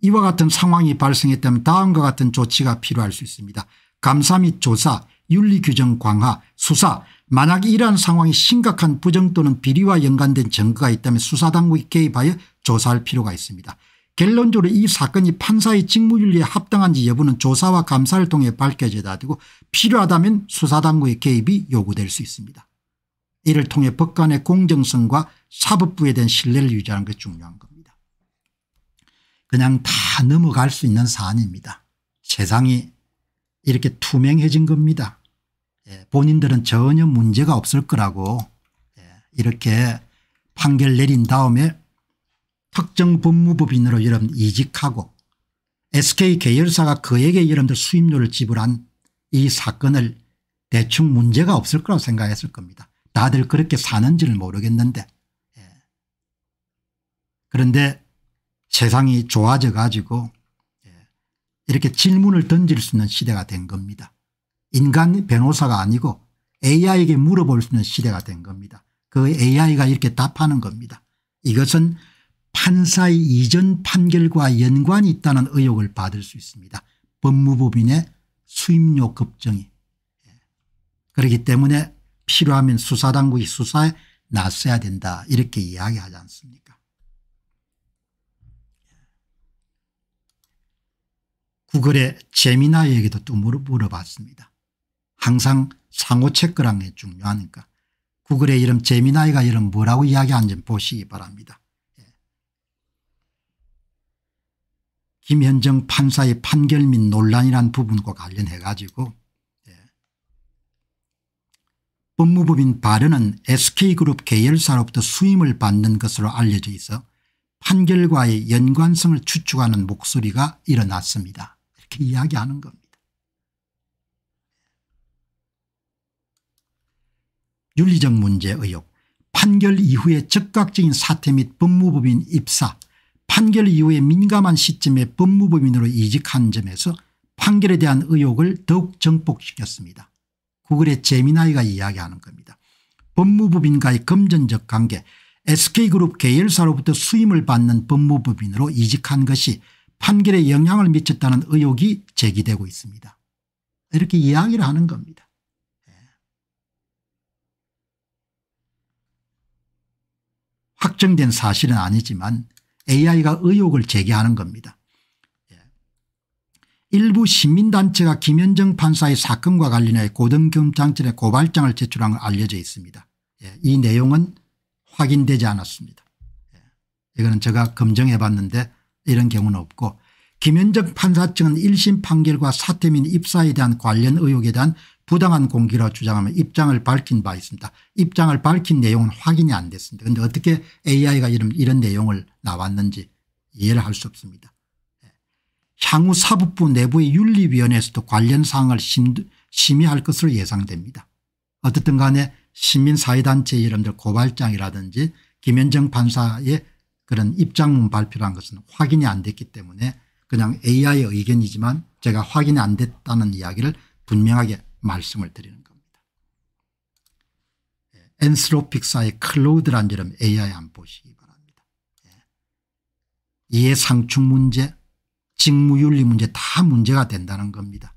이와 같은 상황이 발생했다면 다음과 같은 조치가 필요할 수 있습니다. 감사 및 조사, 윤리규정 강화, 수사 만약 이러한 상황이 심각한 부정 또는 비리와 연관된 증거가 있다면 수사당국이 개입하여 조사할 필요가 있습니다. 결론적으로 이 사건이 판사의 직무윤리에 합당한지 여부는 조사와 감사를 통해 밝혀져야 되고 필요하다면 수사당국의 개입이 요구될 수 있습니다. 이를 통해 법관의 공정성과 사법부에 대한 신뢰를 유지하는 게 중요한 겁니다. 그냥 다 넘어갈 수 있는 사안입니다. 세상이 이렇게 투명해진 겁니다. 예, 본인들은 전혀 문제가 없을 거라고 예, 이렇게 판결 내린 다음에 특정 법무법인으로 여러분 이직하고 SK 계열사가 그에게 여러분들 수임료를 지불한 이 사건을 대충 문제가 없을 거라고 생각했을 겁니다. 다들 그렇게 사는지를 모르겠는데 예. 그런데 세상이 좋아져 가지고 예, 이렇게 질문을 던질 수 있는 시대가 된 겁니다. 인간 변호사가 아니고 AI에게 물어볼 수 있는 시대가 된 겁니다. 그 AI가 이렇게 답하는 겁니다. 이것은 판사의 이전 판결과 연관이 있다는 의혹을 받을 수 있습니다. 법무법인의 수임료 급정이. 예. 그렇기 때문에 필요하면 수사당국이 수사에 나서야 된다 이렇게 이야기하지 않습니까 구글의 제미나이에게도 또 물어봤습니다. 항상 상호체크란 게 중요하니까 구글의 이름 제미나이가 이름 뭐라고 이야기하는지 보시기 바랍니다. 예. 김현정 판사의 판결 및 논란이란 부분과 관련해 가지고 예. 법무법인 바른은 SK그룹 계열사로부터 수임을 받는 것으로 알려져 있어 판결과의 연관성을 추측하는 목소리가 일어났습니다. 이렇게 이야기하는 겁니다. 윤리적 문제 의혹 판결 이후의 즉각적인 사퇴 및 법무법인 입사 판결 이후에 민감한 시점에 법무법인으로 이직한 점에서 판결에 대한 의혹을 더욱 정복시켰습니다. 구글의 재미나이가 이야기하는 겁니다. 법무법인과의 금전적 관계 SK그룹 계열사로부터 수임을 받는 법무법인으로 이직한 것이 판결에 영향을 미쳤다는 의혹이 제기되고 있습니다. 이렇게 이야기를 하는 겁니다. 예. 확정된 사실은 아니지만 AI가 의혹을 제기하는 겁니다. 예. 일부 시민단체가 김현정 판사의 사건과 관련해 고등경찰청에 고발장을 제출한 걸 알려져 있습니다. 예. 이 내용은 확인되지 않았습니다. 이거는 제가 검증해 봤는데 이런 경우는 없고 김현정 판사측은 1심 판결과 사태민 입사에 대한 관련 의혹에 대한 부당한 공기로 주장하며 입장을 밝힌 바 있습니다. 입장을 밝힌 내용은 확인이 안 됐습니다. 그런데 어떻게 AI가 이런, 이런 내용을 나왔는지 이해를 할 수 없습니다. 예. 향후 사법부 내부의 윤리위원회에서도 관련 사항을 심, 심의할 것으로 예상됩니다. 어떻든 간에 시민사회단체 이름들 고발장이라든지 김현정 판사의 그런 입장문 발표를 한 것은 확인이 안 됐기 때문에 그냥 AI의 의견이지만 제가 확인이 안 됐다는 이야기를 분명하게 말씀을 드리는 겁니다. 엔스로픽사의 예, 클로드란 이름 AI 안 보시기 바랍니다. 예, 이해상충 문제 직무윤리 문제 다 문제가 된다는 겁니다.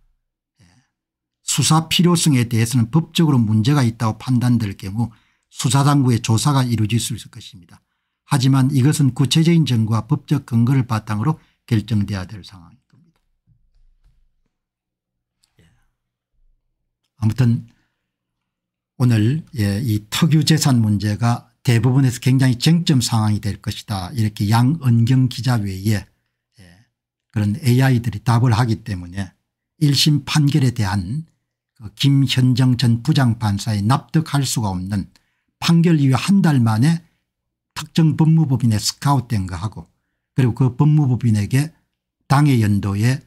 예, 수사 필요성에 대해서는 법적으로 문제가 있다고 판단될 경우 수사당국의 조사가 이루어질 수 있을 것입니다. 하지만 이것은 구체적인 증거와 법적 근거를 바탕으로 결정돼야 될 상황인 겁니다. 아무튼 오늘 예, 이 특유재산 문제가 대부분에서 굉장히 쟁점 상황이 될 것이다 이렇게 양은경 기자 외에 예, 그런 AI들이 답을 하기 때문에 1심 판결에 대한 그 김현정 전 부장판사의 납득할 수가 없는 판결 이후 한 달 만에 특정 법무법인에 스카웃된 거 하고 그리고 그 법무법인에게 당해 연도에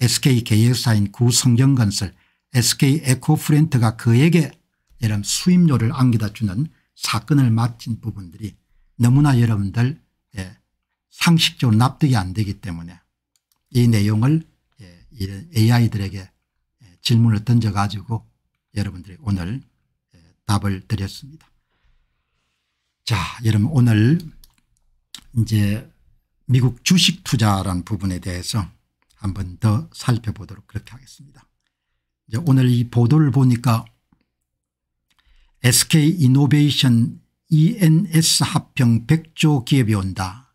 SK 계열사인 구성경건설 SK 에코프렌트가 그에게 이런 수임료를 안겨다 주는 사건을 마친 부분들이 너무나 여러분들 예, 상식적으로 납득이 안 되기 때문에 이 내용을 예, AI들에게 예, 질문을 던져가지고 여러분들이 오늘 예, 답을 드렸습니다. 자, 여러분 오늘 이제 미국 주식 투자라는 부분에 대해서 한 번 더 살펴보도록 그렇게 하겠습니다. 이제 오늘 이 보도를 보니까 SK 이노베이션 ENS 합병 100조 기업이 온다.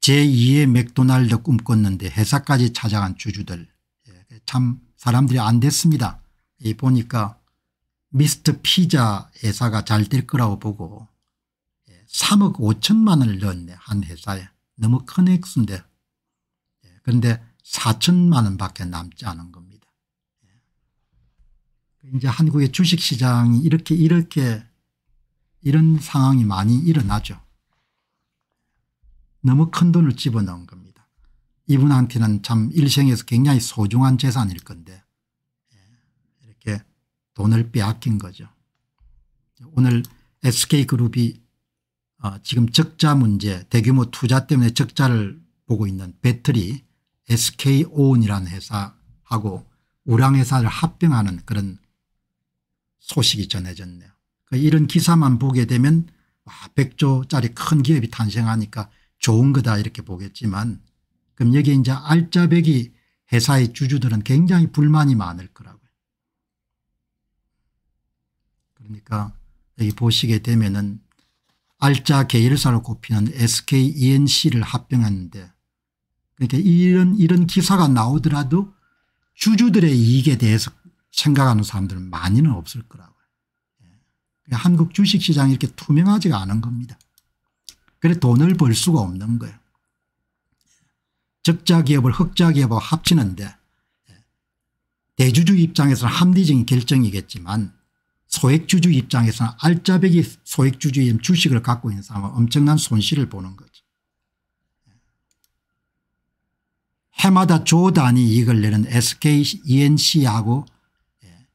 제2의 맥도날드 꿈꿨는데 회사까지 찾아간 주주들 예, 참 사람들이 안 됐습니다. 보니까 미스트 피자 회사가 잘 될 거라고 보고 3억 5천만 원을 넣었네 한 회사에 너무 큰 액수인데 그런데 예, 4천만 원밖에 남지 않은 겁니다. 예. 이제 한국의 주식시장이 이렇게 이렇게 이런 상황이 많이 일어나죠. 너무 큰 돈을 집어넣은 겁니다. 이분한테는 참 일생에서 굉장히 소중한 재산일 건데 예, 이렇게 돈을 빼앗긴 거죠. 오늘 SK그룹이 아, 지금 적자 문제 대규모 투자 때문에 적자를 보고 있는 배터리 s k 온이라는 회사하고 우량회사를 합병하는 그런 소식이 전해졌네요. 그 이런 기사만 보게 되면 100조짜리 큰 기업이 탄생하니까 좋은 거다 이렇게 보겠지만 그럼 여기 이제 알짜배기 회사의 주주들은 굉장히 불만이 많을 거라고요. 그러니까 여기 보시게 되면은 알짜 계열사로 꼽히는 SKENC를 합병하는데 그러니까 이런 이런 기사가 나오더라도 주주들의 이익에 대해서 생각하는 사람들은 많이는 없을 거라고요. 예. 한국 주식시장이 이렇게 투명하지가 않은 겁니다. 그래 돈을 벌 수가 없는 거예요. 적자기업을 흑자기업하고 합치는데 예. 대주주 입장에서는 합리적인 결정이겠지만 소액주주 입장에서는 알짜배기 소액주주의 주식을 갖고 있는 사람은 엄청난 손실을 보는 거죠. 해마다 조단이 이익을 내는 SK ENC하고 예,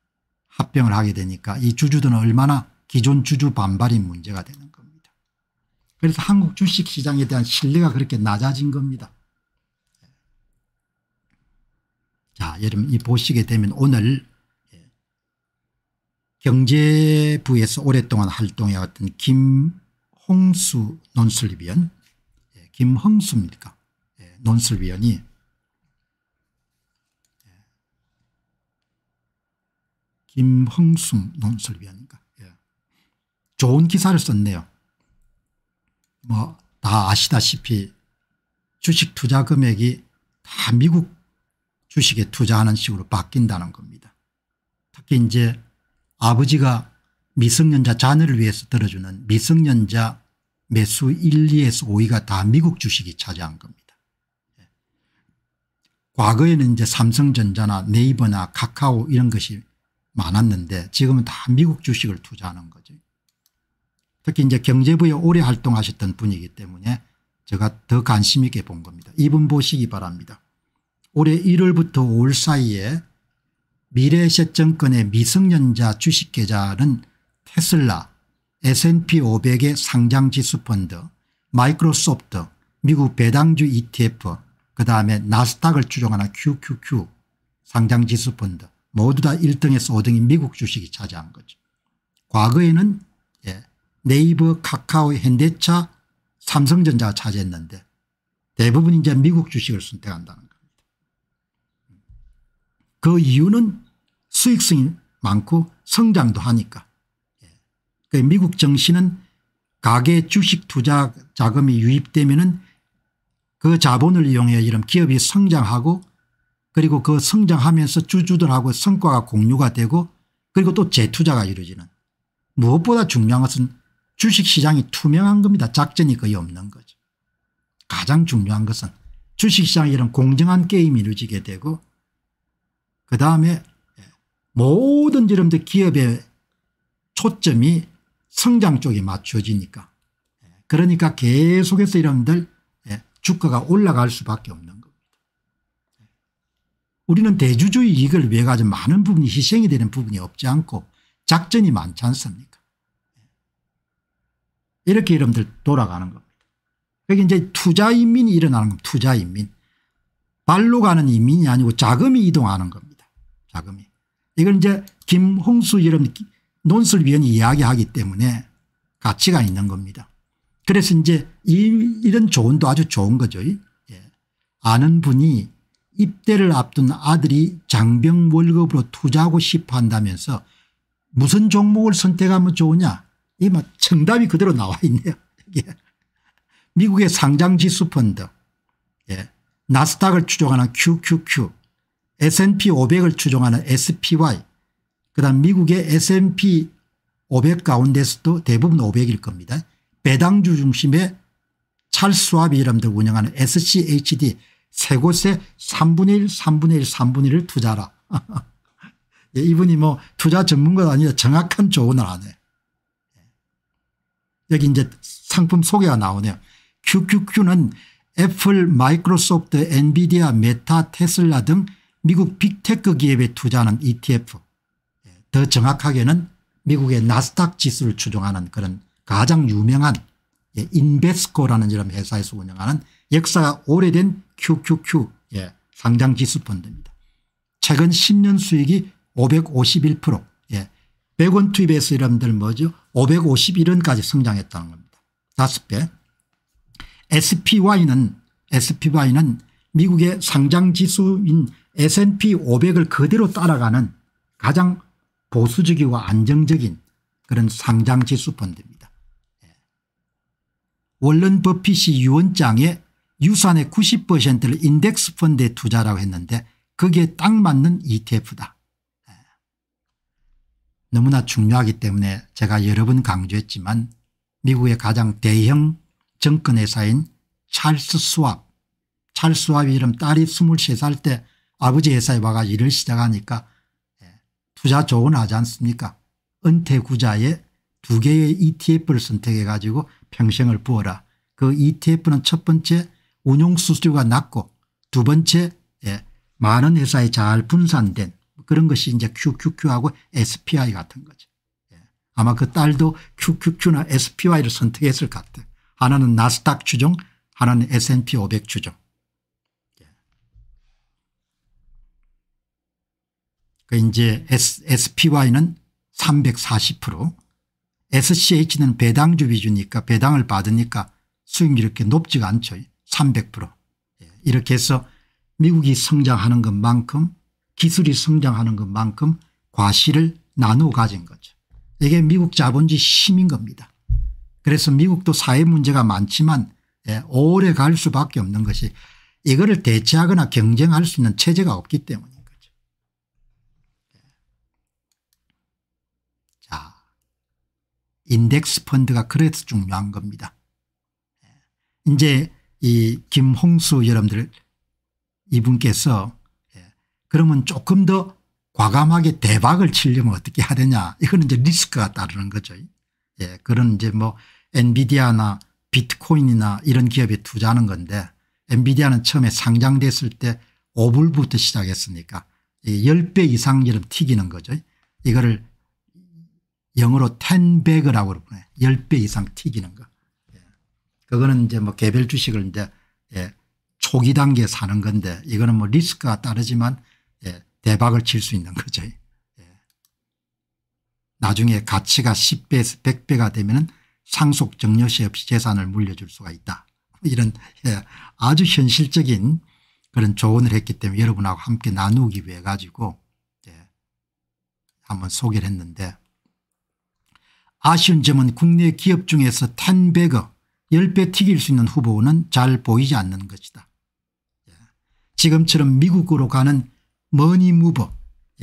합병을 하게 되니까 이 주주들은 얼마나 기존 주주 반발이 문제가 되는 겁니다. 그래서 한국 주식시장에 대한 신뢰가 그렇게 낮아진 겁니다. 자 여러분 이 보시게 되면 오늘 경제부에서 오랫동안 활동해왔던 김홍수 논술위원 예, 김홍수입니까 예, 논설위원이 예. 김홍수 논설위원인가 좋은 기사를 썼네요. 뭐 다 아시다시피 주식 투자 금액이 다 미국 주식에 투자하는 식으로 바뀐다는 겁니다. 특히 이제 아버지가 미성년자 자녀를 위해서 들어주는 미성년자 매수 1, 2에서 5위가 다 미국 주식이 차지한 겁니다. 예. 과거에는 이제 삼성전자나 네이버나 카카오 이런 것이 많았는데 지금은 다 미국 주식을 투자하는 거죠. 특히 이제 경제부에 오래 활동하셨던 분이기 때문에 제가 더 관심 있게 본 겁니다. 이분 보시기 바랍니다. 올해 1월부터 5월 사이에 미래에셋 정권의 미성년자 주식계좌는 테슬라, S&P 500의 상장지수펀드, 마이크로소프트, 미국 배당주 ETF, 그 다음에 나스닥을 추종하는 QQQ 상장지수펀드 모두 다 1등에서 5등인 미국 주식이 차지한 거죠. 과거에는 예, 네이버, 카카오, 현대차, 삼성전자가 차지했는데 대부분 이제 미국 주식을 선택한다는 겁니다. 그 이유는 수익성이 많고 성장도 하니까. 예. 그러니까 미국 정신은 가계 주식 투자 자금이 유입되면 은그 자본을 이용해 이런 기업이 성장하고 그리고 그 성장하면서 주주들하고 성과가 공유가 되고 그리고 또 재투자가 이루어지는 무엇보다 중요한 것은 주식시장이 투명한 겁니다. 작전이 거의 없는 거죠. 가장 중요한 것은 주식시장이 이런 공정한 게임이 이루어지게 되고 그다음에 모든 여러분들 기업의 초점이 성장 쪽에 맞춰지니까 그러니까 계속해서 여러분들 예, 주가가 올라갈 수밖에 없는 겁니다. 우리는 대주주의 이익을 위해 가지 많은 부분이 희생이 되는 부분이 없지 않고 작전이 많지 않습니까 이렇게 여러분들 돌아가는 겁니다. 여기 그러니까 이제 투자인민이 일어나는 겁니다. 투자인민. 발로 가는 인민이 아니고 자금이 이동하는 겁니다. 자금이. 이건 이제 김홍수 이런 논술위원이 이야기하기 때문에 가치가 있는 겁니다. 그래서 이제 이, 이런 조언도 아주 좋은 거죠. 예. 아는 분이 입대를 앞둔 아들이 장병 월급으로 투자하고 싶어 한다면서 무슨 종목을 선택하면 좋으냐 이 막 정답이 그대로 나와 있네요. 예. 미국의 상장지수 펀드 예. 나스닥을 추종하는 QQQ S&P 500을 추종하는 SPY 그다음 미국의 S&P 500 가운데서도 대부분 500일 겁니다. 배당주 중심의 찰스와비 이름들 운영하는 SCHD 세 곳에 3분의 1 3분의 1 3분의 1을 투자라. 하 예, 이분이 뭐 투자 전문가가 아니라 정확한 조언을 하네. 여기 이제 상품 소개가 나오네요. QQQ는 애플 마이크로소프트 엔비디아 메타 테슬라 등 미국 빅테크 기업에 투자하는 ETF 예, 더 정확하게는 미국의 나스닥 지수를 추종하는 그런 가장 유명한 예, 인베스코라는 이런 회사에서 운영하는 역사가 오래된 QQQ 예, 상장 지수 펀드입니다. 최근 10년 수익이 551% 예, 100원 투입해서 여러분들 뭐죠 551원까지 성장했다는 겁니다. 5배 SPY는 SPY는 미국의 상장 지수인 S&P 500을 그대로 따라가는 가장 보수적이고 안정적인 그런 상장지수 펀드입니다. 예. 월런 버핏이 유언장에 유산의 90%를 인덱스 펀드에 투자라고 했는데 그게 딱 맞는 ETF다. 예. 너무나 중요하기 때문에 제가 여러 번 강조했지만 미국의 가장 대형 정권회사인 찰스 스왑 찰스 스왑이 름 딸이 23살 때 아버지 회사에 와가 일을 시작하니까 예, 투자 조언하지 않습니까 은퇴구자에 두 개의 ETF를 선택해 가지고 평생을 부어라. 그 ETF는 첫 번째 운용수수료가 낮고 두 번째 예, 많은 회사에 잘 분산된 그런 것이 이제 QQQ하고 SPI 같은 거죠. 예. 아마 그 딸도 QQQ나 SPI를 선택했을 것 같아요. 하나는 나스닥 추종 하나는 S&P 500 추종. 그러니까 이제 SPY는 340% SCH는 배당주 위주니까 배당을 받으니까 수익률이 이렇게 높지가 않죠. 300% 예, 이렇게 해서 미국이 성장하는 것만큼 기술이 성장하는 것만큼 과실을 나누어 가진 거죠. 이게 미국 자본주의 힘인 겁니다. 그래서 미국도 사회 문제가 많지만 예, 오래 갈 수밖에 없는 것이 이거를 대체하거나 경쟁할 수 있는 체제가 없기 때문이에요. 인덱스 펀드가 그래서 중요한 겁니다. 예. 이제 이 김홍수 여러분들 이분께서 예, 그러면 조금 더 과감하게 대박을 치려면 어떻게 해야 냐 이거는 이제 리스크가 따르는 거죠. 예, 그런 이제 뭐 엔비디아나 비트코인이나 이런 기업에 투자하는 건데 엔비디아는 처음에 상장됐을 때 5불부터 시작했으니까 10배 이상 이런 튀기는 거죠. 이거를 영어로 텐베그라고 그러네. 10배 이상 튀기는 거. 예. 그거는 이제 뭐 개별 주식을 이제 예. 초기 단계에 사는 건데 이거는 뭐 리스크가 따르지만 예. 대박을 칠 수 있는 거죠. 예. 나중에 가치가 10배에서 100배가 되면 상속 정려시 없이 재산을 물려줄 수가 있다. 이런 예, 아주 현실적인 그런 조언을 했기 때문에 여러분하고 함께 나누기 위해 가지고 예, 한번 소개를 했는데 아쉬운 점은 국내 기업 중에서 탄백어 10배 튀길 수 있는 후보는 잘 보이지 않는 것이다. 예. 지금처럼 미국으로 가는 머니 무버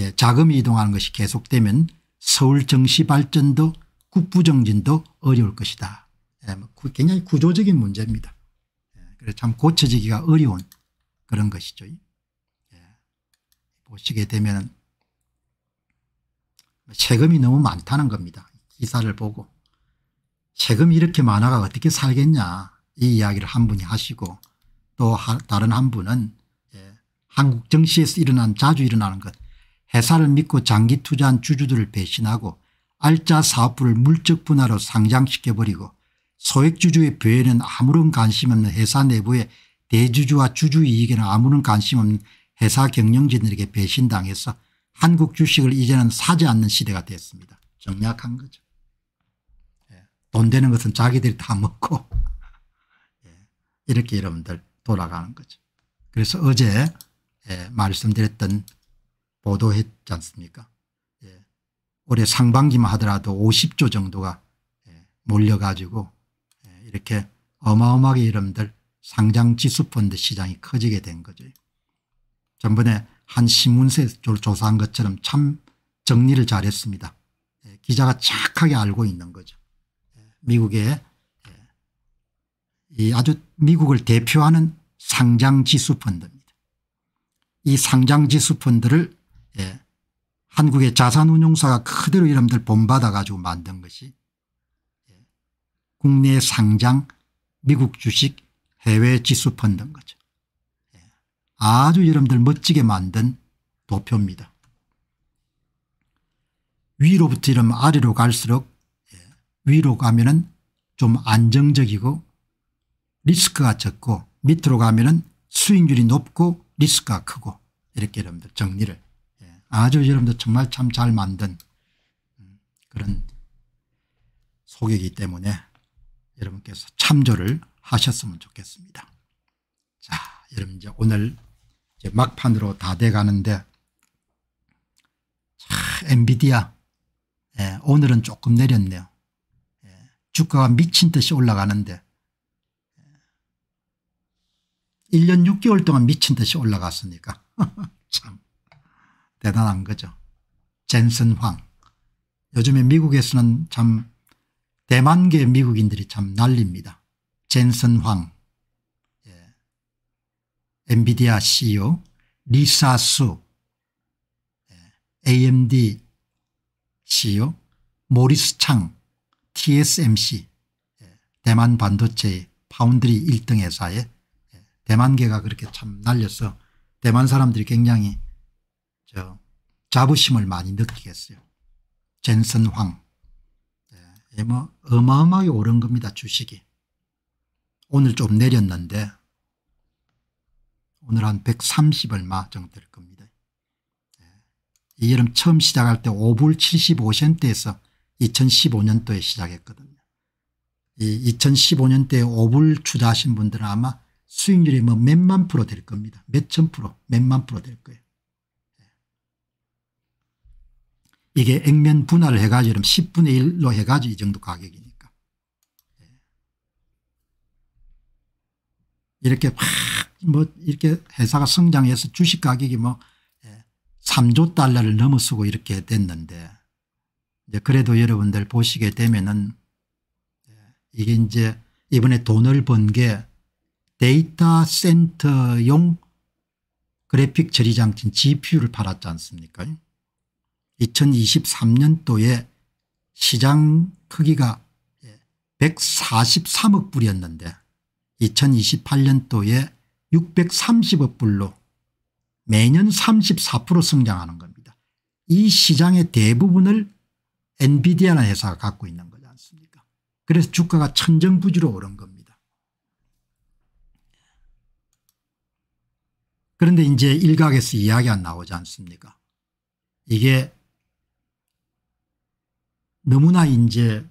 예. 자금이 이동하는 것이 계속되면 서울 정시 발전도 국부정진도 어려울 것이다. 예. 뭐 굉장히 구조적인 문제입니다. 예, 그래서 참 고쳐지기가 어려운 그런 것이죠. 예, 보시게 되면 세금이 너무 많다는 겁니다. 기사를 보고 세금 이렇게 이 많아가 어떻게 살겠냐 이 이야기를 한 분이 하시고 또 다른 한 분은 예, 한국 정시에서 일어난 자주 일어나는 것 회사를 믿고 장기 투자한 주주들을 배신하고 알짜 사업부를 물적 분할로 상장시켜버리고 소액주주의 배에는 아무런 관심 없는 회사 내부의 대주주와 주주 이익에는 아무런 관심 없는 회사 경영진들에게 배신당해서 한국 주식을 이제는 사지 않는 시대가 됐습니다. 정략한 거죠. 돈 되는 것은 자기들이 다 먹고 예. 이렇게 여러분들 돌아가는 거죠. 그래서 어제 예, 말씀드렸던 보도했지 않습니까 예, 올해 상반기만 하더라도 50조 정도가 예, 몰려가지고 예, 이렇게 어마어마하게 여러분들 상장 지수펀드 시장이 커지게 된 거죠. 전번에 한 신문사에서 조사한 것처럼 참 정리를 잘했습니다. 예, 기자가 착하게 알고 있는 거죠. 미국의 예, 이 아주 미국을 대표하는 상장지수 펀드입니다. 이 상장지수 펀드를 예, 한국의 자산운용사가 그대로 이름들 본받아 가지고 만든 것이 예, 국내 상장 미국 주식 해외 지수 펀드인 거죠. 예, 아주 여러들 멋지게 만든 도표입니다. 위로부터 이러 아래로 갈수록 위로 가면 은좀 안정적이고 리스크가 적고 밑으로 가면 은 수익률이 높고 리스크가 크고 이렇게 여러분들 정리를 예. 아, 아주 여러분들 정말 참 잘 만든 음, 그런 소개이기 때문에 여러분께서 참조를 하셨으면 좋겠습니다. 자, 여러분 이제 오늘 이제 막판으로 다 돼가는데 자, 엔비디아 예, 오늘은 조금 내렸네요. 주가가 미친 듯이 올라가는데 1년 6개월 동안 미친 듯이 올라갔으니까 참 대단한 거죠. 젠슨 황. 요즘에 미국에서는 참 대만계 미국인들이 참 난립니다. 젠슨 황, 예. 엔비디아 CEO, 리사 수, 예. AMD CEO, 모리스 창, tsmc 예, 대만 반도체 파운드리 1등 회사에 예, 대만계가 그렇게 참 날려서 대만 사람들이 굉장히 저 자부심을 많이 느끼겠어요. 젠슨 황. 예, 뭐 어마어마하게 오른 겁니다. 주식이. 오늘 좀 내렸는데 오늘 한 130 얼마 정도 될 겁니다. 예. 이 여름 처음 시작할 때 5불 75센트에서 2015년도에 시작했거든요. 이 2015년도에 오불 투자하신 분들은 아마 수익률이 뭐 몇만 프로 될 겁니다. 몇천 프로, 몇만 프로 될 거예요. 예. 이게 액면 분할을 해가지고 10분의 1로 해가지고 이 정도 가격이니까. 예. 이렇게 뭐 이렇게 회사가 성장해서 주식 가격이 뭐 3조 예, 달러를 넘어서고 이렇게 됐는데 이제 그래도 여러분들 보시게 되면은 예, 이게 이제 이번에 돈을 번 게 데이터 센터용 그래픽 처리 장치인 GPU를 팔았지 않습니까? 2023년도에 시장 크기가 143억 예, 불이었는데 2028년도에 630억 불로 매년 34% 성장하는 겁니다. 이 시장의 대부분을 엔비디아나 회사가 갖고 있는 거지 않습니까 그래서 주가가 천정부지로 오른 겁니다. 그런데 이제 일각에서 이야기가 나오지 않습니까 이게 너무나 이제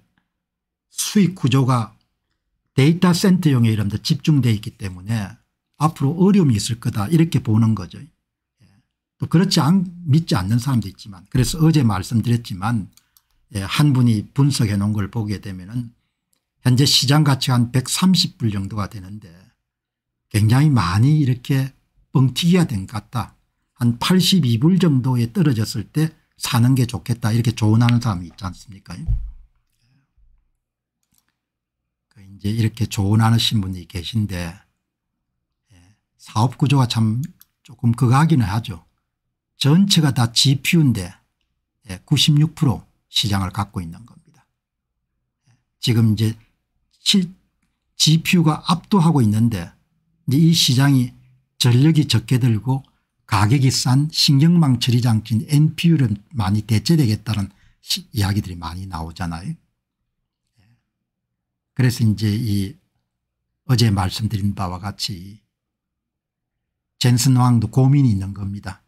수익 구조가 데이터 센터용의 이름도 집중되어 있기 때문에 앞으로 어려움이 있을 거다 이렇게 보는 거죠. 예. 또 그렇지 않 믿지 않는 사람도 있지만 그래서 어제 말씀드렸지만 예, 한 분이 분석해 놓은 걸 보게 되면 현재 시장 가치가 한 130불 정도가 되는데 굉장히 많이 이렇게 뻥튀기가 된 것 같다. 한 82불 정도에 떨어졌을 때 사는 게 좋겠다 이렇게 조언하는 사람이 있지 않습니까 그 이제 이렇게 조언하시는 분이 계신데 예, 사업 구조가 참 조금 극거 하기는 하죠. 전체가 다 GPU인데 96% 예, 시장을 갖고 있는 겁니다. 지금 이제 7, GPU가 압도하고 있는데 이 시장이 전력이 적게 들고 가격이 싼 신경망 처리 장치인 NPU를 많이 대체되겠다는 이야기들이 많이 나오잖아요. 그래서 이제 이 어제 말씀드린 바와 같이 젠슨 왕도 고민이 있는 겁니다.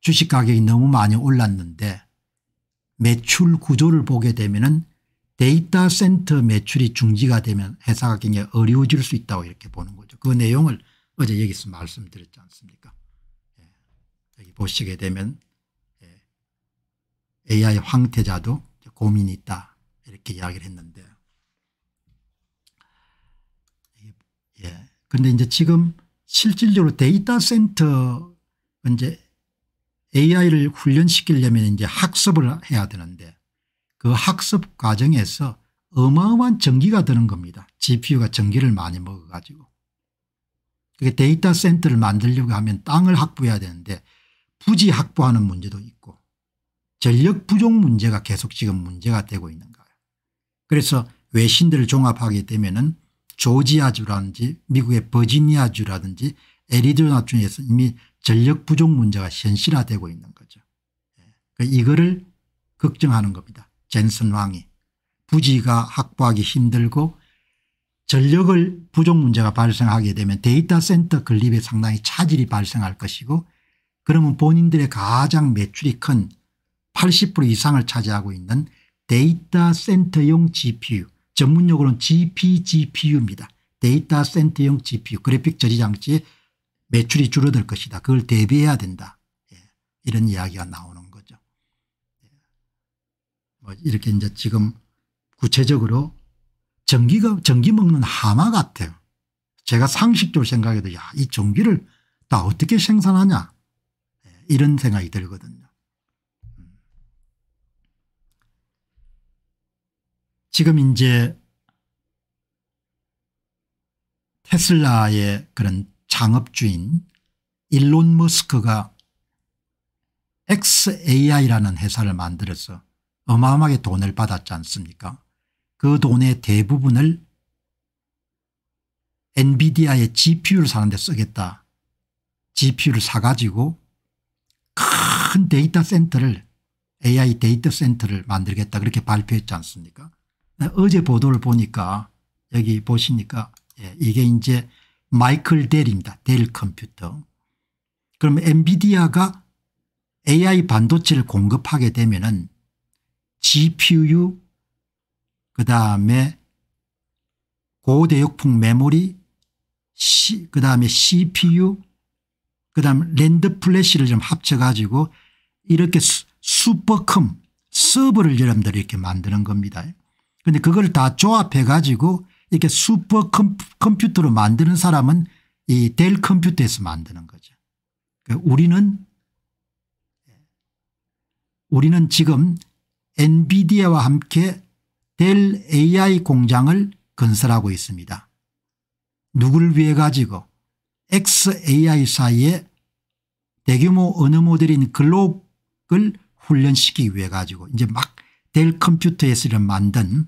주식 가격이 너무 많이 올랐는데 매출 구조를 보게 되면은 데이터 센터 매출이 중지가 되면 회사가 굉장히 어려워질 수 있다고 이렇게 보는 거죠. 그 내용을 어제 여기서 말씀드렸지 않습니까? 예. 여기 보시게 되면 예. AI 황태자도 고민이 있다 이렇게 이야기를 했는데 예. 그데 이제 지금 실질적으로 데이터 센터 이제 AI를 훈련시키려면 이제 학습을 해야 되는데 그 학습 과정에서 어마어마한 전기가 드는 겁니다. GPU가 전기를 많이 먹어가지고. 그게 데이터 센터를 만들려고 하면 땅을 확보해야 되는데 부지 확보하는 문제도 있고 전력 부족 문제가 계속 지금 문제가 되고 있는 거예요. 그래서 외신들을 종합하게 되면은 조지아주라든지 미국의 버지니아주라든지 에리조나중에서 이미 전력 부족 문제가 현실화되고 있는 거죠. 예. 그 이거를 걱정하는 겁니다. 젠슨 왕이. 부지가 확보하기 힘들고 전력을 부족 문제가 발생하게 되면 데이터 센터 건립에 상당히 차질이 발생할 것이고 그러면 본인들의 가장 매출이 큰 80% 이상을 차지하고 있는 데이터 센터용 GPU 전문용어로는 GPGPU입니다. 데이터 센터용 GPU 그래픽 처리 장치의 매출이 줄어들 것이다. 그걸 대비해야 된다. 예. 이런 이야기가 나오는 거죠. 예. 뭐 이렇게 이제 지금 구체적으로 전기가 전기 먹는 하마 같아요. 제가 상식적으로 생각해도 야이 전기를 다 어떻게 생산하냐 예. 이런 생각이 들거든요. 음. 지금 이제 테슬라의 그런 창업주인 일론 머스크가 XAI라는 회사를 만들어서 어마어마하게 돈을 받았지 않습니까 그 돈의 대부분을 엔비디아의 GPU를 사는 데 쓰겠다 GPU를 사가지고 큰 데이터 센터를 AI 데이터 센터를 만들겠다 그렇게 발표했지 않습니까 어제 보도를 보니까 여기 보시니까 예, 이게 이제 마이클 델입니다. 델 컴퓨터. 그럼 엔비디아가 AI 반도체를 공급하게 되면은 GPU 그다음에 고대역풍 메모리 그다음에 CPU 그다음 에 랜드 플래시를 좀 합쳐 가지고 이렇게 수, 슈퍼컴 서버를 여러분들이 이렇게 만드는 겁니다. 그데 그걸 다 조합해 가지고 이렇게 슈퍼 컴퓨터로 만드는 사람은 이 델 컴퓨터에서 만드는 거죠. 그 우리는 우리는 지금 엔비디아와 함께 델 AI 공장을 건설하고 있습니다. 누구를 위해 가지고 XAI 사이에 대규모 언어 모델인 글록을 훈련시키기 위해 가지고 이제 막 델 컴퓨터에서 만든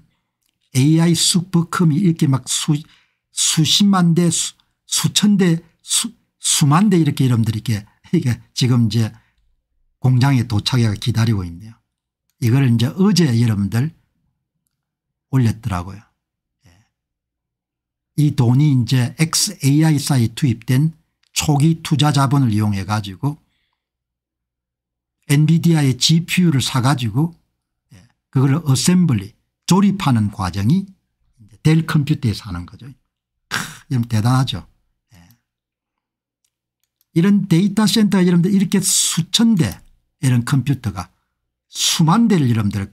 AI 슈퍼컴이 이렇게 막 수, 수십만 대 수, 천대 수, 수만 대 이렇게 이름들이 이렇게 지금 이제 공장에 도착해가 기다리고 있네요. 이거를 이제 어제 여러분들 올렸더라고요. 예. 이 돈이 이제 XAI사에 투입된 초기 투자 자본을 이용해 가지고 엔비디아의 GPU를 사 가지고 예, 그걸 어셈블리 조립하는 과정이 델 컴퓨터에서 하는 거죠. 여러분 대단하죠. 예. 이런 데이터 센터 여러분들 이렇게 수천 대 이런 컴퓨터가 수만 대를 여러분들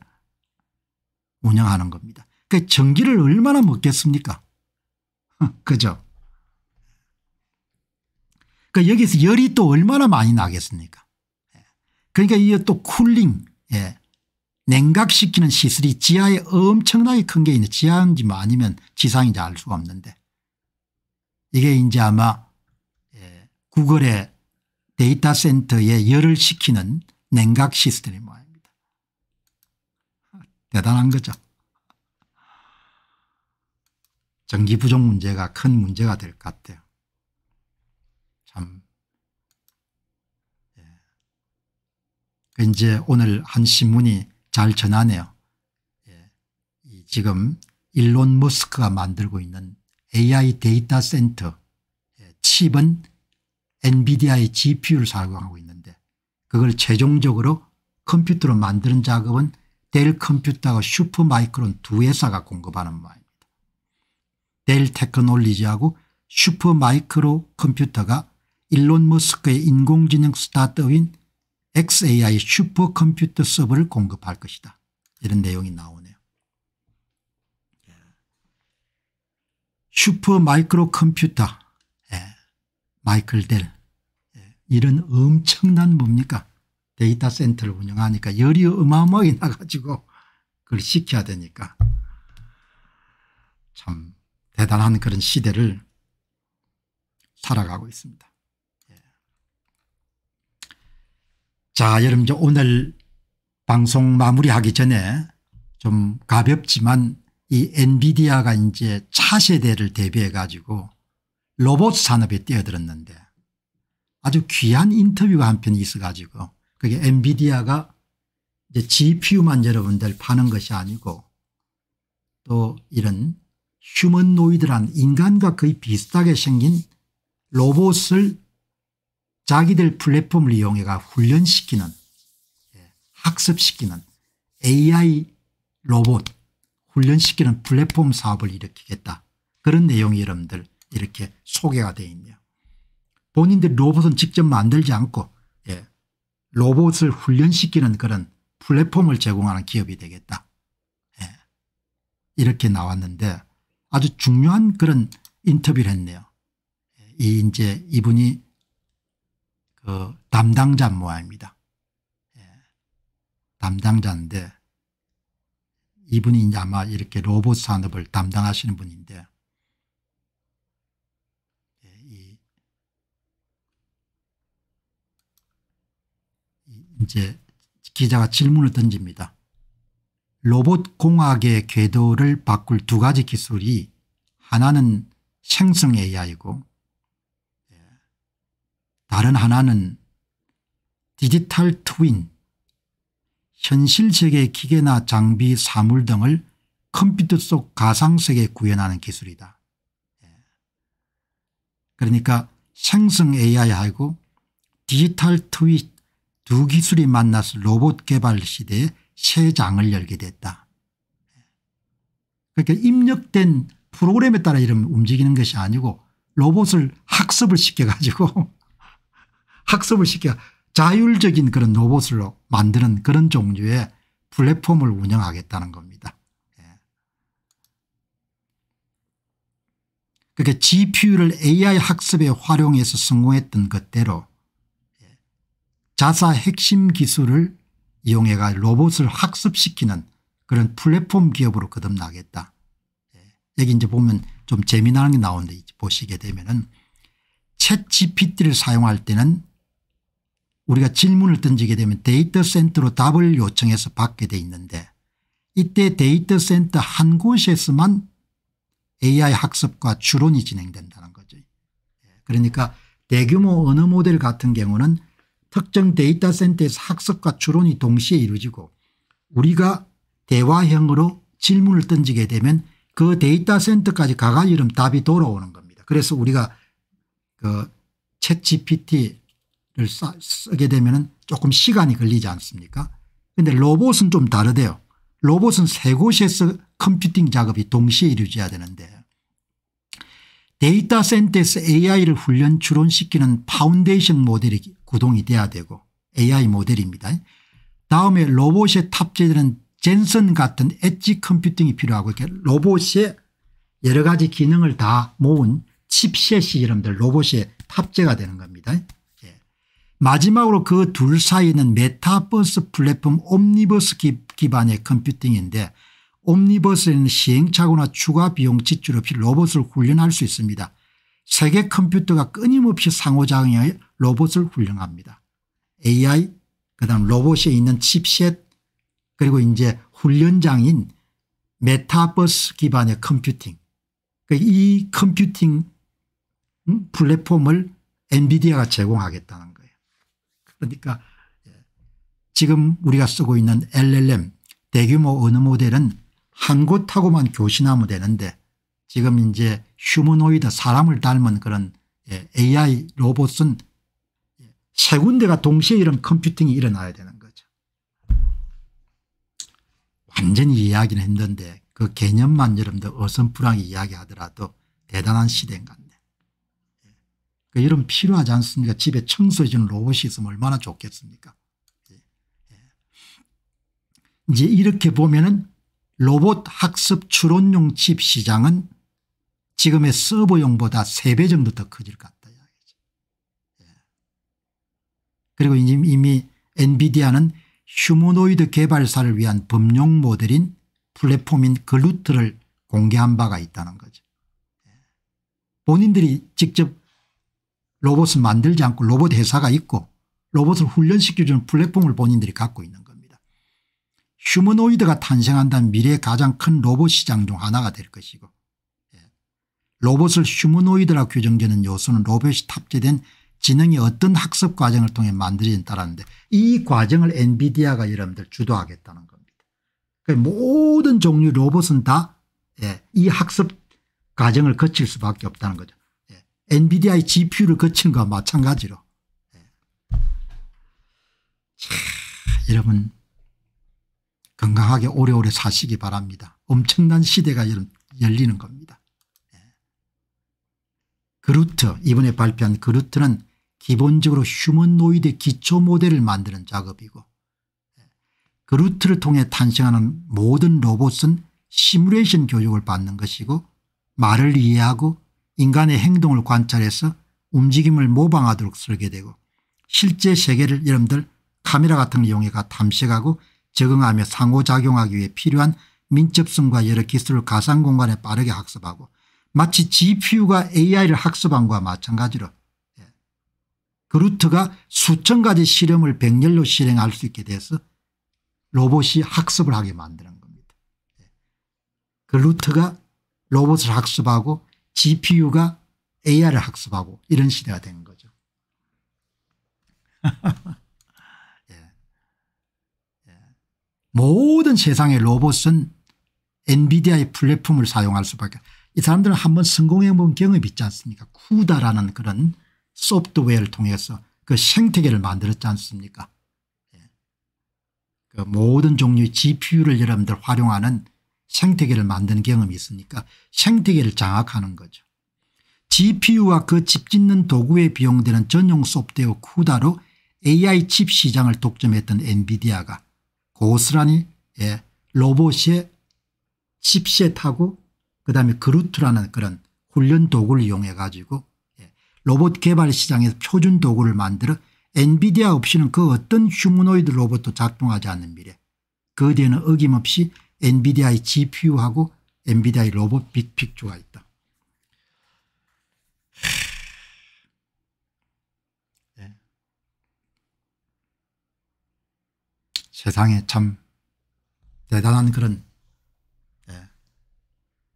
운영하는 겁니다. 그 전기를 얼마나 먹겠습니까? 그죠? 그 여기서 열이 또 얼마나 많이 나겠습니까? 예. 그러니까 이게 또 쿨링, 예. 냉각시키는 시설이 지하에 엄청나게 큰 게있는 지하인지 뭐 아니면 지상인지 알 수가 없는데 이게 이제 아마 예, 구글의 데이터 센터에 열을 식히는 냉각 시스템이 모양입니다. 대단한 거죠. 전기 부족 문제가 큰 문제가 될 것 같아요. 참. 예. 그 이제 오늘 한 신문이 잘 전하네요. 예. 지금 일론 머스크가 만들고 있는 AI 데이터 센터 예, 칩은 엔비디아의 GPU를 사용하고 있는데 그걸 최종적으로 컴퓨터로 만드는 작업은 델 컴퓨터와 슈퍼마이크론 두 회사가 공급하는 모양입니다. 델 테크놀리지하고 슈퍼마이크로 컴퓨터가 일론 머스크의 인공지능 스타트업인 XAI 슈퍼컴퓨터 서버를 공급할 것이다. 이런 내용이 나오네요. 예. 슈퍼 마이크로 컴퓨터 예. 마이클 델 예. 이런 엄청난 뭡니까 데이터 센터를 운영하니까 열이 어마어마하게 나가지고 그걸 시켜야 되니까 참 대단한 그런 시대를 살아가고 있습니다. 자 여러분 오늘 방송 마무리하기 전에 좀 가볍지만 이 엔비디아가 이제 차세대를 대비해 가지고 로봇 산업에 뛰어들었는데 아주 귀한 인터뷰가 한 편 있어 가지고 그게 엔비디아가 이제 GPU만 여러분들 파는 것이 아니고 또 이런 휴먼노이드란 인간과 거의 비슷하게 생긴 로봇을 자기들 플랫폼을 이용해가 훈련시키는 예, 학습시키는 AI 로봇 훈련시키는 플랫폼 사업을 일으키겠다. 그런 내용이 여러분들 이렇게 소개가 되어 있네요. 본인들 로봇은 직접 만들지 않고 예, 로봇을 훈련시키는 그런 플랫폼을 제공하는 기업이 되겠다. 예, 이렇게 나왔는데 아주 중요한 그런 인터뷰를 했네요. 예, 이 이제 이분이 그 담당자 모양입니다. 예. 담당자인데 이분이 아마 이렇게 로봇 산업을 담당하시는 분인데 예. 이, 이제 기자가 질문을 던집니다. 로봇 공학의 궤도를 바꿀 두 가지 기술이 하나는 생성 AI고 다른 하나는 디지털 트윈 현실 세계의 기계나 장비 사물 등을 컴퓨터 속 가상세계에 구현하는 기술이다. 예. 그러니까 생성 AI하고 디지털 트윈두 기술이 만나서 로봇 개발 시대에 새 장을 열게 됐다. 예. 그러니까 입력된 프로그램에 따라 이런 움직이는 것이 아니고 로봇을 학습을 시켜가지고 학습을 시켜 자율적인 그런 로봇으로 만드는 그런 종류의 플랫폼을 운영하겠다는 겁니다. 예. 그게 GPU를 AI 학습에 활용해서 성공했던 것대로 예. 자사 핵심 기술을 이용해가 로봇을 학습시키는 그런 플랫폼 기업으로 거듭나겠다. 예. 여기 이제 보면 좀 재미나는 게 나오는데 보시게 되면은 챗 GPT를 사용할 때는 우리가 질문을 던지게 되면 데이터 센터로 답을 요청해서 받게 돼 있는데 이때 데이터 센터 한 곳에서만 AI 학습과 추론이 진행된다는 거죠. 그러니까 대규모 언어 모델 같은 경우는 특정 데이터 센터에서 학습과 추론이 동시에 이루어지고 우리가 대화형으로 질문을 던지게 되면 그 데이터 센터까지 가가 이름 답이 돌아오는 겁니다. 그래서 우리가 그챗 GPT 를 쓰게 되면 조금 시간이 걸리지 않습니까 근데 로봇은 좀 다르대요. 로봇은 세 곳에서 컴퓨팅 작업이 동시에 이루어져야 되는데 데이터 센터에서 AI를 훈련 추론시키는 파운데이션 모델이 구동이 돼야 되고 AI 모델입니다. 다음에 로봇에 탑재되는 젠슨 같은 엣지 컴퓨팅이 필요하고 이렇게 로봇의 여러 가지 기능을 다 모은 칩셋이 여러분들 로봇에 탑재가 되는 겁니다. 마지막으로 그 둘 사이는 메타버스 플랫폼 옴니버스 기반의 컴퓨팅인데 옴니버스에는 시행착오나 추가 비용 지출 없이 로봇을 훈련할 수 있습니다. 세계 컴퓨터가 끊임없이 상호작용해 로봇을 훈련합니다. AI 그다음 로봇에 있는 칩셋 그리고 이제 훈련장인 메타버스 기반의 컴퓨팅 그 이 컴퓨팅 음, 플랫폼을 엔비디아가 제공하겠다는 그러니까 예, 지금 우리가 쓰고 있는 LLM 대규모 언어 모델은 한 곳하고만 교신하면 되는데 지금 이제 휴머노이드 사람을 닮은 그런 AI 예, 로봇은 예, 세 군데가 동시에 이런 컴퓨팅이 일어나야 되는 거죠. 완전히 이해하기는 힘든데 그 개념만 여러분들 어선프랑이 이야기하더라도 대단한 시대인 것 같아요. 그러니까 이런 필요하지 않습니까? 집에 청소해주는 로봇이 있으면 얼마나 좋겠습니까? 예, 예. 이제 이렇게 보면은 로봇 학습 추론용 칩 시장은 지금의 서버용보다 3배 정도 더 커질 것 같다. 예. 그리고 이미 엔비디아는 휴머노이드 개발사를 위한 범용 모델인 플랫폼인 글루트를 공개한 바가 있다는 거죠. 본인들이 직접 로봇은 만들지 않고 로봇 회사가 있고 로봇을 훈련시켜주는 플랫폼을 본인들이 갖고 있는 겁니다. 휴머노이드가 탄생한다면 미래의 가장 큰 로봇 시장 중 하나가 될 것이고 예. 로봇을 휴머노이드라 규정되는 요소는 로봇이 탑재된 지능이 어떤 학습 과정을 통해 만들어진다는데 이 과정을 엔비디아가 여러분들 주도하겠다는 겁니다. 그 모든 종류 로봇은 다이 예, 학습 과정을 거칠 수밖에 없다는 거죠. 엔비디아의 GPU를 거치는 것과 마찬가지로. 예. 자, 여러분 건강하게 오래오래 사시기 바랍니다. 엄청난 시대가 열리는 겁니다. 예. 그루트 이번에 발표한 그루트는 기본적으로 휴먼노이드 기초 모델을 만드는 작업이고 예. 그루트를 통해 탄생하는 모든 로봇은 시뮬레이션 교육을 받는 것이고 말을 이해하고 인간의 행동을 관찰해서 움직임을 모방하도록 쓰게 되고 실제 세계를 여러분들 카메라 같은 걸 이용해가 탐색하고 적응하며 상호작용하기 위해 필요한 민첩성과 여러 기술을 가상공간에 빠르게 학습하고 마치 GPU가 AI를 학습한 것과 마찬가지로 예, 그루트가 수천 가지 실험을 백렬로 실행할 수 있게 돼서 로봇이 학습을 하게 만드는 겁니다. 예, 그루트가 로봇을 학습하고 GPU가 AR을 학습하고 이런 시대가 된 거죠. 예. 예. 모든 세상의 로봇은 엔비디아의 플랫폼을 사용할 수밖에 이 사람들은 한번 성공해본 경험이 있지 않습니까 쿠다라는 그런 소프트웨어를 통해서 그 생태계를 만들었지 않습니까 예. 그 모든 종류의 GPU를 여러분들 활용하는 생태계를 만드는 경험이 있습니까 생태계를 장악하는 거죠. GPU와 그집 짓는 도구에 비용되는 전용 소프트웨어 쿠다로 AI 칩 시장을 독점했던 엔비디아가 고스란히 예, 로봇의 칩셋하고 그다음에 그루트라는 그런 훈련 도구를 이용해 가지고 예, 로봇 개발 시장에서 표준 도구를 만들어 엔비디아 없이는 그 어떤 휴머노이드 로봇도 작동하지 않는 미래 그 뒤에는 어김없이 엔비디아의 GPU하고 엔비디아의 로봇 빅픽조가 있다. 네. 세상에 참 대단한 그런 네.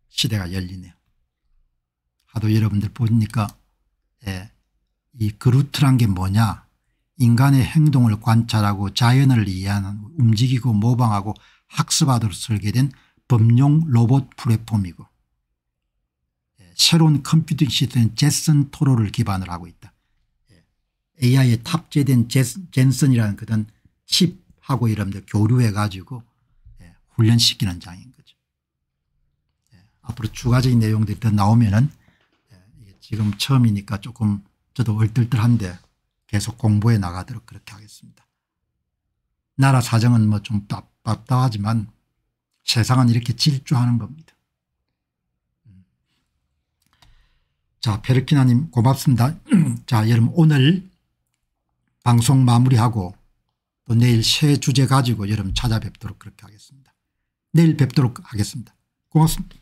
시대가 열리네요. 하도 여러분들 보니까 네. 이 그루트란 게 뭐냐 인간의 행동을 관찰하고 자연을 이해하는 움직이고 모방하고 학습하도록 설계된 범용 로봇 플랫폼이고 예, 새로운 컴퓨팅 시스템 제슨 토로를 기반으로 하고 있다. 예, AI에 탑재된 젠슨이라는 그런 칩하고 이러면 교류해 가지고 예, 훈련시키는 장인 거죠. 앞으로 추가적인 내용들이 더 나오면은 지금 처음이니까 조금 저도 얼떨떨한데 계속 공부해 나가도록 그렇게 하겠습니다. 나라 사정은 뭐좀 바다 하지만 세상은 이렇게 질주하는 겁니다. 음. 자 페르키나님 고맙습니다. 자 여러분 오늘 방송 마무리하고 또 내일 새 주제 가지고 여러분 찾아뵙도록 그렇게 하겠습니다. 내일 뵙도록 하겠습니다. 고맙습니다.